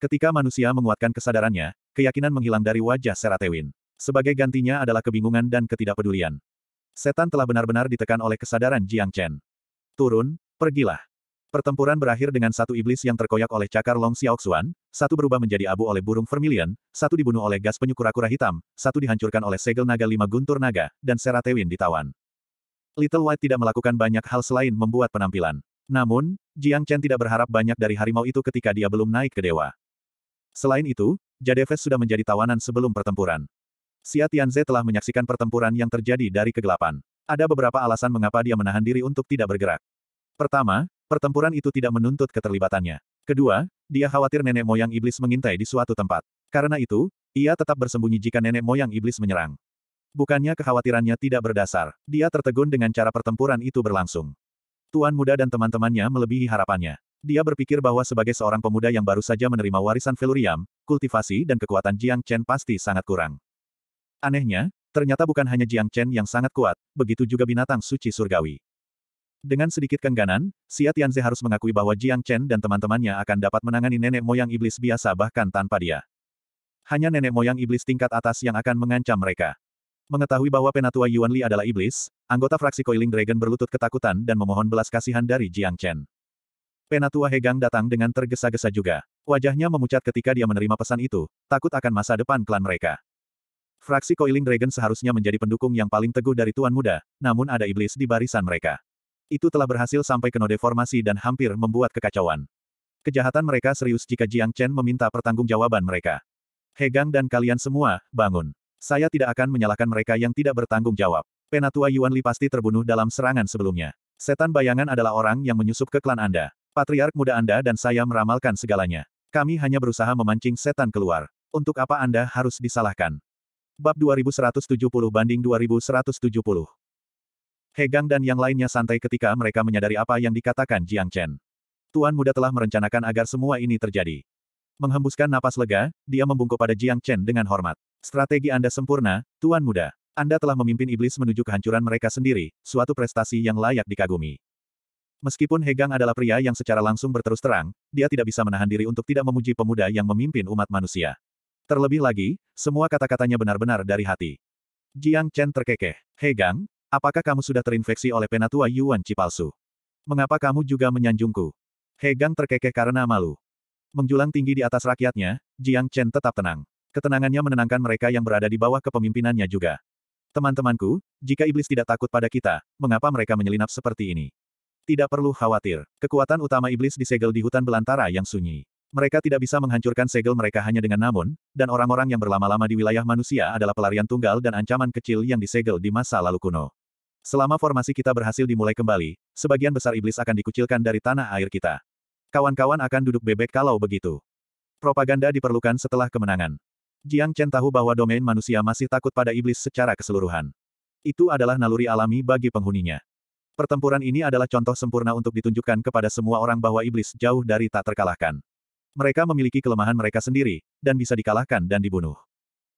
[SPEAKER 1] Ketika manusia menguatkan kesadarannya, keyakinan menghilang dari wajah Seratewin. Sebagai gantinya adalah kebingungan dan ketidakpedulian. Setan telah benar-benar ditekan oleh kesadaran Jiang Chen. Turun, pergilah. Pertempuran berakhir dengan satu iblis yang terkoyak oleh cakar Long Xiaoxuan, satu berubah menjadi abu oleh burung vermilion, satu dibunuh oleh gas penyukur kura hitam, satu dihancurkan oleh segel naga lima guntur naga, dan Seratewin ditawan. Little White tidak melakukan banyak hal selain membuat penampilan. Namun, Jiang Chen tidak berharap banyak dari harimau itu ketika dia belum naik ke dewa. Selain itu, Jadeves sudah menjadi tawanan sebelum pertempuran. Xia Tianze telah menyaksikan pertempuran yang terjadi dari kegelapan. Ada beberapa alasan mengapa dia menahan diri untuk tidak bergerak. Pertama, pertempuran itu tidak menuntut keterlibatannya. Kedua, dia khawatir nenek moyang iblis mengintai di suatu tempat. Karena itu, ia tetap bersembunyi jika nenek moyang iblis menyerang. Bukannya kekhawatirannya tidak berdasar, dia tertegun dengan cara pertempuran itu berlangsung. Tuan muda dan teman-temannya melebihi harapannya. Dia berpikir bahwa sebagai seorang pemuda yang baru saja menerima warisan Velurium, kultivasi dan kekuatan Jiang Chen pasti sangat kurang. Anehnya, ternyata bukan hanya Jiang Chen yang sangat kuat, begitu juga binatang suci surgawi. Dengan sedikit kengganan, Xia Tianze harus mengakui bahwa Jiang Chen dan teman-temannya akan dapat menangani nenek moyang iblis biasa bahkan tanpa dia. Hanya nenek moyang iblis tingkat atas yang akan mengancam mereka. Mengetahui bahwa penatua Yuan Li adalah iblis, anggota fraksi Coiling Dragon berlutut ketakutan dan memohon belas kasihan dari Jiang Chen. Penatua Hegang datang dengan tergesa-gesa juga. Wajahnya memucat ketika dia menerima pesan itu, takut akan masa depan klan mereka. Fraksi Coiling Dragon seharusnya menjadi pendukung yang paling teguh dari Tuan Muda, namun ada iblis di barisan mereka. Itu telah berhasil sampai ke node formasi dan hampir membuat kekacauan. Kejahatan mereka serius jika Jiang Chen meminta pertanggungjawaban mereka. Hegang dan kalian semua, bangun. Saya tidak akan menyalahkan mereka yang tidak bertanggung jawab. Penatua Yuan Li pasti terbunuh dalam serangan sebelumnya. Setan bayangan adalah orang yang menyusup ke klan Anda. Patriark muda Anda dan saya meramalkan segalanya. Kami hanya berusaha memancing setan keluar. Untuk apa Anda harus disalahkan? Bab 2170 banding 2170. Hegang dan yang lainnya santai ketika mereka menyadari apa yang dikatakan Jiang Chen. Tuan muda telah merencanakan agar semua ini terjadi. Menghembuskan napas lega, dia membungkuk pada Jiang Chen dengan hormat. Strategi Anda sempurna, Tuan muda. Anda telah memimpin iblis menuju kehancuran mereka sendiri, suatu prestasi yang layak dikagumi. Meskipun Hegang adalah pria yang secara langsung berterus terang, dia tidak bisa menahan diri untuk tidak memuji pemuda yang memimpin umat manusia. Terlebih lagi, semua kata-katanya benar-benar dari hati. Jiang Chen terkekeh. Hei Gang, apakah kamu sudah terinfeksi oleh penatua Yuan Chi palsu? Mengapa kamu juga menyanjungku? Hei Gang terkekeh karena malu. Menjulang tinggi di atas rakyatnya, Jiang Chen tetap tenang. Ketenangannya menenangkan mereka yang berada di bawah kepemimpinannya juga. Teman-temanku, jika iblis tidak takut pada kita, mengapa mereka menyelinap seperti ini? Tidak perlu khawatir, kekuatan utama iblis disegel di hutan belantara yang sunyi. Mereka tidak bisa menghancurkan segel mereka hanya dengan namun, dan orang-orang yang berlama-lama di wilayah manusia adalah pelarian tunggal dan ancaman kecil yang disegel di masa lalu kuno. Selama formasi kita berhasil dimulai kembali, sebagian besar iblis akan dikucilkan dari tanah air kita. Kawan-kawan akan duduk bebek kalau begitu. Propaganda diperlukan setelah kemenangan. Jiang Chen tahu bahwa domain manusia masih takut pada iblis secara keseluruhan. Itu adalah naluri alami bagi penghuninya. Pertempuran ini adalah contoh sempurna untuk ditunjukkan kepada semua orang bahwa iblis jauh dari tak terkalahkan mereka memiliki kelemahan mereka sendiri, dan bisa dikalahkan dan dibunuh.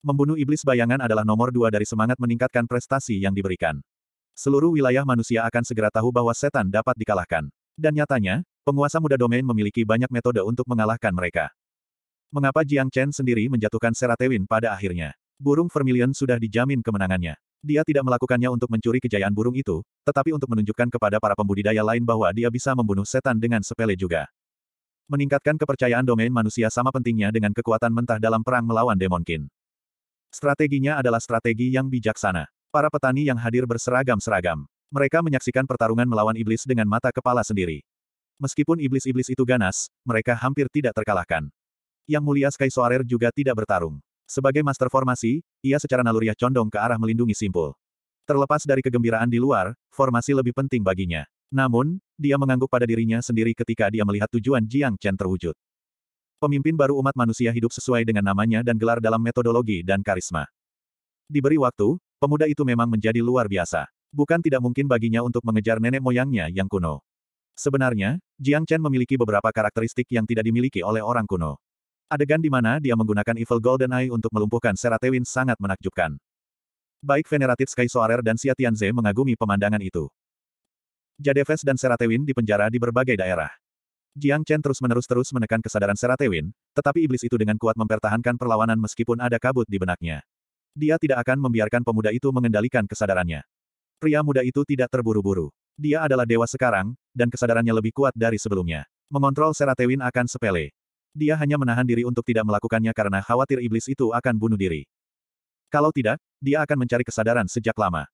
[SPEAKER 1] Membunuh iblis bayangan adalah nomor dua dari semangat meningkatkan prestasi yang diberikan. Seluruh wilayah manusia akan segera tahu bahwa setan dapat dikalahkan. Dan nyatanya, penguasa muda domain memiliki banyak metode untuk mengalahkan mereka. Mengapa Jiang Chen sendiri menjatuhkan Seratewin pada akhirnya? Burung Vermilion sudah dijamin kemenangannya. Dia tidak melakukannya untuk mencuri kejayaan burung itu, tetapi untuk menunjukkan kepada para pembudidaya lain bahwa dia bisa membunuh setan dengan sepele juga. Meningkatkan kepercayaan domain manusia sama pentingnya dengan kekuatan mentah dalam perang melawan Demon Strateginya adalah strategi yang bijaksana. Para petani yang hadir berseragam-seragam. Mereka menyaksikan pertarungan melawan iblis dengan mata kepala sendiri. Meskipun iblis-iblis itu ganas, mereka hampir tidak terkalahkan. Yang mulia Sky Soarer juga tidak bertarung. Sebagai master formasi, ia secara naluriah condong ke arah melindungi simpul. Terlepas dari kegembiraan di luar, formasi lebih penting baginya. Namun, dia mengangguk pada dirinya sendiri ketika dia melihat tujuan Jiang Chen terwujud. Pemimpin baru umat manusia hidup sesuai dengan namanya dan gelar dalam metodologi dan karisma. Diberi waktu, pemuda itu memang menjadi luar biasa. Bukan tidak mungkin baginya untuk mengejar nenek moyangnya yang kuno. Sebenarnya, Jiang Chen memiliki beberapa karakteristik yang tidak dimiliki oleh orang kuno. Adegan di mana dia menggunakan Evil Golden Eye untuk melumpuhkan Seratewin sangat menakjubkan. Baik Veneratif Sky Soarer dan Xia Tianze mengagumi pemandangan itu. Jadeves dan Seratewin dipenjara di berbagai daerah. Jiang Chen terus-menerus-terus menekan kesadaran Seratewin, tetapi iblis itu dengan kuat mempertahankan perlawanan meskipun ada kabut di benaknya. Dia tidak akan membiarkan pemuda itu mengendalikan kesadarannya. Pria muda itu tidak terburu-buru. Dia adalah dewa sekarang, dan kesadarannya lebih kuat dari sebelumnya. Mengontrol Seratewin akan sepele. Dia hanya menahan diri untuk tidak melakukannya karena khawatir iblis itu akan bunuh diri. Kalau tidak, dia akan mencari kesadaran sejak lama.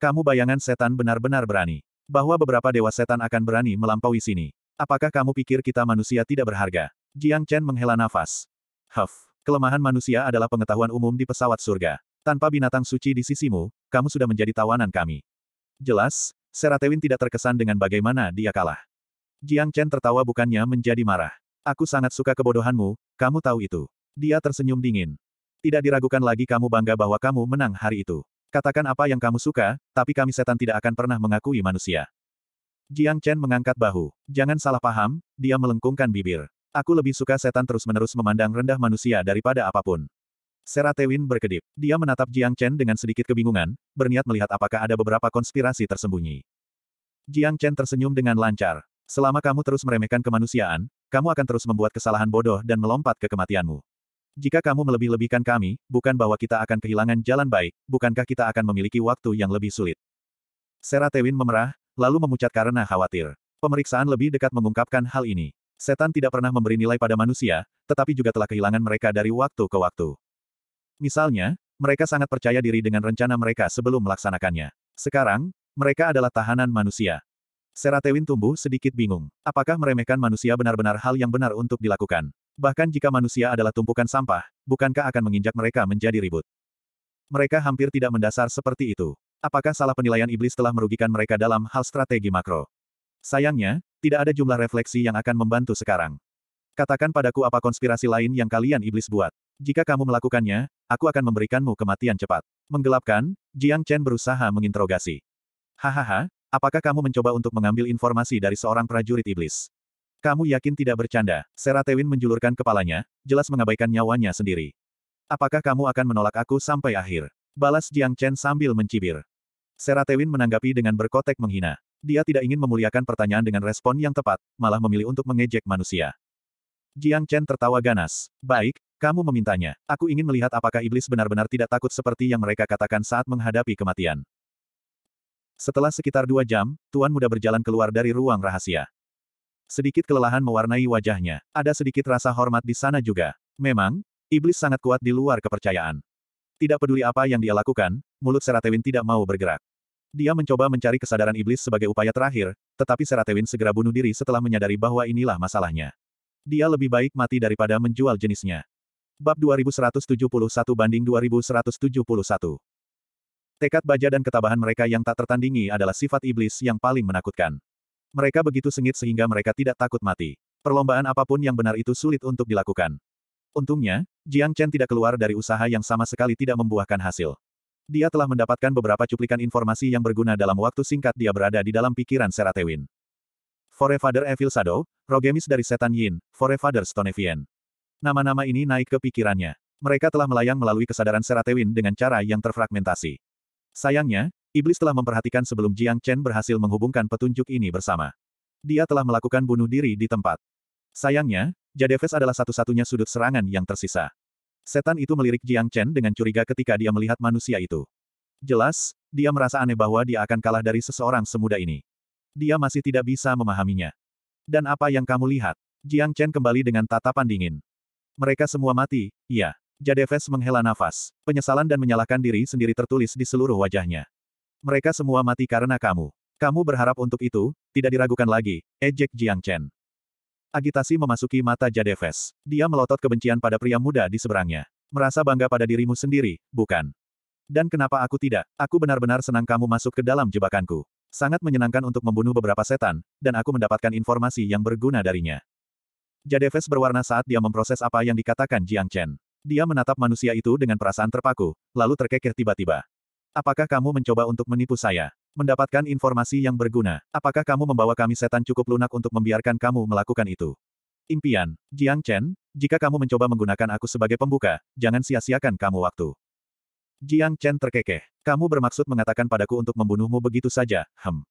[SPEAKER 1] Kamu bayangan setan benar-benar berani bahwa beberapa dewa setan akan berani melampaui sini. Apakah kamu pikir kita manusia tidak berharga? Jiang Chen menghela nafas. Huff, kelemahan manusia adalah pengetahuan umum di pesawat surga. Tanpa binatang suci di sisimu, kamu sudah menjadi tawanan kami. Jelas, Seratewin tidak terkesan dengan bagaimana dia kalah. Jiang Chen tertawa bukannya menjadi marah. Aku sangat suka kebodohanmu, kamu tahu itu. Dia tersenyum dingin. Tidak diragukan lagi kamu bangga bahwa kamu menang hari itu. Katakan apa yang kamu suka, tapi kami setan tidak akan pernah mengakui manusia. Jiang Chen mengangkat bahu. Jangan salah paham, dia melengkungkan bibir. Aku lebih suka setan terus-menerus memandang rendah manusia daripada apapun. Seratewin berkedip. Dia menatap Jiang Chen dengan sedikit kebingungan, berniat melihat apakah ada beberapa konspirasi tersembunyi. Jiang Chen tersenyum dengan lancar. Selama kamu terus meremehkan kemanusiaan, kamu akan terus membuat kesalahan bodoh dan melompat ke kematianmu. Jika kamu melebih-lebihkan kami, bukan bahwa kita akan kehilangan jalan baik, bukankah kita akan memiliki waktu yang lebih sulit? Sarah Tewin memerah, lalu memucat karena khawatir. Pemeriksaan lebih dekat mengungkapkan hal ini. Setan tidak pernah memberi nilai pada manusia, tetapi juga telah kehilangan mereka dari waktu ke waktu. Misalnya, mereka sangat percaya diri dengan rencana mereka sebelum melaksanakannya. Sekarang, mereka adalah tahanan manusia. Seratewin tumbuh sedikit bingung. Apakah meremehkan manusia benar-benar hal yang benar untuk dilakukan? Bahkan jika manusia adalah tumpukan sampah, bukankah akan menginjak mereka menjadi ribut? Mereka hampir tidak mendasar seperti itu. Apakah salah penilaian iblis telah merugikan mereka dalam hal strategi makro? Sayangnya, tidak ada jumlah refleksi yang akan membantu sekarang. Katakan padaku apa konspirasi lain yang kalian iblis buat. Jika kamu melakukannya, aku akan memberikanmu kematian cepat. Menggelapkan, Jiang Chen berusaha menginterogasi. Hahaha, apakah kamu mencoba untuk mengambil informasi dari seorang prajurit iblis? Kamu yakin tidak bercanda? Seratewin menjulurkan kepalanya, jelas mengabaikan nyawanya sendiri. Apakah kamu akan menolak aku sampai akhir? Balas Jiang Chen sambil mencibir. Seratewin menanggapi dengan berkotek menghina. Dia tidak ingin memuliakan pertanyaan dengan respon yang tepat, malah memilih untuk mengejek manusia. Jiang Chen tertawa ganas. Baik, kamu memintanya. Aku ingin melihat apakah iblis benar-benar tidak takut seperti yang mereka katakan saat menghadapi kematian. Setelah sekitar dua jam, Tuan Muda berjalan keluar dari ruang rahasia. Sedikit kelelahan mewarnai wajahnya, ada sedikit rasa hormat di sana juga. Memang, iblis sangat kuat di luar kepercayaan. Tidak peduli apa yang dia lakukan, mulut Seratewin tidak mau bergerak. Dia mencoba mencari kesadaran iblis sebagai upaya terakhir, tetapi Seratewin segera bunuh diri setelah menyadari bahwa inilah masalahnya. Dia lebih baik mati daripada menjual jenisnya. Bab 2171 banding 2171 Tekad baja dan ketabahan mereka yang tak tertandingi adalah sifat iblis yang paling menakutkan. Mereka begitu sengit sehingga mereka tidak takut mati. Perlombaan apapun yang benar itu sulit untuk dilakukan. Untungnya, Jiang Chen tidak keluar dari usaha yang sama sekali tidak membuahkan hasil. Dia telah mendapatkan beberapa cuplikan informasi yang berguna dalam waktu singkat dia berada di dalam pikiran Seratewin. Forefather Evil Shadow, Rogemis dari Setan Yin, Forefather Stonevian. Nama-nama ini naik ke pikirannya. Mereka telah melayang melalui kesadaran Seratewin dengan cara yang terfragmentasi. Sayangnya, iblis telah memperhatikan sebelum Jiang Chen berhasil menghubungkan petunjuk ini bersama. Dia telah melakukan bunuh diri di tempat. Sayangnya, Jadeves adalah satu-satunya sudut serangan yang tersisa. Setan itu melirik Jiang Chen dengan curiga ketika dia melihat manusia itu. Jelas, dia merasa aneh bahwa dia akan kalah dari seseorang semuda ini. Dia masih tidak bisa memahaminya. Dan apa yang kamu lihat? Jiang Chen kembali dengan tatapan dingin. Mereka semua mati, ya. Jadeves menghela nafas. Penyesalan dan menyalahkan diri sendiri tertulis di seluruh wajahnya. Mereka semua mati karena kamu. Kamu berharap untuk itu, tidak diragukan lagi, ejek eh Jiang Chen. Agitasi memasuki mata Jadeves. Dia melotot kebencian pada pria muda di seberangnya. Merasa bangga pada dirimu sendiri, bukan? Dan kenapa aku tidak? Aku benar-benar senang kamu masuk ke dalam jebakanku. Sangat menyenangkan untuk membunuh beberapa setan, dan aku mendapatkan informasi yang berguna darinya. Jadeves berwarna saat dia memproses apa yang dikatakan Jiang Chen. Dia menatap manusia itu dengan perasaan terpaku, lalu terkekeh tiba-tiba. Apakah kamu mencoba untuk menipu saya? Mendapatkan informasi yang berguna. Apakah kamu membawa kami setan cukup lunak untuk membiarkan kamu melakukan itu? Impian, Jiang Chen, jika kamu mencoba menggunakan aku sebagai pembuka, jangan sia-siakan kamu waktu. Jiang Chen terkekeh. Kamu bermaksud mengatakan padaku untuk membunuhmu begitu saja, hem.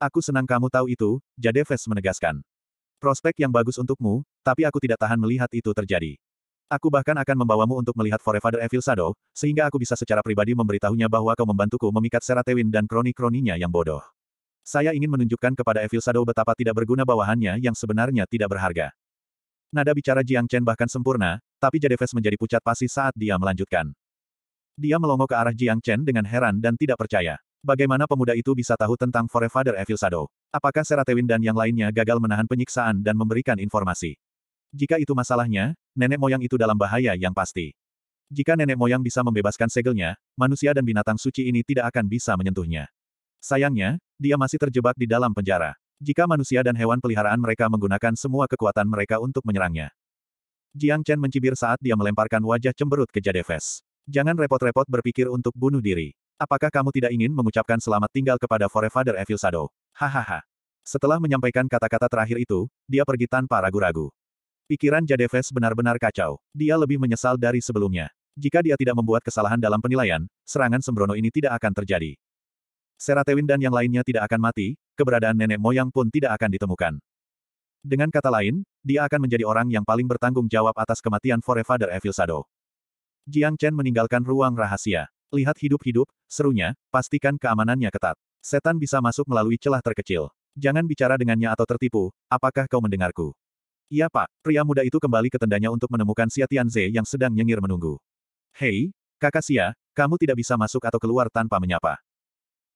[SPEAKER 1] Aku senang kamu tahu itu, Jadeves menegaskan. Prospek yang bagus untukmu, tapi aku tidak tahan melihat itu terjadi. Aku bahkan akan membawamu untuk melihat Forefather Evil Shadow, sehingga aku bisa secara pribadi memberitahunya bahwa kau membantuku memikat Seratewin dan kroni-kroninya yang bodoh. Saya ingin menunjukkan kepada Evil Shadow betapa tidak berguna bawahannya yang sebenarnya tidak berharga. Nada bicara Jiang Chen bahkan sempurna, tapi Jadeves menjadi pucat pasi saat dia melanjutkan. Dia melongo ke arah Jiang Chen dengan heran dan tidak percaya. Bagaimana pemuda itu bisa tahu tentang Forefather Evil Shadow? Apakah Seratewin dan yang lainnya gagal menahan penyiksaan dan memberikan informasi? Jika itu masalahnya, nenek moyang itu dalam bahaya yang pasti. Jika nenek moyang bisa membebaskan segelnya, manusia dan binatang suci ini tidak akan bisa menyentuhnya. Sayangnya, dia masih terjebak di dalam penjara. Jika manusia dan hewan peliharaan mereka menggunakan semua kekuatan mereka untuk menyerangnya. Jiang Chen mencibir saat dia melemparkan wajah cemberut ke Jadeves. Jangan repot-repot berpikir untuk bunuh diri. Apakah kamu tidak ingin mengucapkan selamat tinggal kepada Forefather Evil Shadow? Hahaha. Setelah menyampaikan kata-kata terakhir itu, dia pergi tanpa ragu-ragu. Pikiran Jadeves benar-benar kacau. Dia lebih menyesal dari sebelumnya. Jika dia tidak membuat kesalahan dalam penilaian, serangan sembrono ini tidak akan terjadi. Seratewin dan yang lainnya tidak akan mati, keberadaan nenek moyang pun tidak akan ditemukan. Dengan kata lain, dia akan menjadi orang yang paling bertanggung jawab atas kematian Forefather Evil Shadow. Jiang Chen meninggalkan ruang rahasia. Lihat hidup-hidup, serunya, pastikan keamanannya ketat. Setan bisa masuk melalui celah terkecil. Jangan bicara dengannya atau tertipu, apakah kau mendengarku? Iya pak, pria muda itu kembali ke tendanya untuk menemukan Xia Tianze yang sedang nyengir menunggu. Hei, kakak Xia, kamu tidak bisa masuk atau keluar tanpa menyapa.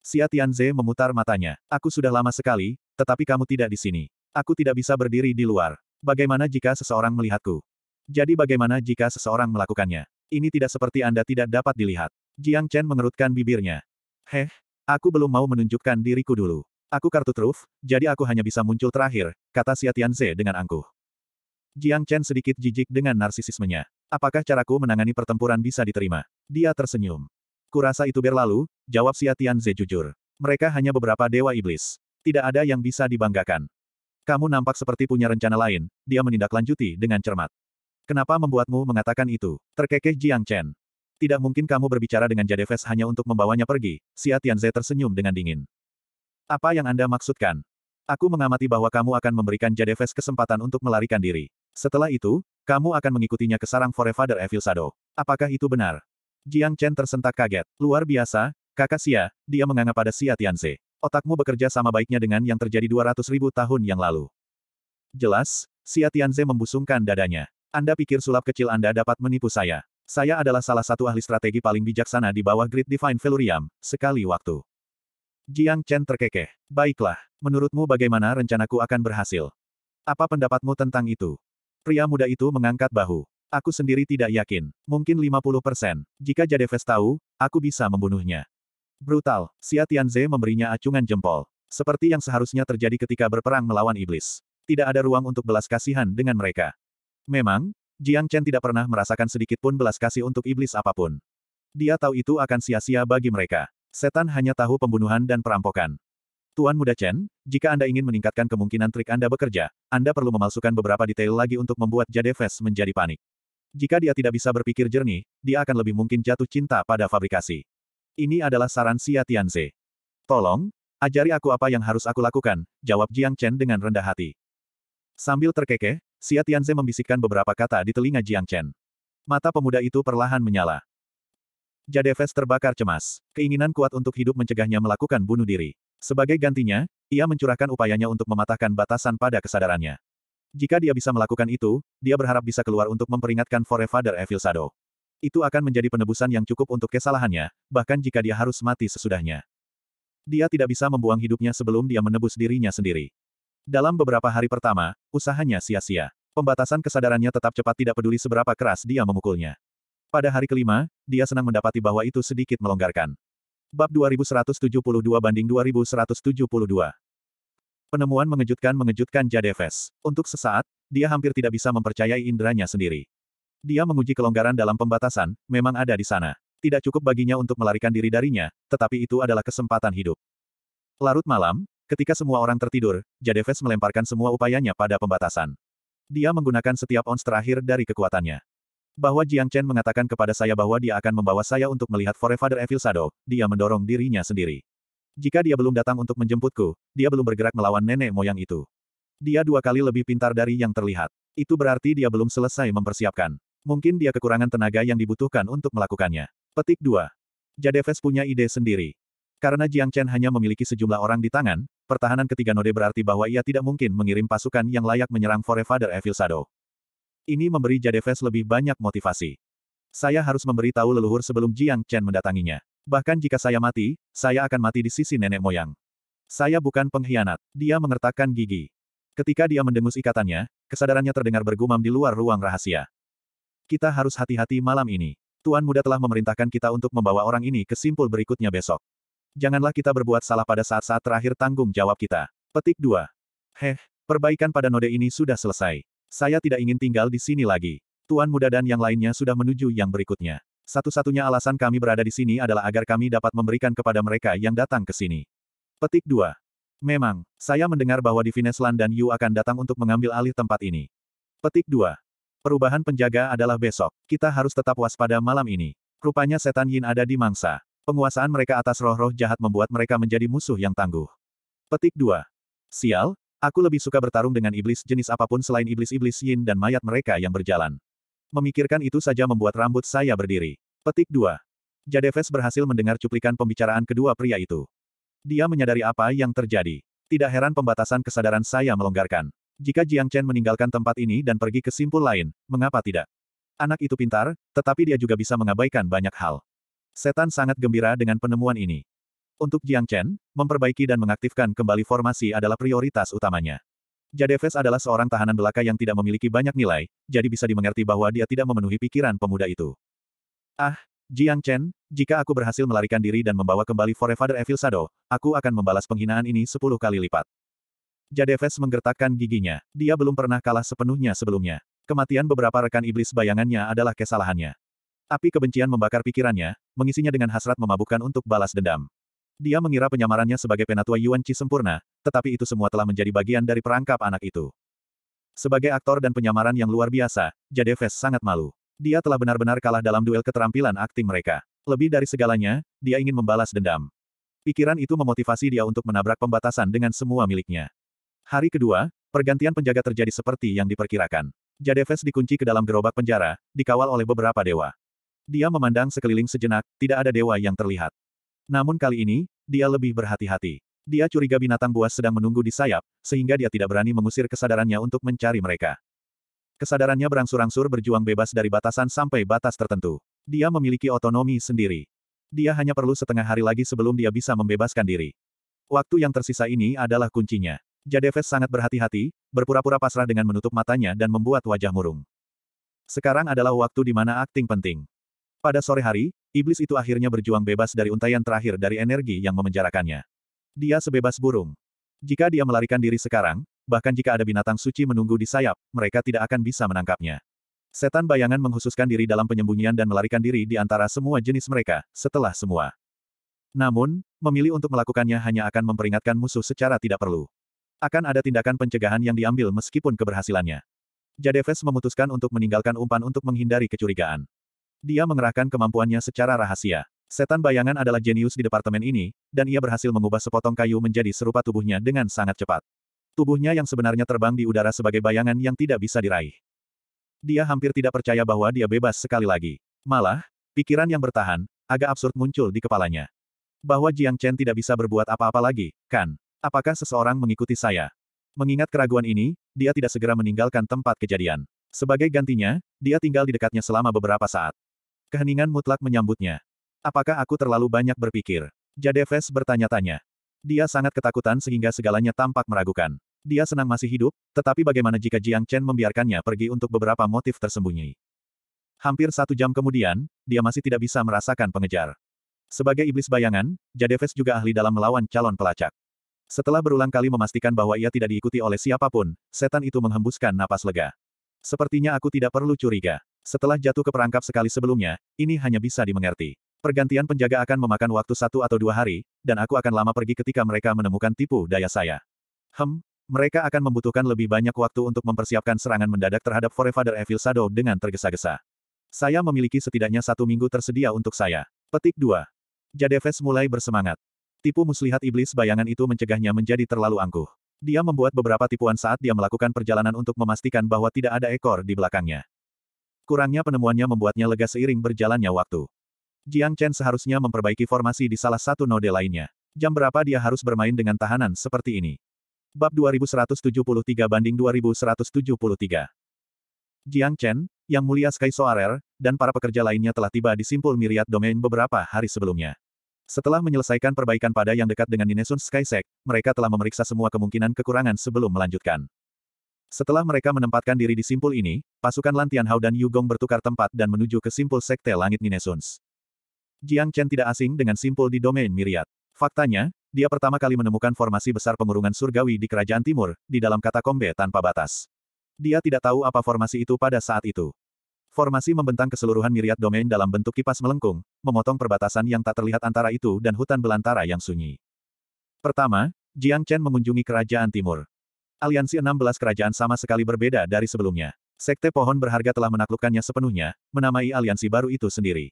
[SPEAKER 1] Xia Tianze memutar matanya. Aku sudah lama sekali, tetapi kamu tidak di sini. Aku tidak bisa berdiri di luar. Bagaimana jika seseorang melihatku? Jadi bagaimana jika seseorang melakukannya? Ini tidak seperti Anda tidak dapat dilihat. Jiang Chen mengerutkan bibirnya. Heh, aku belum mau menunjukkan diriku dulu. Aku kartu truf, jadi aku hanya bisa muncul terakhir, kata Xia Tianze dengan angkuh. Jiang Chen sedikit jijik dengan narsisismenya. Apakah caraku menangani pertempuran bisa diterima? Dia tersenyum. Kurasa itu berlalu, jawab Xia Tianze jujur. Mereka hanya beberapa dewa iblis. Tidak ada yang bisa dibanggakan. Kamu nampak seperti punya rencana lain, dia menindaklanjuti dengan cermat. Kenapa membuatmu mengatakan itu? Terkekeh Jiang Chen. Tidak mungkin kamu berbicara dengan Jadeves hanya untuk membawanya pergi, Xia Tianze tersenyum dengan dingin. Apa yang Anda maksudkan? Aku mengamati bahwa kamu akan memberikan Jadeves kesempatan untuk melarikan diri. Setelah itu, kamu akan mengikutinya ke sarang Forefather Evil Shadow. Apakah itu benar? Jiang Chen tersentak kaget. Luar biasa, kakak Xia, dia menganga pada Xia Tianze. Otakmu bekerja sama baiknya dengan yang terjadi 200 ribu tahun yang lalu. Jelas, Xia Tianze membusungkan dadanya. Anda pikir sulap kecil Anda dapat menipu saya. Saya adalah salah satu ahli strategi paling bijaksana di bawah Great Divine Velurium, sekali waktu. Jiang Chen terkekeh. Baiklah, menurutmu bagaimana rencanaku akan berhasil? Apa pendapatmu tentang itu? Pria muda itu mengangkat bahu. Aku sendiri tidak yakin. Mungkin 50 persen. Jika Jadeves tahu, aku bisa membunuhnya. Brutal, Xia Tianze memberinya acungan jempol. Seperti yang seharusnya terjadi ketika berperang melawan iblis. Tidak ada ruang untuk belas kasihan dengan mereka. Memang, Jiang Chen tidak pernah merasakan sedikit pun belas kasih untuk iblis apapun. Dia tahu itu akan sia-sia bagi mereka. Setan hanya tahu pembunuhan dan perampokan. Tuan Muda Chen, jika Anda ingin meningkatkan kemungkinan trik Anda bekerja, Anda perlu memalsukan beberapa detail lagi untuk membuat Jade Jadeves menjadi panik. Jika dia tidak bisa berpikir jernih, dia akan lebih mungkin jatuh cinta pada fabrikasi. Ini adalah saran Xia Tianze. Tolong, ajari aku apa yang harus aku lakukan, jawab Jiang Chen dengan rendah hati. Sambil terkekeh, Xia Tianze membisikkan beberapa kata di telinga Jiang Chen. Mata pemuda itu perlahan menyala. Jade Jadeves terbakar cemas. Keinginan kuat untuk hidup mencegahnya melakukan bunuh diri. Sebagai gantinya, ia mencurahkan upayanya untuk mematahkan batasan pada kesadarannya. Jika dia bisa melakukan itu, dia berharap bisa keluar untuk memperingatkan Forefather Evil Shadow. Itu akan menjadi penebusan yang cukup untuk kesalahannya, bahkan jika dia harus mati sesudahnya. Dia tidak bisa membuang hidupnya sebelum dia menebus dirinya sendiri. Dalam beberapa hari pertama, usahanya sia-sia. Pembatasan kesadarannya tetap cepat tidak peduli seberapa keras dia memukulnya. Pada hari kelima, dia senang mendapati bahwa itu sedikit melonggarkan. Bab 2172 banding 2172. Penemuan mengejutkan-mengejutkan Jadeves. Untuk sesaat, dia hampir tidak bisa mempercayai inderanya sendiri. Dia menguji kelonggaran dalam pembatasan, memang ada di sana. Tidak cukup baginya untuk melarikan diri darinya, tetapi itu adalah kesempatan hidup. Larut malam, ketika semua orang tertidur, Jadeves melemparkan semua upayanya pada pembatasan. Dia menggunakan setiap ons terakhir dari kekuatannya. Bahwa Jiang Chen mengatakan kepada saya bahwa dia akan membawa saya untuk melihat Forefather Evil Shadow, dia mendorong dirinya sendiri. Jika dia belum datang untuk menjemputku, dia belum bergerak melawan nenek moyang itu. Dia dua kali lebih pintar dari yang terlihat. Itu berarti dia belum selesai mempersiapkan. Mungkin dia kekurangan tenaga yang dibutuhkan untuk melakukannya. Petik 2. Jadeves punya ide sendiri. Karena Jiang Chen hanya memiliki sejumlah orang di tangan, pertahanan ketiga node berarti bahwa ia tidak mungkin mengirim pasukan yang layak menyerang Forefather Evil Shadow. Ini memberi Jadeves lebih banyak motivasi. Saya harus memberitahu leluhur sebelum Jiang Chen mendatanginya. Bahkan jika saya mati, saya akan mati di sisi nenek moyang. Saya bukan pengkhianat. Dia mengertakkan gigi. Ketika dia mendengus ikatannya, kesadarannya terdengar bergumam di luar ruang rahasia. Kita harus hati-hati malam ini. Tuan muda telah memerintahkan kita untuk membawa orang ini ke simpul berikutnya besok. Janganlah kita berbuat salah pada saat-saat terakhir tanggung jawab kita. Petik 2. Heh, perbaikan pada node ini sudah selesai. Saya tidak ingin tinggal di sini lagi. Tuan muda dan yang lainnya sudah menuju yang berikutnya. Satu-satunya alasan kami berada di sini adalah agar kami dapat memberikan kepada mereka yang datang ke sini. Petik 2. Memang, saya mendengar bahwa Divinesland dan Yu akan datang untuk mengambil alih tempat ini. Petik 2. Perubahan penjaga adalah besok. Kita harus tetap waspada malam ini. Rupanya setan Yin ada di mangsa. Penguasaan mereka atas roh-roh jahat membuat mereka menjadi musuh yang tangguh. Petik 2. Sial, Aku lebih suka bertarung dengan iblis jenis apapun selain iblis-iblis yin dan mayat mereka yang berjalan. Memikirkan itu saja membuat rambut saya berdiri. Petik 2. Jadeves berhasil mendengar cuplikan pembicaraan kedua pria itu. Dia menyadari apa yang terjadi. Tidak heran pembatasan kesadaran saya melonggarkan. Jika Jiang Chen meninggalkan tempat ini dan pergi ke simpul lain, mengapa tidak? Anak itu pintar, tetapi dia juga bisa mengabaikan banyak hal. Setan sangat gembira dengan penemuan ini. Untuk Jiang Chen, memperbaiki dan mengaktifkan kembali formasi adalah prioritas utamanya. Jadeves adalah seorang tahanan belaka yang tidak memiliki banyak nilai, jadi bisa dimengerti bahwa dia tidak memenuhi pikiran pemuda itu. Ah, Jiang Chen, jika aku berhasil melarikan diri dan membawa kembali Forefather Evil Shadow, aku akan membalas penghinaan ini sepuluh kali lipat. Jadeves menggertakkan giginya. Dia belum pernah kalah sepenuhnya sebelumnya. Kematian beberapa rekan iblis bayangannya adalah kesalahannya. Api kebencian membakar pikirannya, mengisinya dengan hasrat memabukkan untuk balas dendam. Dia mengira penyamarannya sebagai penatua Yuan Chi sempurna, tetapi itu semua telah menjadi bagian dari perangkap anak itu. Sebagai aktor dan penyamaran yang luar biasa, Jade Jadeves sangat malu. Dia telah benar-benar kalah dalam duel keterampilan akting mereka. Lebih dari segalanya, dia ingin membalas dendam. Pikiran itu memotivasi dia untuk menabrak pembatasan dengan semua miliknya. Hari kedua, pergantian penjaga terjadi seperti yang diperkirakan. Jadeves dikunci ke dalam gerobak penjara, dikawal oleh beberapa dewa. Dia memandang sekeliling sejenak, tidak ada dewa yang terlihat. Namun kali ini, dia lebih berhati-hati. Dia curiga binatang buas sedang menunggu di sayap, sehingga dia tidak berani mengusir kesadarannya untuk mencari mereka. Kesadarannya berangsur-angsur berjuang bebas dari batasan sampai batas tertentu. Dia memiliki otonomi sendiri. Dia hanya perlu setengah hari lagi sebelum dia bisa membebaskan diri. Waktu yang tersisa ini adalah kuncinya. Jadeves sangat berhati-hati, berpura-pura pasrah dengan menutup matanya dan membuat wajah murung. Sekarang adalah waktu di mana akting penting. Pada sore hari, iblis itu akhirnya berjuang bebas dari untaian terakhir dari energi yang memenjarakannya. Dia sebebas burung. Jika dia melarikan diri sekarang, bahkan jika ada binatang suci menunggu di sayap, mereka tidak akan bisa menangkapnya. Setan bayangan menghususkan diri dalam penyembunyian dan melarikan diri di antara semua jenis mereka, setelah semua. Namun, memilih untuk melakukannya hanya akan memperingatkan musuh secara tidak perlu. Akan ada tindakan pencegahan yang diambil meskipun keberhasilannya. Jadeves memutuskan untuk meninggalkan umpan untuk menghindari kecurigaan. Dia mengerahkan kemampuannya secara rahasia. Setan bayangan adalah jenius di departemen ini, dan ia berhasil mengubah sepotong kayu menjadi serupa tubuhnya dengan sangat cepat. Tubuhnya yang sebenarnya terbang di udara sebagai bayangan yang tidak bisa diraih. Dia hampir tidak percaya bahwa dia bebas sekali lagi. Malah, pikiran yang bertahan, agak absurd muncul di kepalanya. Bahwa Jiang Chen tidak bisa berbuat apa-apa lagi, kan? Apakah seseorang mengikuti saya? Mengingat keraguan ini, dia tidak segera meninggalkan tempat kejadian. Sebagai gantinya, dia tinggal di dekatnya selama beberapa saat. Keheningan mutlak menyambutnya. Apakah aku terlalu banyak berpikir? Jadeves bertanya-tanya. Dia sangat ketakutan sehingga segalanya tampak meragukan. Dia senang masih hidup, tetapi bagaimana jika Jiang Chen membiarkannya pergi untuk beberapa motif tersembunyi? Hampir satu jam kemudian, dia masih tidak bisa merasakan pengejar. Sebagai iblis bayangan, Jadeves juga ahli dalam melawan calon pelacak. Setelah berulang kali memastikan bahwa ia tidak diikuti oleh siapapun, setan itu menghembuskan napas lega. Sepertinya aku tidak perlu curiga. Setelah jatuh ke perangkap sekali sebelumnya, ini hanya bisa dimengerti. Pergantian penjaga akan memakan waktu satu atau dua hari, dan aku akan lama pergi ketika mereka menemukan tipu daya saya. Hem, mereka akan membutuhkan lebih banyak waktu untuk mempersiapkan serangan mendadak terhadap Forefather Evil Shadow dengan tergesa-gesa. Saya memiliki setidaknya satu minggu tersedia untuk saya. Petik 2. Jadeves mulai bersemangat. Tipu muslihat iblis bayangan itu mencegahnya menjadi terlalu angkuh. Dia membuat beberapa tipuan saat dia melakukan perjalanan untuk memastikan bahwa tidak ada ekor di belakangnya. Kurangnya penemuannya membuatnya lega seiring berjalannya waktu. Jiang Chen seharusnya memperbaiki formasi di salah satu node lainnya. Jam berapa dia harus bermain dengan tahanan seperti ini? Bab 2173 banding 2173. Jiang Chen, yang mulia Sky Soarer, dan para pekerja lainnya telah tiba di simpul miriat domain beberapa hari sebelumnya. Setelah menyelesaikan perbaikan pada yang dekat dengan Ninesun Skysec, mereka telah memeriksa semua kemungkinan kekurangan sebelum melanjutkan. Setelah mereka menempatkan diri di simpul ini, pasukan Lantian Hao dan Yugong bertukar tempat dan menuju ke simpul Sekte Langit Ninesuns. Jiang Chen tidak asing dengan simpul di domain Miriat. Faktanya, dia pertama kali menemukan formasi besar pengurungan surgawi di Kerajaan Timur, di dalam katakombe tanpa batas. Dia tidak tahu apa formasi itu pada saat itu. Formasi membentang keseluruhan miriat domain dalam bentuk kipas melengkung, memotong perbatasan yang tak terlihat antara itu dan hutan belantara yang sunyi. Pertama, Jiang Chen mengunjungi kerajaan timur aliansi 16 kerajaan sama sekali berbeda dari sebelumnya. Sekte pohon berharga telah menaklukkannya sepenuhnya, menamai aliansi baru itu sendiri.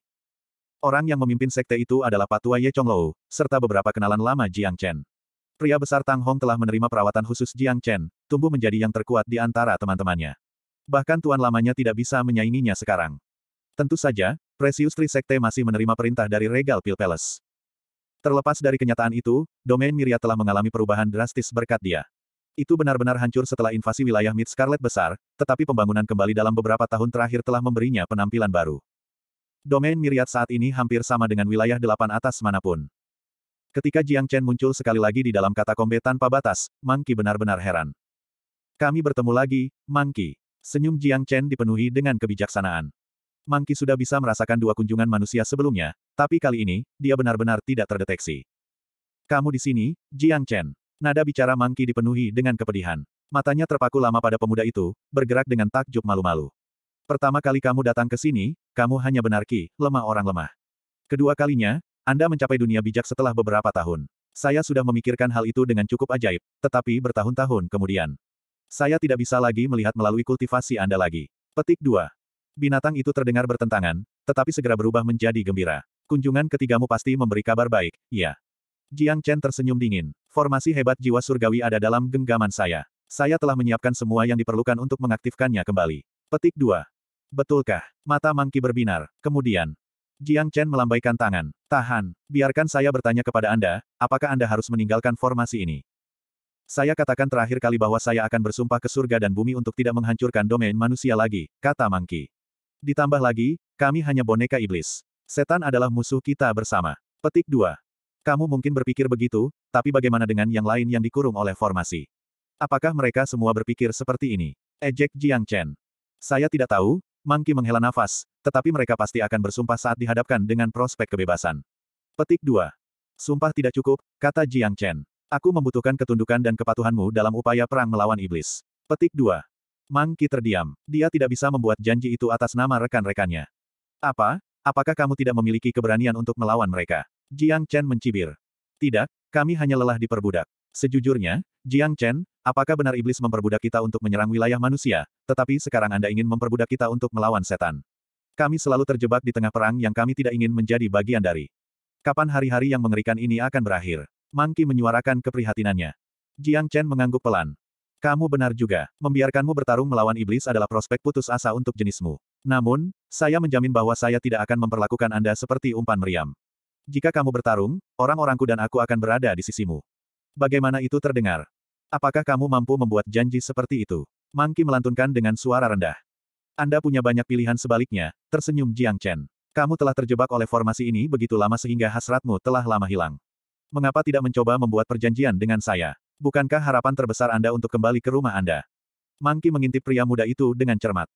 [SPEAKER 1] Orang yang memimpin sekte itu adalah Patua Ye Chonglou, serta beberapa kenalan lama Jiang Chen. Pria besar Tang Hong telah menerima perawatan khusus Jiang Chen, tumbuh menjadi yang terkuat di antara teman-temannya. Bahkan tuan lamanya tidak bisa menyainginya sekarang. Tentu saja, Precious Tree Sekte masih menerima perintah dari Regal Pil Palace. Terlepas dari kenyataan itu, domain Miria telah mengalami perubahan drastis berkat dia. Itu benar-benar hancur setelah invasi wilayah Mid Scarlet besar, tetapi pembangunan kembali dalam beberapa tahun terakhir telah memberinya penampilan baru. Domain Miriat saat ini hampir sama dengan wilayah delapan atas manapun. Ketika Jiang Chen muncul sekali lagi di dalam kata kombe tanpa batas, Mangki benar-benar heran. Kami bertemu lagi, Mangki. Senyum Jiang Chen dipenuhi dengan kebijaksanaan. Mangki sudah bisa merasakan dua kunjungan manusia sebelumnya, tapi kali ini, dia benar-benar tidak terdeteksi. Kamu di sini, Jiang Chen. Nada bicara Mangki dipenuhi dengan kepedihan. Matanya terpaku lama pada pemuda itu, bergerak dengan takjub malu-malu. Pertama kali kamu datang ke sini, kamu hanya benar Ki, lemah orang lemah. Kedua kalinya, Anda mencapai dunia bijak setelah beberapa tahun. Saya sudah memikirkan hal itu dengan cukup ajaib, tetapi bertahun-tahun kemudian. Saya tidak bisa lagi melihat melalui kultivasi Anda lagi. Petik 2. Binatang itu terdengar bertentangan, tetapi segera berubah menjadi gembira. Kunjungan ketigamu pasti memberi kabar baik, ya. Jiang Chen tersenyum dingin. Formasi hebat jiwa surgawi ada dalam genggaman saya. Saya telah menyiapkan semua yang diperlukan untuk mengaktifkannya kembali. Petik 2. Betulkah? Mata Mangki berbinar. Kemudian, Jiang Chen melambaikan tangan. Tahan, biarkan saya bertanya kepada Anda, apakah Anda harus meninggalkan formasi ini? Saya katakan terakhir kali bahwa saya akan bersumpah ke surga dan bumi untuk tidak menghancurkan domain manusia lagi, kata Mangki. Ditambah lagi, kami hanya boneka iblis. Setan adalah musuh kita bersama. Petik 2. Kamu mungkin berpikir begitu, tapi bagaimana dengan yang lain yang dikurung oleh formasi? Apakah mereka semua berpikir seperti ini? Ejek Jiang Chen. Saya tidak tahu, Mangki menghela nafas, tetapi mereka pasti akan bersumpah saat dihadapkan dengan prospek kebebasan. Petik 2. Sumpah tidak cukup, kata Jiang Chen. Aku membutuhkan ketundukan dan kepatuhanmu dalam upaya perang melawan iblis. Petik 2. Mangki terdiam. Dia tidak bisa membuat janji itu atas nama rekan-rekannya. Apa? Apakah kamu tidak memiliki keberanian untuk melawan mereka? Jiang Chen mencibir. Tidak, kami hanya lelah diperbudak. Sejujurnya, Jiang Chen, apakah benar iblis memperbudak kita untuk menyerang wilayah manusia, tetapi sekarang Anda ingin memperbudak kita untuk melawan setan. Kami selalu terjebak di tengah perang yang kami tidak ingin menjadi bagian dari. Kapan hari-hari yang mengerikan ini akan berakhir? Mangki menyuarakan keprihatinannya. Jiang Chen mengangguk pelan. Kamu benar juga, membiarkanmu bertarung melawan iblis adalah prospek putus asa untuk jenismu. Namun, saya menjamin bahwa saya tidak akan memperlakukan Anda seperti umpan meriam. Jika kamu bertarung, orang-orangku dan aku akan berada di sisimu. Bagaimana itu terdengar? Apakah kamu mampu membuat janji seperti itu? Mangki melantunkan dengan suara rendah. Anda punya banyak pilihan sebaliknya, tersenyum Jiang Chen. Kamu telah terjebak oleh formasi ini begitu lama sehingga hasratmu telah lama hilang. Mengapa tidak mencoba membuat perjanjian dengan saya? Bukankah harapan terbesar Anda untuk kembali ke rumah Anda? Mangki mengintip pria muda itu dengan cermat.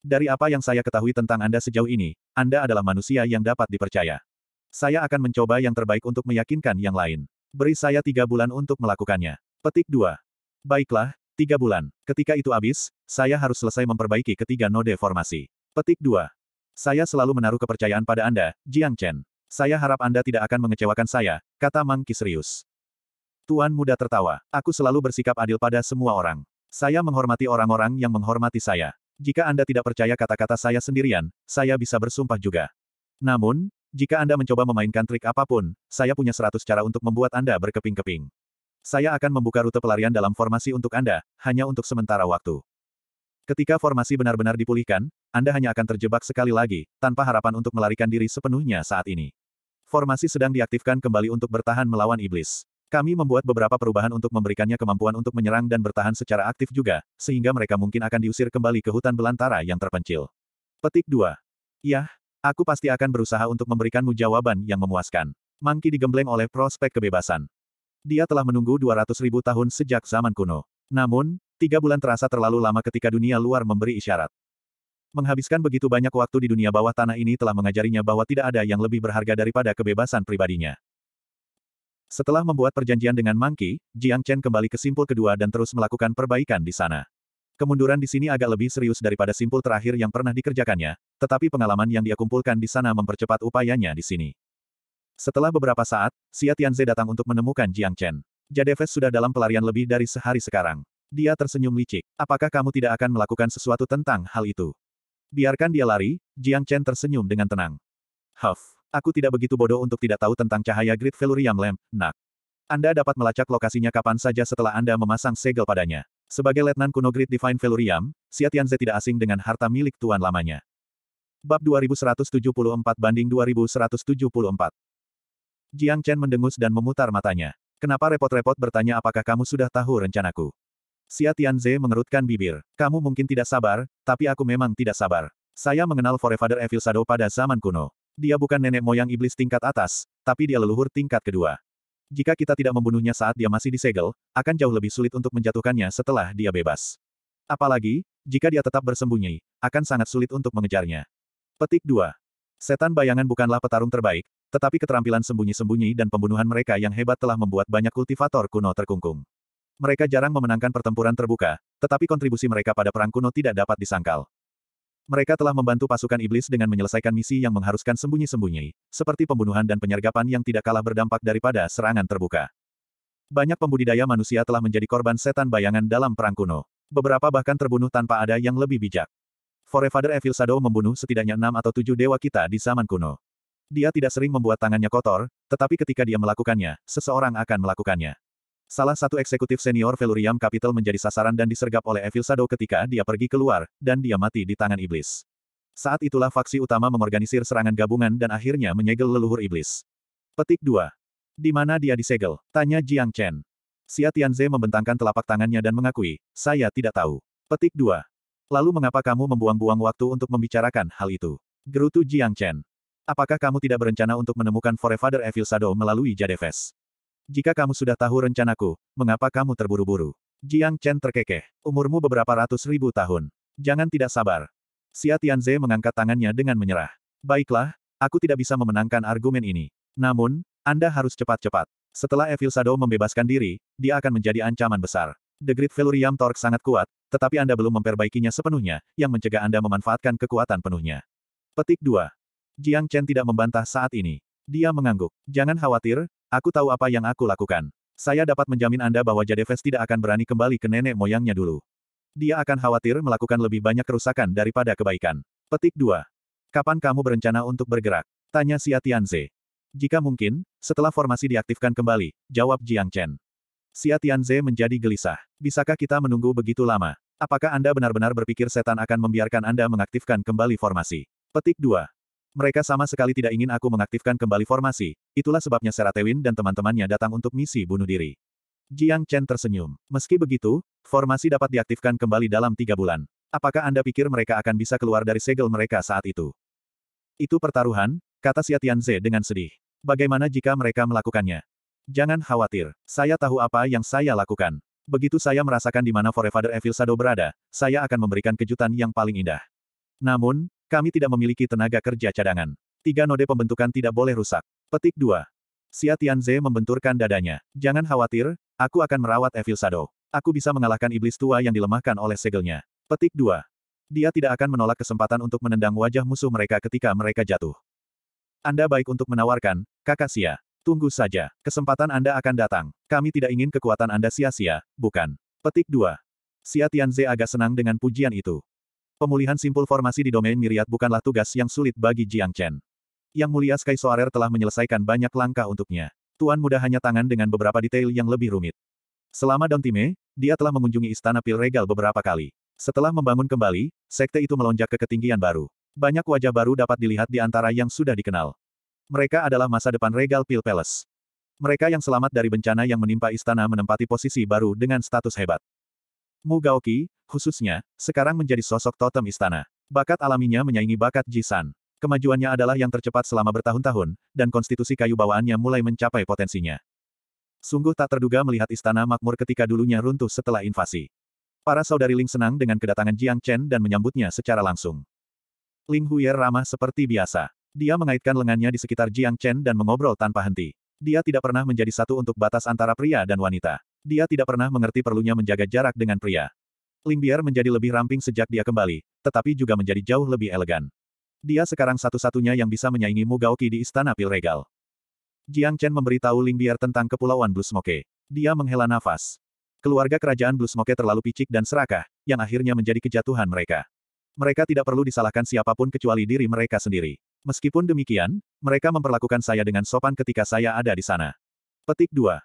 [SPEAKER 1] Dari apa yang saya ketahui tentang Anda sejauh ini, Anda adalah manusia yang dapat dipercaya. Saya akan mencoba yang terbaik untuk meyakinkan yang lain. Beri saya tiga bulan untuk melakukannya. Petik 2. Baiklah, tiga bulan. Ketika itu habis, saya harus selesai memperbaiki ketiga node formasi. Petik 2. Saya selalu menaruh kepercayaan pada Anda, Jiang Chen. Saya harap Anda tidak akan mengecewakan saya, kata Mang Kisrius. Tuan muda tertawa. Aku selalu bersikap adil pada semua orang. Saya menghormati orang-orang yang menghormati saya. Jika Anda tidak percaya kata-kata saya sendirian, saya bisa bersumpah juga. Namun, jika Anda mencoba memainkan trik apapun, saya punya 100 cara untuk membuat Anda berkeping-keping. Saya akan membuka rute pelarian dalam formasi untuk Anda, hanya untuk sementara waktu. Ketika formasi benar-benar dipulihkan, Anda hanya akan terjebak sekali lagi, tanpa harapan untuk melarikan diri sepenuhnya saat ini. Formasi sedang diaktifkan kembali untuk bertahan melawan iblis. Kami membuat beberapa perubahan untuk memberikannya kemampuan untuk menyerang dan bertahan secara aktif juga, sehingga mereka mungkin akan diusir kembali ke hutan belantara yang terpencil. Petik 2. Yah, Aku pasti akan berusaha untuk memberikanmu jawaban yang memuaskan. Mangki digembleng oleh prospek kebebasan. Dia telah menunggu 200 ribu tahun sejak zaman kuno. Namun, tiga bulan terasa terlalu lama ketika dunia luar memberi isyarat. Menghabiskan begitu banyak waktu di dunia bawah tanah ini telah mengajarinya bahwa tidak ada yang lebih berharga daripada kebebasan pribadinya. Setelah membuat perjanjian dengan Mangki, Jiang Chen kembali ke simpul kedua dan terus melakukan perbaikan di sana. Kemunduran di sini agak lebih serius daripada simpul terakhir yang pernah dikerjakannya, tetapi pengalaman yang dia kumpulkan di sana mempercepat upayanya di sini. Setelah beberapa saat, Xia Tianze datang untuk menemukan Jiang Chen. Jadeves sudah dalam pelarian lebih dari sehari sekarang. Dia tersenyum licik. Apakah kamu tidak akan melakukan sesuatu tentang hal itu? Biarkan dia lari, Jiang Chen tersenyum dengan tenang. Huff, aku tidak begitu bodoh untuk tidak tahu tentang cahaya Great Velurium Lamp, nak. Anda dapat melacak lokasinya kapan saja setelah Anda memasang segel padanya. Sebagai Letnan Kuno Great Divine Veluriam, Xia Tianze tidak asing dengan harta milik tuan lamanya. Bab 2174 banding 2174. Jiang Chen mendengus dan memutar matanya. Kenapa repot-repot bertanya apakah kamu sudah tahu rencanaku? Xia Tianze mengerutkan bibir. Kamu mungkin tidak sabar, tapi aku memang tidak sabar. Saya mengenal Forefather Evil Sado pada zaman kuno. Dia bukan nenek moyang iblis tingkat atas, tapi dia leluhur tingkat kedua. Jika kita tidak membunuhnya saat dia masih disegel, akan jauh lebih sulit untuk menjatuhkannya setelah dia bebas. Apalagi, jika dia tetap bersembunyi, akan sangat sulit untuk mengejarnya. Petik 2. Setan bayangan bukanlah petarung terbaik, tetapi keterampilan sembunyi-sembunyi dan pembunuhan mereka yang hebat telah membuat banyak kultivator kuno terkungkung. Mereka jarang memenangkan pertempuran terbuka, tetapi kontribusi mereka pada perang kuno tidak dapat disangkal. Mereka telah membantu pasukan iblis dengan menyelesaikan misi yang mengharuskan sembunyi-sembunyi, seperti pembunuhan dan penyergapan yang tidak kalah berdampak daripada serangan terbuka. Banyak pembudidaya manusia telah menjadi korban setan bayangan dalam perang kuno. Beberapa bahkan terbunuh tanpa ada yang lebih bijak. Forefather Evil Shadow membunuh setidaknya enam atau tujuh dewa kita di zaman kuno. Dia tidak sering membuat tangannya kotor, tetapi ketika dia melakukannya, seseorang akan melakukannya. Salah satu eksekutif senior Veluriam Capital menjadi sasaran dan disergap oleh Evil Shadow ketika dia pergi keluar, dan dia mati di tangan iblis. Saat itulah faksi utama mengorganisir serangan gabungan dan akhirnya menyegel leluhur iblis. Petik 2. Di mana dia disegel? Tanya Jiang Chen. Xia Tianze membentangkan telapak tangannya dan mengakui, saya tidak tahu. Petik 2. Lalu mengapa kamu membuang-buang waktu untuk membicarakan hal itu? Gerutu Jiang Chen. Apakah kamu tidak berencana untuk menemukan Forefather Evil Shadow melalui Jadeves? Jika kamu sudah tahu rencanaku, mengapa kamu terburu-buru? Jiang Chen terkekeh. Umurmu beberapa ratus ribu tahun. Jangan tidak sabar. Xia Tianze mengangkat tangannya dengan menyerah. Baiklah, aku tidak bisa memenangkan argumen ini. Namun, Anda harus cepat-cepat. Setelah Evil Shadow membebaskan diri, dia akan menjadi ancaman besar. The Great Valerium Torque sangat kuat, tetapi Anda belum memperbaikinya sepenuhnya, yang mencegah Anda memanfaatkan kekuatan penuhnya. Petik 2. Jiang Chen tidak membantah saat ini. Dia mengangguk. Jangan khawatir, Aku tahu apa yang aku lakukan. Saya dapat menjamin Anda bahwa Jadeves tidak akan berani kembali ke nenek moyangnya dulu. Dia akan khawatir melakukan lebih banyak kerusakan daripada kebaikan. Petik 2. Kapan kamu berencana untuk bergerak? Tanya Xia Tianze. Jika mungkin, setelah formasi diaktifkan kembali, jawab Jiang Chen. Xia Tianze menjadi gelisah. Bisakah kita menunggu begitu lama? Apakah Anda benar-benar berpikir setan akan membiarkan Anda mengaktifkan kembali formasi? Petik 2. Mereka sama sekali tidak ingin aku mengaktifkan kembali formasi, itulah sebabnya Seratewin dan teman-temannya datang untuk misi bunuh diri. Jiang Chen tersenyum. Meski begitu, formasi dapat diaktifkan kembali dalam tiga bulan. Apakah Anda pikir mereka akan bisa keluar dari segel mereka saat itu? Itu pertaruhan, kata Xia Tianze dengan sedih. Bagaimana jika mereka melakukannya? Jangan khawatir, saya tahu apa yang saya lakukan. Begitu saya merasakan di mana Forefather Evil Shadow berada, saya akan memberikan kejutan yang paling indah. Namun, kami tidak memiliki tenaga kerja cadangan. Tiga node pembentukan tidak boleh rusak. Petik 2. Xia Tianze membenturkan dadanya. Jangan khawatir, aku akan merawat Evil Shadow. Aku bisa mengalahkan iblis tua yang dilemahkan oleh segelnya. Petik 2. Dia tidak akan menolak kesempatan untuk menendang wajah musuh mereka ketika mereka jatuh. Anda baik untuk menawarkan, kakak Sia. Tunggu saja, kesempatan Anda akan datang. Kami tidak ingin kekuatan Anda sia-sia, bukan? Petik 2. Xia Tianze agak senang dengan pujian itu. Pemulihan simpul formasi di domain miriat bukanlah tugas yang sulit bagi Jiang Chen. Yang Mulia Sky Soarer telah menyelesaikan banyak langkah untuknya. Tuan muda hanya tangan dengan beberapa detail yang lebih rumit. Selama Time, dia telah mengunjungi Istana Pil Regal beberapa kali. Setelah membangun kembali, sekte itu melonjak ke ketinggian baru. Banyak wajah baru dapat dilihat di antara yang sudah dikenal. Mereka adalah masa depan Regal Pil Palace. Mereka yang selamat dari bencana yang menimpa istana menempati posisi baru dengan status hebat. Mu khususnya, sekarang menjadi sosok totem istana. Bakat alaminya menyaingi bakat Jisan. Kemajuannya adalah yang tercepat selama bertahun-tahun, dan konstitusi kayu bawaannya mulai mencapai potensinya. Sungguh tak terduga melihat istana makmur ketika dulunya runtuh setelah invasi. Para saudari Ling senang dengan kedatangan Jiang Chen dan menyambutnya secara langsung. Ling Huyer ramah seperti biasa. Dia mengaitkan lengannya di sekitar Jiang Chen dan mengobrol tanpa henti. Dia tidak pernah menjadi satu untuk batas antara pria dan wanita. Dia tidak pernah mengerti perlunya menjaga jarak dengan pria. Limbiar menjadi lebih ramping sejak dia kembali, tetapi juga menjadi jauh lebih elegan. Dia sekarang satu-satunya yang bisa menyaingi Mugaoki di Istana Pilregal. Jiang Chen memberitahu Limbiar tentang kepulauan Smoke. Dia menghela nafas. Keluarga kerajaan Smoke terlalu picik dan serakah, yang akhirnya menjadi kejatuhan mereka. Mereka tidak perlu disalahkan siapapun kecuali diri mereka sendiri. Meskipun demikian, mereka memperlakukan saya dengan sopan ketika saya ada di sana. Petik 2.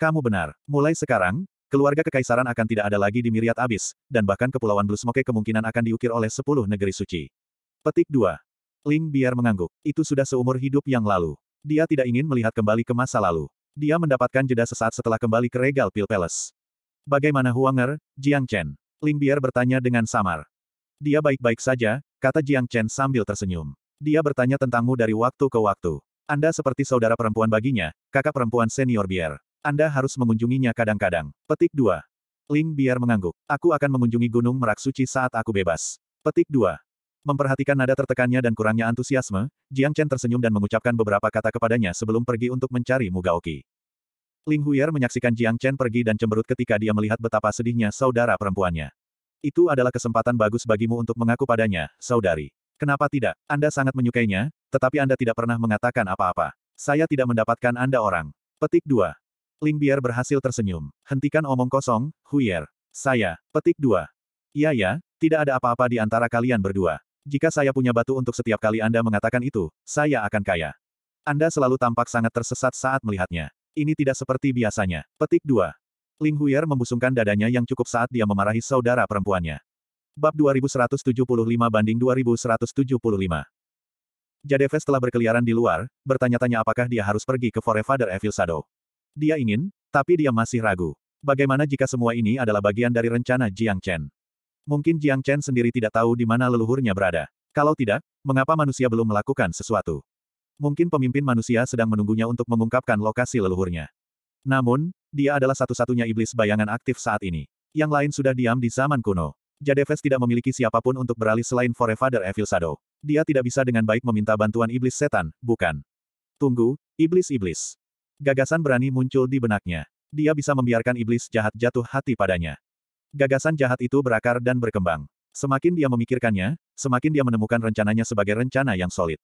[SPEAKER 1] Kamu benar. Mulai sekarang, keluarga kekaisaran akan tidak ada lagi di Miriat Abis, dan bahkan Kepulauan Blusmoke kemungkinan akan diukir oleh sepuluh negeri suci. Petik 2. Ling biar mengangguk. Itu sudah seumur hidup yang lalu. Dia tidak ingin melihat kembali ke masa lalu. Dia mendapatkan jeda sesaat setelah kembali ke Regal Pil Palace. Bagaimana Huanger, Jiang Chen? Ling biar bertanya dengan samar. Dia baik-baik saja, kata Jiang Chen sambil tersenyum. Dia bertanya tentangmu dari waktu ke waktu. Anda seperti saudara perempuan baginya, kakak perempuan senior biar. Anda harus mengunjunginya kadang-kadang. Petik 2. Ling biar mengangguk. Aku akan mengunjungi Gunung Merak Suci saat aku bebas. Petik 2. Memperhatikan nada tertekannya dan kurangnya antusiasme, Jiang Chen tersenyum dan mengucapkan beberapa kata kepadanya sebelum pergi untuk mencari Mugaoki. Ling Huyer menyaksikan Jiang Chen pergi dan cemberut ketika dia melihat betapa sedihnya saudara perempuannya. Itu adalah kesempatan bagus bagimu untuk mengaku padanya, saudari. Kenapa tidak? Anda sangat menyukainya, tetapi Anda tidak pernah mengatakan apa-apa. Saya tidak mendapatkan Anda orang. Petik 2. Ling Biar berhasil tersenyum. Hentikan omong kosong, Huyer. Saya. Petik dua. Iya ya, tidak ada apa-apa di antara kalian berdua. Jika saya punya batu untuk setiap kali Anda mengatakan itu, saya akan kaya. Anda selalu tampak sangat tersesat saat melihatnya. Ini tidak seperti biasanya. Petik 2. Ling Huyer membusungkan dadanya yang cukup saat dia memarahi saudara perempuannya. Bab 2175 banding 2175. Jadeves telah berkeliaran di luar, bertanya-tanya apakah dia harus pergi ke Forever Evil Shadow. Dia ingin, tapi dia masih ragu. Bagaimana jika semua ini adalah bagian dari rencana Jiang Chen? Mungkin Jiang Chen sendiri tidak tahu di mana leluhurnya berada. Kalau tidak, mengapa manusia belum melakukan sesuatu? Mungkin pemimpin manusia sedang menunggunya untuk mengungkapkan lokasi leluhurnya. Namun, dia adalah satu-satunya iblis bayangan aktif saat ini. Yang lain sudah diam di zaman kuno. Jadeves tidak memiliki siapapun untuk beralih selain Forefather Evil Shadow. Dia tidak bisa dengan baik meminta bantuan iblis setan, bukan? Tunggu, iblis-iblis. Gagasan berani muncul di benaknya. Dia bisa membiarkan iblis jahat jatuh hati padanya. Gagasan jahat itu berakar dan berkembang. Semakin dia memikirkannya, semakin dia menemukan rencananya sebagai rencana yang solid.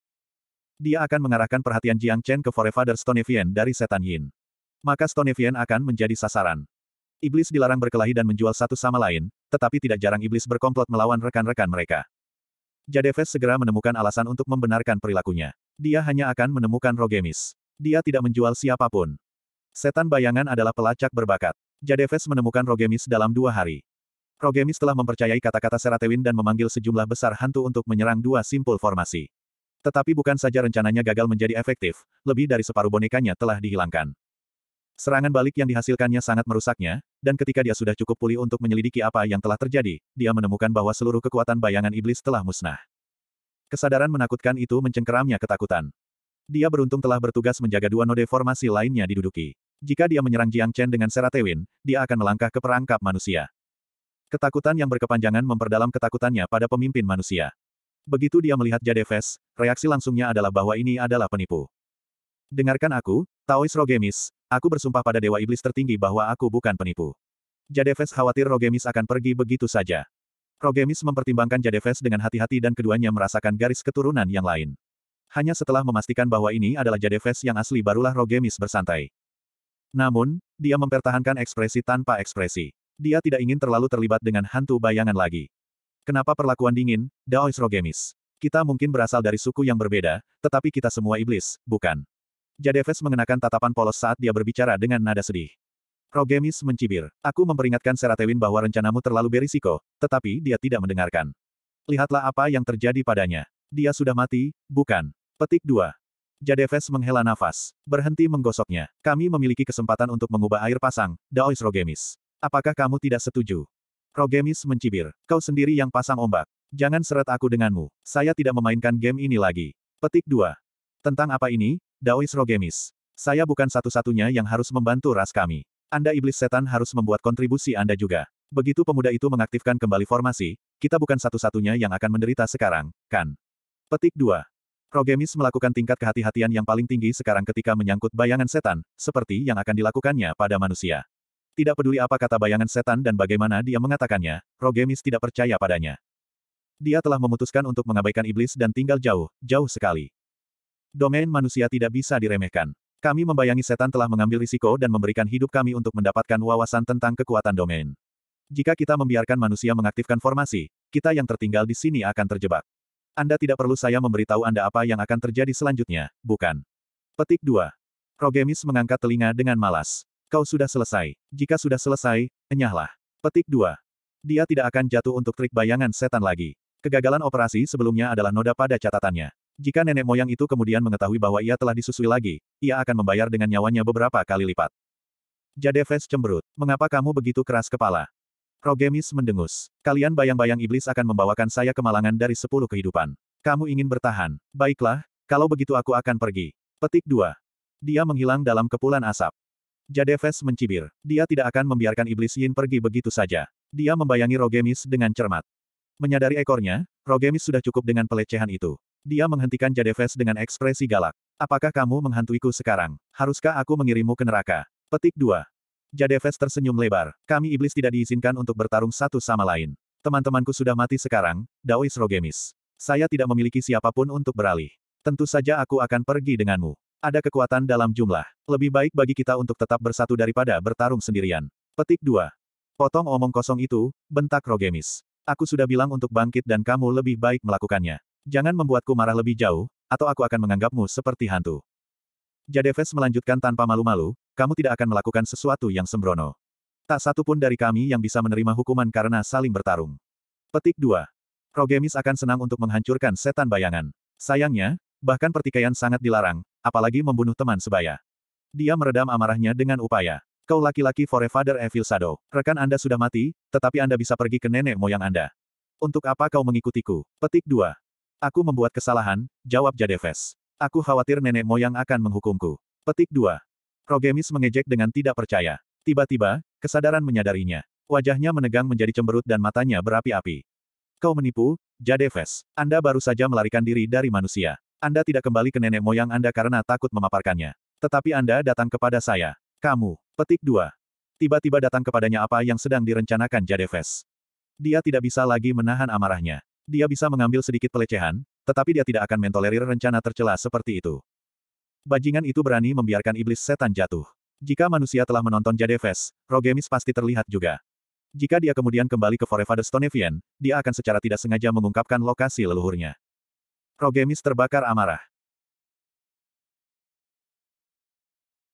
[SPEAKER 1] Dia akan mengarahkan perhatian Jiang Chen ke Forefather Stonevian dari Setan Yin. Maka Stonevian akan menjadi sasaran. Iblis dilarang berkelahi dan menjual satu sama lain, tetapi tidak jarang iblis berkomplot melawan rekan-rekan mereka. Jadeves segera menemukan alasan untuk membenarkan perilakunya. Dia hanya akan menemukan Rogemis. Dia tidak menjual siapapun. Setan bayangan adalah pelacak berbakat. Jadeves menemukan Rogemis dalam dua hari. Rogemis telah mempercayai kata-kata Seratewin dan memanggil sejumlah besar hantu untuk menyerang dua simpul formasi. Tetapi bukan saja rencananya gagal menjadi efektif, lebih dari separuh bonekanya telah dihilangkan. Serangan balik yang dihasilkannya sangat merusaknya, dan ketika dia sudah cukup pulih untuk menyelidiki apa yang telah terjadi, dia menemukan bahwa seluruh kekuatan bayangan iblis telah musnah. Kesadaran menakutkan itu mencengkeramnya ketakutan. Dia beruntung telah bertugas menjaga dua node formasi lainnya diduduki. Jika dia menyerang Jiang Chen dengan Seratewin, dia akan melangkah ke perangkap manusia. Ketakutan yang berkepanjangan memperdalam ketakutannya pada pemimpin manusia. Begitu dia melihat Jade Jadeves, reaksi langsungnya adalah bahwa ini adalah penipu. Dengarkan aku, Taois Rogemis, aku bersumpah pada Dewa Iblis tertinggi bahwa aku bukan penipu. Jade Jadeves khawatir Rogemis akan pergi begitu saja. Rogemis mempertimbangkan Jade Jadeves dengan hati-hati dan keduanya merasakan garis keturunan yang lain hanya setelah memastikan bahwa ini adalah Jadeves yang asli barulah Rogemis bersantai. Namun, dia mempertahankan ekspresi tanpa ekspresi. Dia tidak ingin terlalu terlibat dengan hantu bayangan lagi. Kenapa perlakuan dingin, Daois Rogemis? Kita mungkin berasal dari suku yang berbeda, tetapi kita semua iblis, bukan? Jadeves mengenakan tatapan polos saat dia berbicara dengan nada sedih. Rogemis mencibir. Aku memperingatkan Seratewin bahwa rencanamu terlalu berisiko, tetapi dia tidak mendengarkan. Lihatlah apa yang terjadi padanya. Dia sudah mati, bukan? Petik 2. Jadeves menghela nafas. Berhenti menggosoknya. Kami memiliki kesempatan untuk mengubah air pasang, Daois Rogemis. Apakah kamu tidak setuju? Rogemis mencibir. Kau sendiri yang pasang ombak. Jangan seret aku denganmu. Saya tidak memainkan game ini lagi. Petik 2. Tentang apa ini, Daois Rogemis? Saya bukan satu-satunya yang harus membantu ras kami. Anda iblis setan harus membuat kontribusi Anda juga. Begitu pemuda itu mengaktifkan kembali formasi, kita bukan satu-satunya yang akan menderita sekarang, kan? Petik 2. Rogemis melakukan tingkat kehati-hatian yang paling tinggi sekarang ketika menyangkut bayangan setan, seperti yang akan dilakukannya pada manusia. Tidak peduli apa kata bayangan setan dan bagaimana dia mengatakannya, Rogemis tidak percaya padanya. Dia telah memutuskan untuk mengabaikan iblis dan tinggal jauh, jauh sekali. Domain manusia tidak bisa diremehkan. Kami membayangi setan telah mengambil risiko dan memberikan hidup kami untuk mendapatkan wawasan tentang kekuatan domain. Jika kita membiarkan manusia mengaktifkan formasi, kita yang tertinggal di sini akan terjebak. Anda tidak perlu saya memberitahu Anda apa yang akan terjadi selanjutnya, bukan? Petik 2. Progemis mengangkat telinga dengan malas. Kau sudah selesai. Jika sudah selesai, enyahlah. Petik 2. Dia tidak akan jatuh untuk trik bayangan setan lagi. Kegagalan operasi sebelumnya adalah noda pada catatannya. Jika nenek moyang itu kemudian mengetahui bahwa ia telah disusui lagi, ia akan membayar dengan nyawanya beberapa kali lipat. Jadeves cemberut. Mengapa kamu begitu keras kepala? Rogemis mendengus. Kalian bayang-bayang iblis akan membawakan saya kemalangan dari sepuluh kehidupan. Kamu ingin bertahan. Baiklah, kalau begitu aku akan pergi. Petik 2. Dia menghilang dalam kepulan asap. Jadeves mencibir. Dia tidak akan membiarkan iblis Yin pergi begitu saja. Dia membayangi Rogemis dengan cermat. Menyadari ekornya, Rogemis sudah cukup dengan pelecehan itu. Dia menghentikan Jadeves dengan ekspresi galak. Apakah kamu menghantuiku sekarang? Haruskah aku mengirimmu ke neraka? Petik 2. Jadeves tersenyum lebar. Kami iblis tidak diizinkan untuk bertarung satu sama lain. Teman-temanku sudah mati sekarang, Daois Rogemis. Saya tidak memiliki siapapun untuk beralih. Tentu saja aku akan pergi denganmu. Ada kekuatan dalam jumlah. Lebih baik bagi kita untuk tetap bersatu daripada bertarung sendirian. Petik 2. Potong omong kosong itu, bentak Rogemis. Aku sudah bilang untuk bangkit dan kamu lebih baik melakukannya. Jangan membuatku marah lebih jauh, atau aku akan menganggapmu seperti hantu. Jadeves melanjutkan tanpa malu-malu, kamu tidak akan melakukan sesuatu yang sembrono. Tak satu pun dari kami yang bisa menerima hukuman karena saling bertarung. Petik 2. Rogemis akan senang untuk menghancurkan setan bayangan. Sayangnya, bahkan pertikaian sangat dilarang, apalagi membunuh teman sebaya. Dia meredam amarahnya dengan upaya. Kau laki-laki forefather Evil Shadow. Rekan Anda sudah mati, tetapi Anda bisa pergi ke nenek moyang Anda. Untuk apa kau mengikutiku? Petik 2. Aku membuat kesalahan, jawab Jadeves. Aku khawatir nenek moyang akan menghukumku. Petik 2. Rogemis mengejek dengan tidak percaya. Tiba-tiba, kesadaran menyadarinya. Wajahnya menegang menjadi cemberut dan matanya berapi-api. Kau menipu, Jadeves. Anda baru saja melarikan diri dari manusia. Anda tidak kembali ke nenek moyang Anda karena takut memaparkannya. Tetapi Anda datang kepada saya. Kamu, petik dua. Tiba-tiba datang kepadanya apa yang sedang direncanakan Jadeves. Dia tidak bisa lagi menahan amarahnya. Dia bisa mengambil sedikit pelecehan, tetapi dia tidak akan mentolerir rencana tercela seperti itu. Bajingan itu berani membiarkan iblis setan jatuh. Jika manusia telah menonton Jadeves, Rogemis pasti terlihat juga. Jika dia kemudian kembali ke Forever the Stonevian, dia akan secara tidak sengaja mengungkapkan lokasi leluhurnya. Rogemis terbakar amarah.